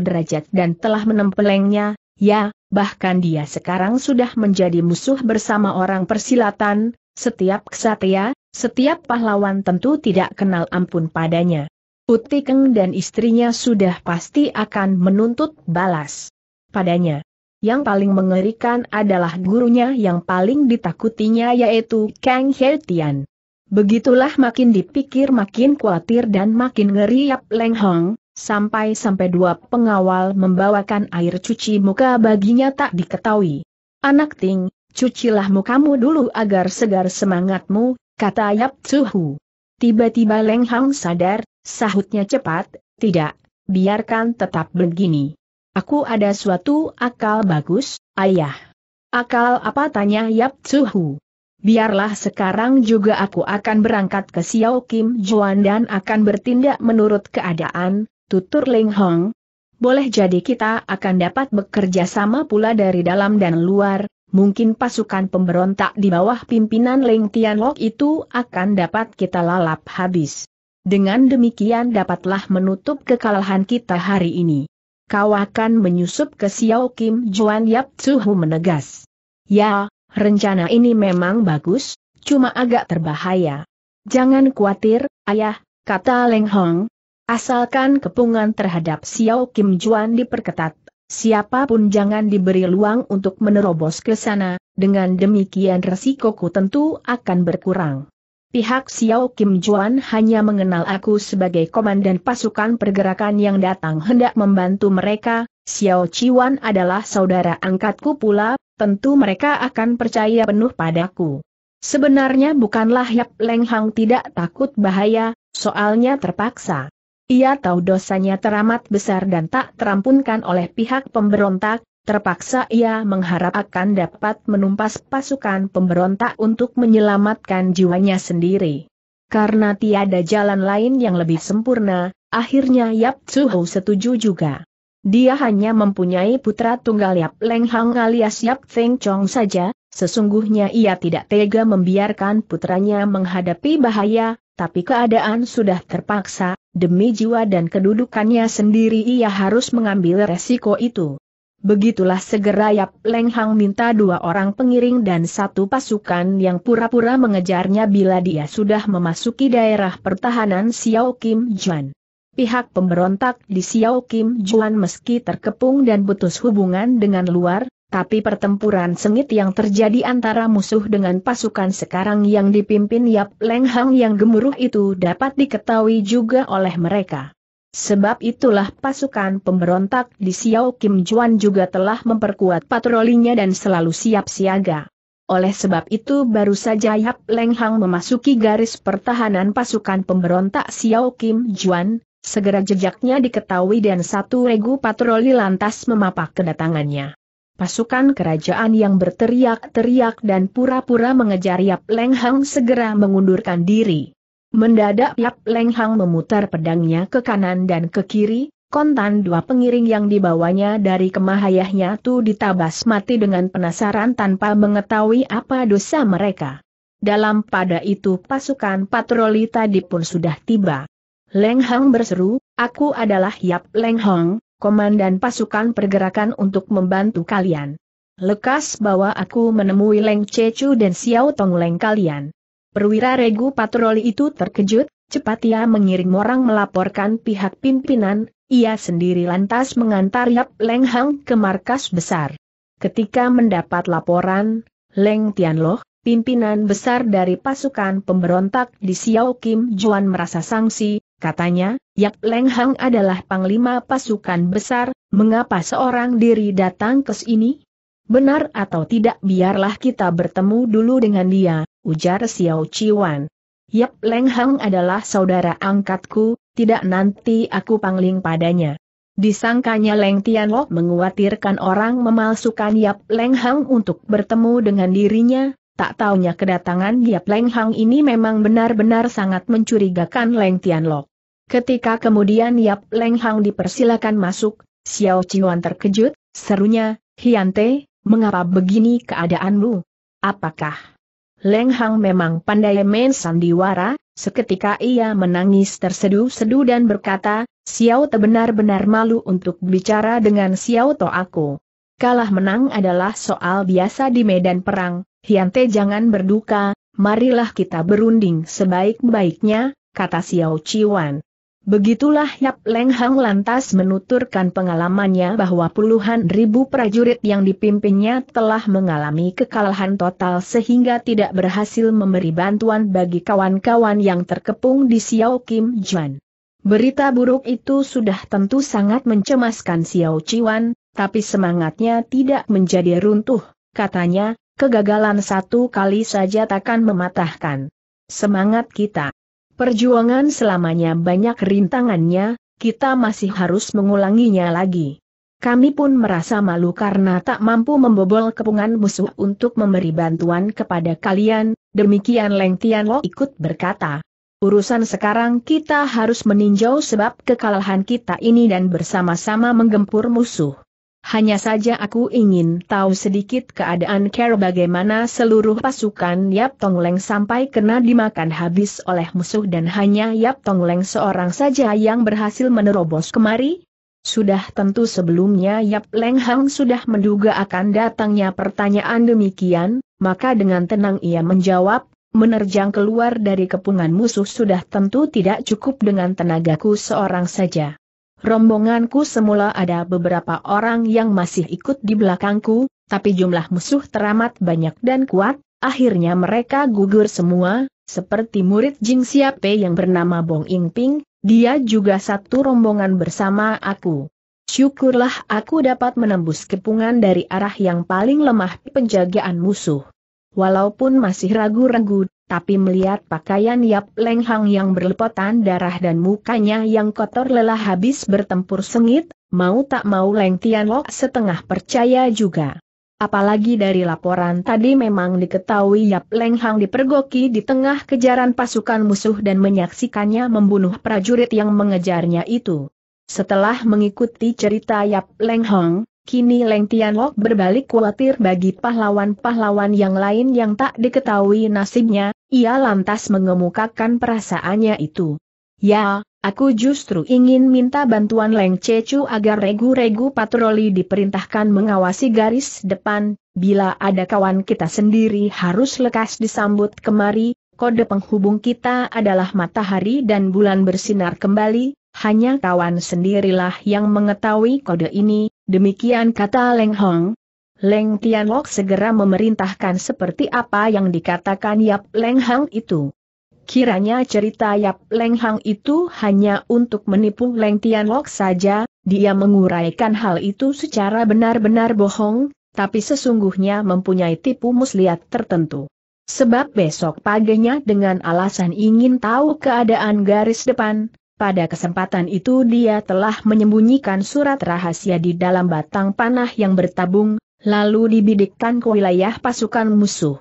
derajat dan telah menempelengnya, ya, bahkan dia sekarang sudah menjadi musuh bersama orang persilatan, setiap kesatria, setiap pahlawan tentu tidak kenal ampun padanya. Utikeng dan istrinya sudah pasti akan menuntut balas padanya. Yang paling mengerikan adalah gurunya yang paling ditakutinya yaitu Kang Hertian. Begitulah makin dipikir makin khawatir dan makin ngeri Yap Leng Hong, sampai-sampai dua pengawal membawakan air cuci muka baginya tak diketahui. Anak Ting, cucilah mukamu dulu agar segar semangatmu, kata Yap Tsuhu. Tiba-tiba Leng Hang sadar, sahutnya cepat, tidak, biarkan tetap begini. Aku ada suatu akal bagus, ayah. Akal apa tanya Yap Tsuhu? Biarlah sekarang juga aku akan berangkat ke Xiao Kim Juan dan akan bertindak menurut keadaan, tutur Leng Hong. Boleh jadi kita akan dapat bekerja sama pula dari dalam dan luar, mungkin pasukan pemberontak di bawah pimpinan Leng Tianlok itu akan dapat kita lalap habis. Dengan demikian dapatlah menutup kekalahan kita hari ini. Kau akan menyusup ke Xiao Kim Juan Yap Tsuhu menegas. Ya, rencana ini memang bagus, cuma agak terbahaya. Jangan khawatir, ayah, kata Leng Hong. Asalkan kepungan terhadap Xiao Kim Juan diperketat, Siapapun jangan diberi luang untuk menerobos ke sana, dengan demikian resikoku tentu akan berkurang. Pihak Xiao Kim Juan hanya mengenal aku sebagai komandan pasukan pergerakan yang datang hendak membantu mereka, Xiao Chiwan adalah saudara angkatku pula, tentu mereka akan percaya penuh padaku. Sebenarnya bukanlah Yap Leng Hang tidak takut bahaya, soalnya terpaksa. Ia tahu dosanya teramat besar dan tak terampunkan oleh pihak pemberontak, terpaksa ia mengharap akan dapat menumpas pasukan pemberontak untuk menyelamatkan jiwanya sendiri. Karena tiada jalan lain yang lebih sempurna, akhirnya Yap Hou setuju juga. Dia hanya mempunyai putra tunggal Yap Leng Hang alias Yap Feng Chong saja, sesungguhnya ia tidak tega membiarkan putranya menghadapi bahaya, tapi keadaan sudah terpaksa, demi jiwa dan kedudukannya sendiri ia harus mengambil resiko itu. Begitulah segera Yap Leng Hang minta dua orang pengiring dan satu pasukan yang pura-pura mengejarnya bila dia sudah memasuki daerah pertahanan Xiao Kim Juan. Pihak pemberontak di Xiao Kim Juan meski terkepung dan putus hubungan dengan luar, tapi pertempuran sengit yang terjadi antara musuh dengan pasukan sekarang yang dipimpin Yap Leng Hang yang gemuruh itu dapat diketahui juga oleh mereka. Sebab itulah pasukan pemberontak di Xiao Kim Juan juga telah memperkuat patrolinya dan selalu siap siaga. Oleh sebab itu baru saja Yap Leng Hang memasuki garis pertahanan pasukan pemberontak Xiao Kim Juan, segera jejaknya diketahui dan satu regu patroli lantas memapah kedatangannya. Pasukan kerajaan yang berteriak-teriak dan pura-pura mengejar Yap Leng Hang segera mengundurkan diri. Mendadak Yap Leng Hang memutar pedangnya ke kanan dan ke kiri, kontan dua pengiring yang dibawanya dari kemahayahnya itu ditabas mati dengan penasaran tanpa mengetahui apa dosa mereka. Dalam pada itu pasukan patroli tadi pun sudah tiba. Leng Hang berseru, aku adalah Yap Leng Hang, komandan pasukan pergerakan untuk membantu kalian. Lekas bawa aku menemui Leng Cecu dan Xiao Tong Leng kalian. Perwira regu patroli itu terkejut, cepat ia mengirim orang melaporkan pihak pimpinan, ia sendiri lantas mengantar Yap Leng Hang ke markas besar. Ketika mendapat laporan, Leng Tianloh, pimpinan besar dari pasukan pemberontak di Xiao Kim Juan merasa sangsi, Katanya, Yap Leng Hang adalah panglima pasukan besar, mengapa seorang diri datang ke sini? Benar atau tidak biarlah kita bertemu dulu dengan dia, ujar Xiao Chiwan. Yap Leng Hang adalah saudara angkatku, tidak nanti aku pangling padanya. Disangkanya Leng Tianlok menguatirkan orang memalsukan Yap Leng Hang untuk bertemu dengan dirinya, tak taunya kedatangan Yap Leng Hang ini memang benar-benar sangat mencurigakan Leng Tianlok. Ketika kemudian Yap Leng Hang dipersilakan masuk, Xiao Qiuan terkejut, serunya, Hiante, mengapa begini keadaanmu? Apakah Leng Hang memang pandai main sandiwara? Seketika ia menangis terseduh-seduh dan berkata, Xiao Te benar-benar malu untuk bicara dengan Xiao To aku. Kalah menang adalah soal biasa di medan perang, Hiante jangan berduka, marilah kita berunding sebaik-baiknya, kata Xiao Chiwan. Begitulah Yap Leng Hang lantas menuturkan pengalamannya bahwa puluhan ribu prajurit yang dipimpinnya telah mengalami kekalahan total sehingga tidak berhasil memberi bantuan bagi kawan-kawan yang terkepung di Xiao Kim Juan. Berita buruk itu sudah tentu sangat mencemaskan Xiao Chiwan, tapi semangatnya tidak menjadi runtuh, katanya, Kegagalan satu kali saja takkan mematahkan semangat kita. Perjuangan selamanya banyak rintangannya, kita masih harus mengulanginya lagi. Kami pun merasa malu karena tak mampu membobol kepungan musuh untuk memberi bantuan kepada kalian, demikian Leng Tianlo ikut berkata. Urusan sekarang kita harus meninjau sebab kekalahan kita ini dan bersama-sama menggempur musuh. Hanya saja aku ingin tahu sedikit keadaan Care bagaimana seluruh pasukan Yap Tong Leng sampai kena dimakan habis oleh musuh dan hanya Yap Tong Leng seorang saja yang berhasil menerobos kemari? Sudah tentu sebelumnya Yap Leng Hang sudah menduga akan datangnya pertanyaan demikian, maka dengan tenang ia menjawab, menerjang keluar dari kepungan musuh sudah tentu tidak cukup dengan tenagaku seorang saja rombonganku semula ada beberapa orang yang masih ikut di belakangku, tapi jumlah musuh teramat banyak dan kuat, akhirnya mereka gugur semua, seperti murid Jing Siape yang bernama Bong Ingping, dia juga satu rombongan bersama aku. Syukurlah aku dapat menembus kepungan dari arah yang paling lemah penjagaan musuh. Walaupun masih ragu-ragu, tapi melihat pakaian Yap Leng Hang yang berlepotan darah dan mukanya yang kotor lelah habis bertempur sengit, mau tak mau Leng Tian Lok setengah percaya juga. Apalagi dari laporan tadi memang diketahui Yap Leng Hang dipergoki di tengah kejaran pasukan musuh dan menyaksikannya membunuh prajurit yang mengejarnya itu. Setelah mengikuti cerita Yap Leng Hang, Kini Leng Tianlok berbalik khawatir bagi pahlawan-pahlawan yang lain yang tak diketahui nasibnya, ia lantas mengemukakan perasaannya itu. Ya, aku justru ingin minta bantuan Leng Cecu agar regu-regu patroli diperintahkan mengawasi garis depan, bila ada kawan kita sendiri harus lekas disambut kemari, kode penghubung kita adalah matahari dan bulan bersinar kembali, hanya kawan sendirilah yang mengetahui kode ini, Demikian kata Leng Hong. Leng Tianlok segera memerintahkan seperti apa yang dikatakan Yap Leng Hang itu. Kiranya cerita Yap Leng Hang itu hanya untuk menipu Leng Tianlok saja, dia menguraikan hal itu secara benar-benar bohong, tapi sesungguhnya mempunyai tipu muslihat tertentu. Sebab besok paginya dengan alasan ingin tahu keadaan garis depan, pada kesempatan itu dia telah menyembunyikan surat rahasia di dalam batang panah yang bertabung, lalu dibidikkan ke wilayah pasukan musuh.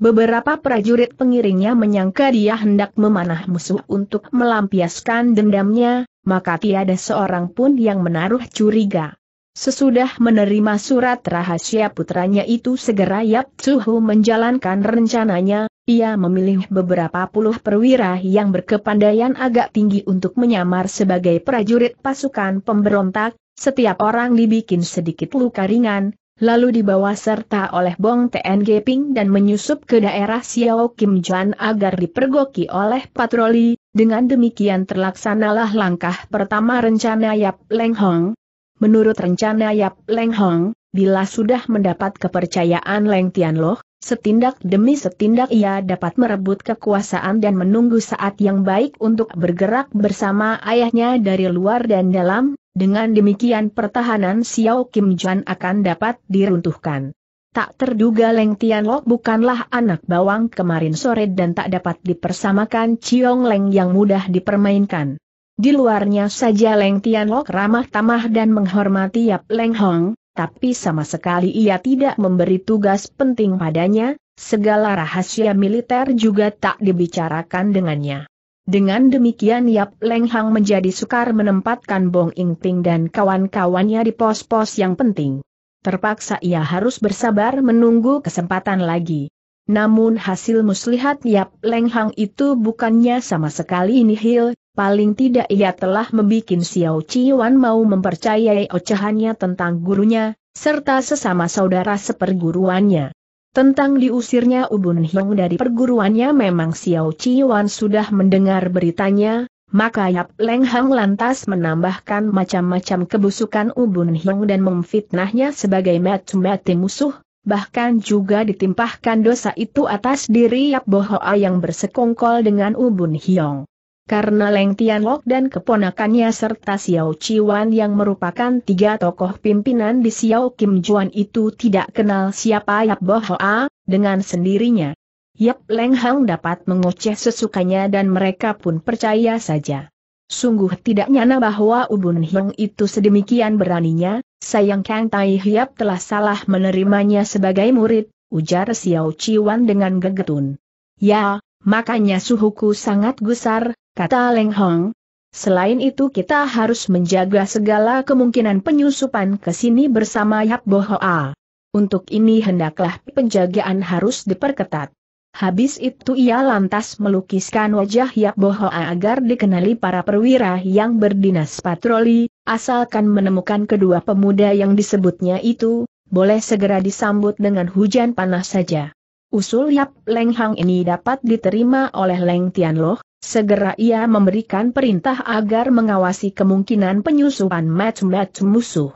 Beberapa prajurit pengiringnya menyangka dia hendak memanah musuh untuk melampiaskan dendamnya, maka tiada seorang pun yang menaruh curiga. Sesudah menerima surat rahasia putranya itu segera Yap Tsuhu menjalankan rencananya, ia memilih beberapa puluh perwira yang berkepandaian agak tinggi untuk menyamar sebagai prajurit pasukan pemberontak, setiap orang dibikin sedikit luka ringan, lalu dibawa serta oleh Bong TNG Ping dan menyusup ke daerah Xiao Kim Juan agar dipergoki oleh patroli, dengan demikian terlaksanalah langkah pertama rencana Yap Leng Hong. Menurut rencana Yap Leng Hong, bila sudah mendapat kepercayaan Leng Tian Loh, Setindak demi setindak ia dapat merebut kekuasaan dan menunggu saat yang baik untuk bergerak bersama ayahnya dari luar dan dalam, dengan demikian pertahanan Xiao Kim Jan akan dapat diruntuhkan. Tak terduga Leng Tianlok bukanlah anak bawang kemarin sore dan tak dapat dipersamakan Ciong Leng yang mudah dipermainkan. Di luarnya saja Leng Tianlok ramah tamah dan menghormati Yap Leng Hong, tapi sama sekali ia tidak memberi tugas penting padanya, segala rahasia militer juga tak dibicarakan dengannya. Dengan demikian Yap Leng Hang menjadi sukar menempatkan Bong Ing Ting dan kawan-kawannya di pos-pos yang penting. Terpaksa ia harus bersabar menunggu kesempatan lagi. Namun hasil muslihat Yap Leng Hang itu bukannya sama sekali nihil, Paling tidak ia telah membuat Xiao Chiwan mau mempercayai ocehannya tentang gurunya, serta sesama saudara seperguruannya. Tentang diusirnya Ubun Hiong dari perguruannya memang Xiao Chiwan sudah mendengar beritanya, maka Yap Leng Hang lantas menambahkan macam-macam kebusukan Ubun Hiong dan memfitnahnya sebagai mati-mati musuh, bahkan juga ditimpahkan dosa itu atas diri Yap Bohoa yang bersekongkol dengan Ubun Hiong karena Leng Tianlok dan keponakannya serta Xiao Chiwan yang merupakan tiga tokoh pimpinan di Xiao Kim Juan itu tidak kenal siapa Yap Bo Hoa, dengan sendirinya. Yap Leng Hang dapat mengoceh sesukanya dan mereka pun percaya saja. Sungguh tidak nyana bahwa Ubun Hiong itu sedemikian beraninya, sayang Kang Tai Hiap telah salah menerimanya sebagai murid, ujar Xiao Chiwan dengan gegetun. Ya, makanya suhuku sangat gusar, kata Leng Hong. Selain itu kita harus menjaga segala kemungkinan penyusupan ke sini bersama Yap Bo Hoa. Untuk ini hendaklah penjagaan harus diperketat. Habis itu ia lantas melukiskan wajah Yap Bo Hoa agar dikenali para perwira yang berdinas patroli, asalkan menemukan kedua pemuda yang disebutnya itu, boleh segera disambut dengan hujan panas saja. Usul Yap Leng Hang ini dapat diterima oleh Leng Tian Loh, segera ia memberikan perintah agar mengawasi kemungkinan penyusupan match-match musuh.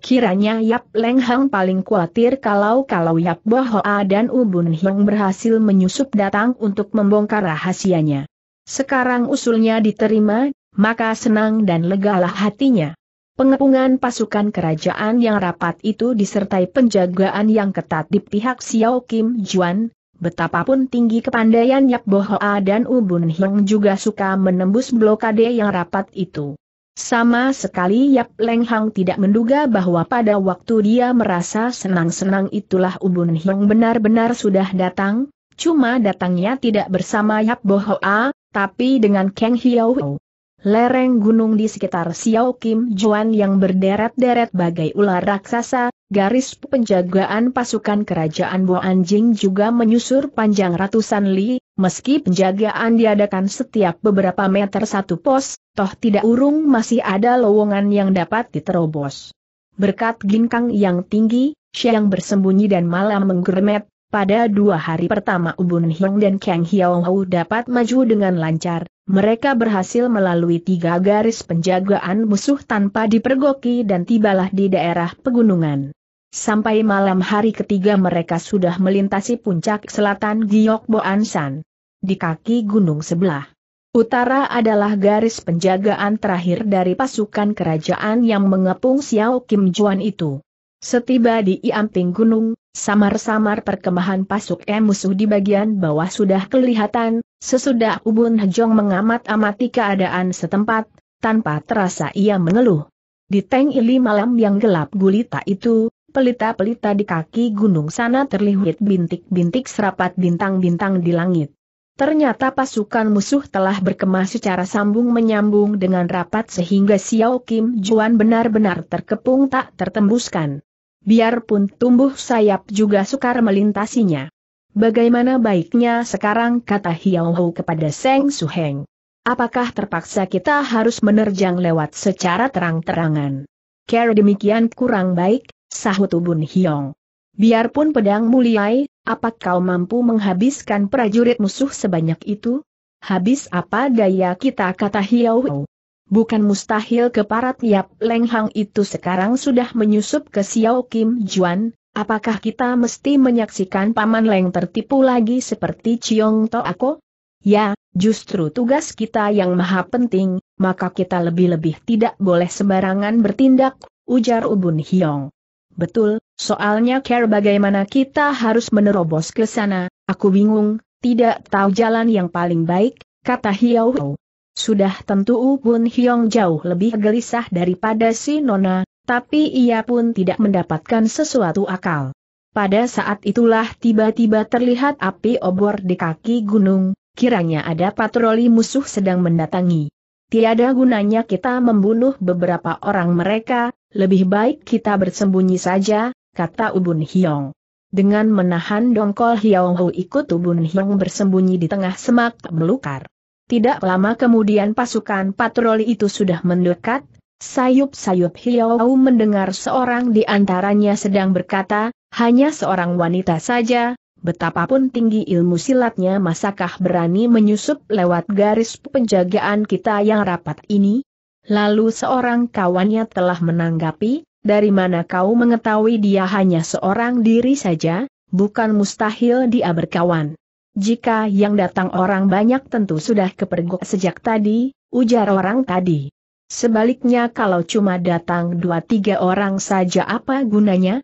Kiranya Yap Leng Hang paling khawatir kalau-kalau Yap Hoa dan Ubun Hyong berhasil menyusup datang untuk membongkar rahasianya. Sekarang usulnya diterima, maka senang dan legalah hatinya. Pengepungan pasukan kerajaan yang rapat itu disertai penjagaan yang ketat di pihak Xiao Kim Juan, betapapun tinggi kepandaian Yap Bo Hoa dan Ubun Hyung juga suka menembus blokade yang rapat itu. Sama sekali Yap Leng Hang tidak menduga bahwa pada waktu dia merasa senang-senang itulah Ubun Hyung benar-benar sudah datang, cuma datangnya tidak bersama Yap Bo Hoa, tapi dengan Kang Hiao. Lereng gunung di sekitar Xiao Kim Juan yang berderet-deret bagai ular raksasa, garis penjagaan pasukan kerajaan Bo Anjing juga menyusur panjang ratusan li, meski penjagaan diadakan setiap beberapa meter satu pos, toh tidak urung masih ada lowongan yang dapat diterobos. Berkat ginkang yang tinggi, siang bersembunyi dan malam menggermet, pada dua hari pertama Ubun Hyung dan Kang Hiao dapat maju dengan lancar, mereka berhasil melalui tiga garis penjagaan musuh tanpa dipergoki dan tibalah di daerah pegunungan. Sampai malam hari ketiga mereka sudah melintasi puncak selatan Giok Boansan. Di kaki gunung sebelah. Utara adalah garis penjagaan terakhir dari pasukan kerajaan yang mengepung Xiao Kim Juan itu. Setiba di Iamping Gunung, samar-samar perkemahan pasuk e musuh di bagian bawah sudah kelihatan, Sesudah Ubun Hejong mengamat-amati keadaan setempat, tanpa terasa ia mengeluh. Di Teng Ili malam yang gelap gulita itu, pelita-pelita di kaki gunung sana terlihat bintik-bintik serapat bintang-bintang di langit. Ternyata pasukan musuh telah berkemah secara sambung menyambung dengan rapat sehingga Xiao Kim Juan benar-benar terkepung tak tertembuskan. Biarpun tumbuh sayap juga sukar melintasinya. Bagaimana baiknya sekarang kata Hiao Hou kepada Seng Su Heng. Apakah terpaksa kita harus menerjang lewat secara terang-terangan? Cara demikian kurang baik, sahut Ubun Hiong. Biarpun pedang muliai, apa kau mampu menghabiskan prajurit musuh sebanyak itu? Habis apa daya kita kata Hiao Hou. Bukan mustahil keparat Yap Leng Hang itu sekarang sudah menyusup ke Xiao Kim Juan, Apakah kita mesti menyaksikan Paman Leng tertipu lagi seperti Ciong To Ako? Ya, justru tugas kita yang maha penting, maka kita lebih-lebih tidak boleh sembarangan bertindak, ujar Ubun Hiong. Betul, soalnya care bagaimana kita harus menerobos ke sana, aku bingung, tidak tahu jalan yang paling baik, kata Hiao. Sudah tentu Ubun Hiong jauh lebih gelisah daripada si Nona, tapi ia pun tidak mendapatkan sesuatu akal. Pada saat itulah tiba-tiba terlihat api obor di kaki gunung, kiranya ada patroli musuh sedang mendatangi. Tiada gunanya kita membunuh beberapa orang mereka, lebih baik kita bersembunyi saja, kata Ubun Hiong. Dengan menahan dongkol Hiong Hu ikut Ubun Hiong bersembunyi di tengah semak belukar. Tidak lama kemudian pasukan patroli itu sudah mendekat, Sayup-sayup Hiau mendengar seorang di antaranya sedang berkata, hanya seorang wanita saja, betapapun tinggi ilmu silatnya masakah berani menyusup lewat garis penjagaan kita yang rapat ini? Lalu seorang kawannya telah menanggapi, dari mana kau mengetahui dia hanya seorang diri saja, bukan mustahil dia berkawan. Jika yang datang orang banyak tentu sudah kepergok sejak tadi, ujar orang tadi. Sebaliknya kalau cuma datang dua tiga orang saja apa gunanya,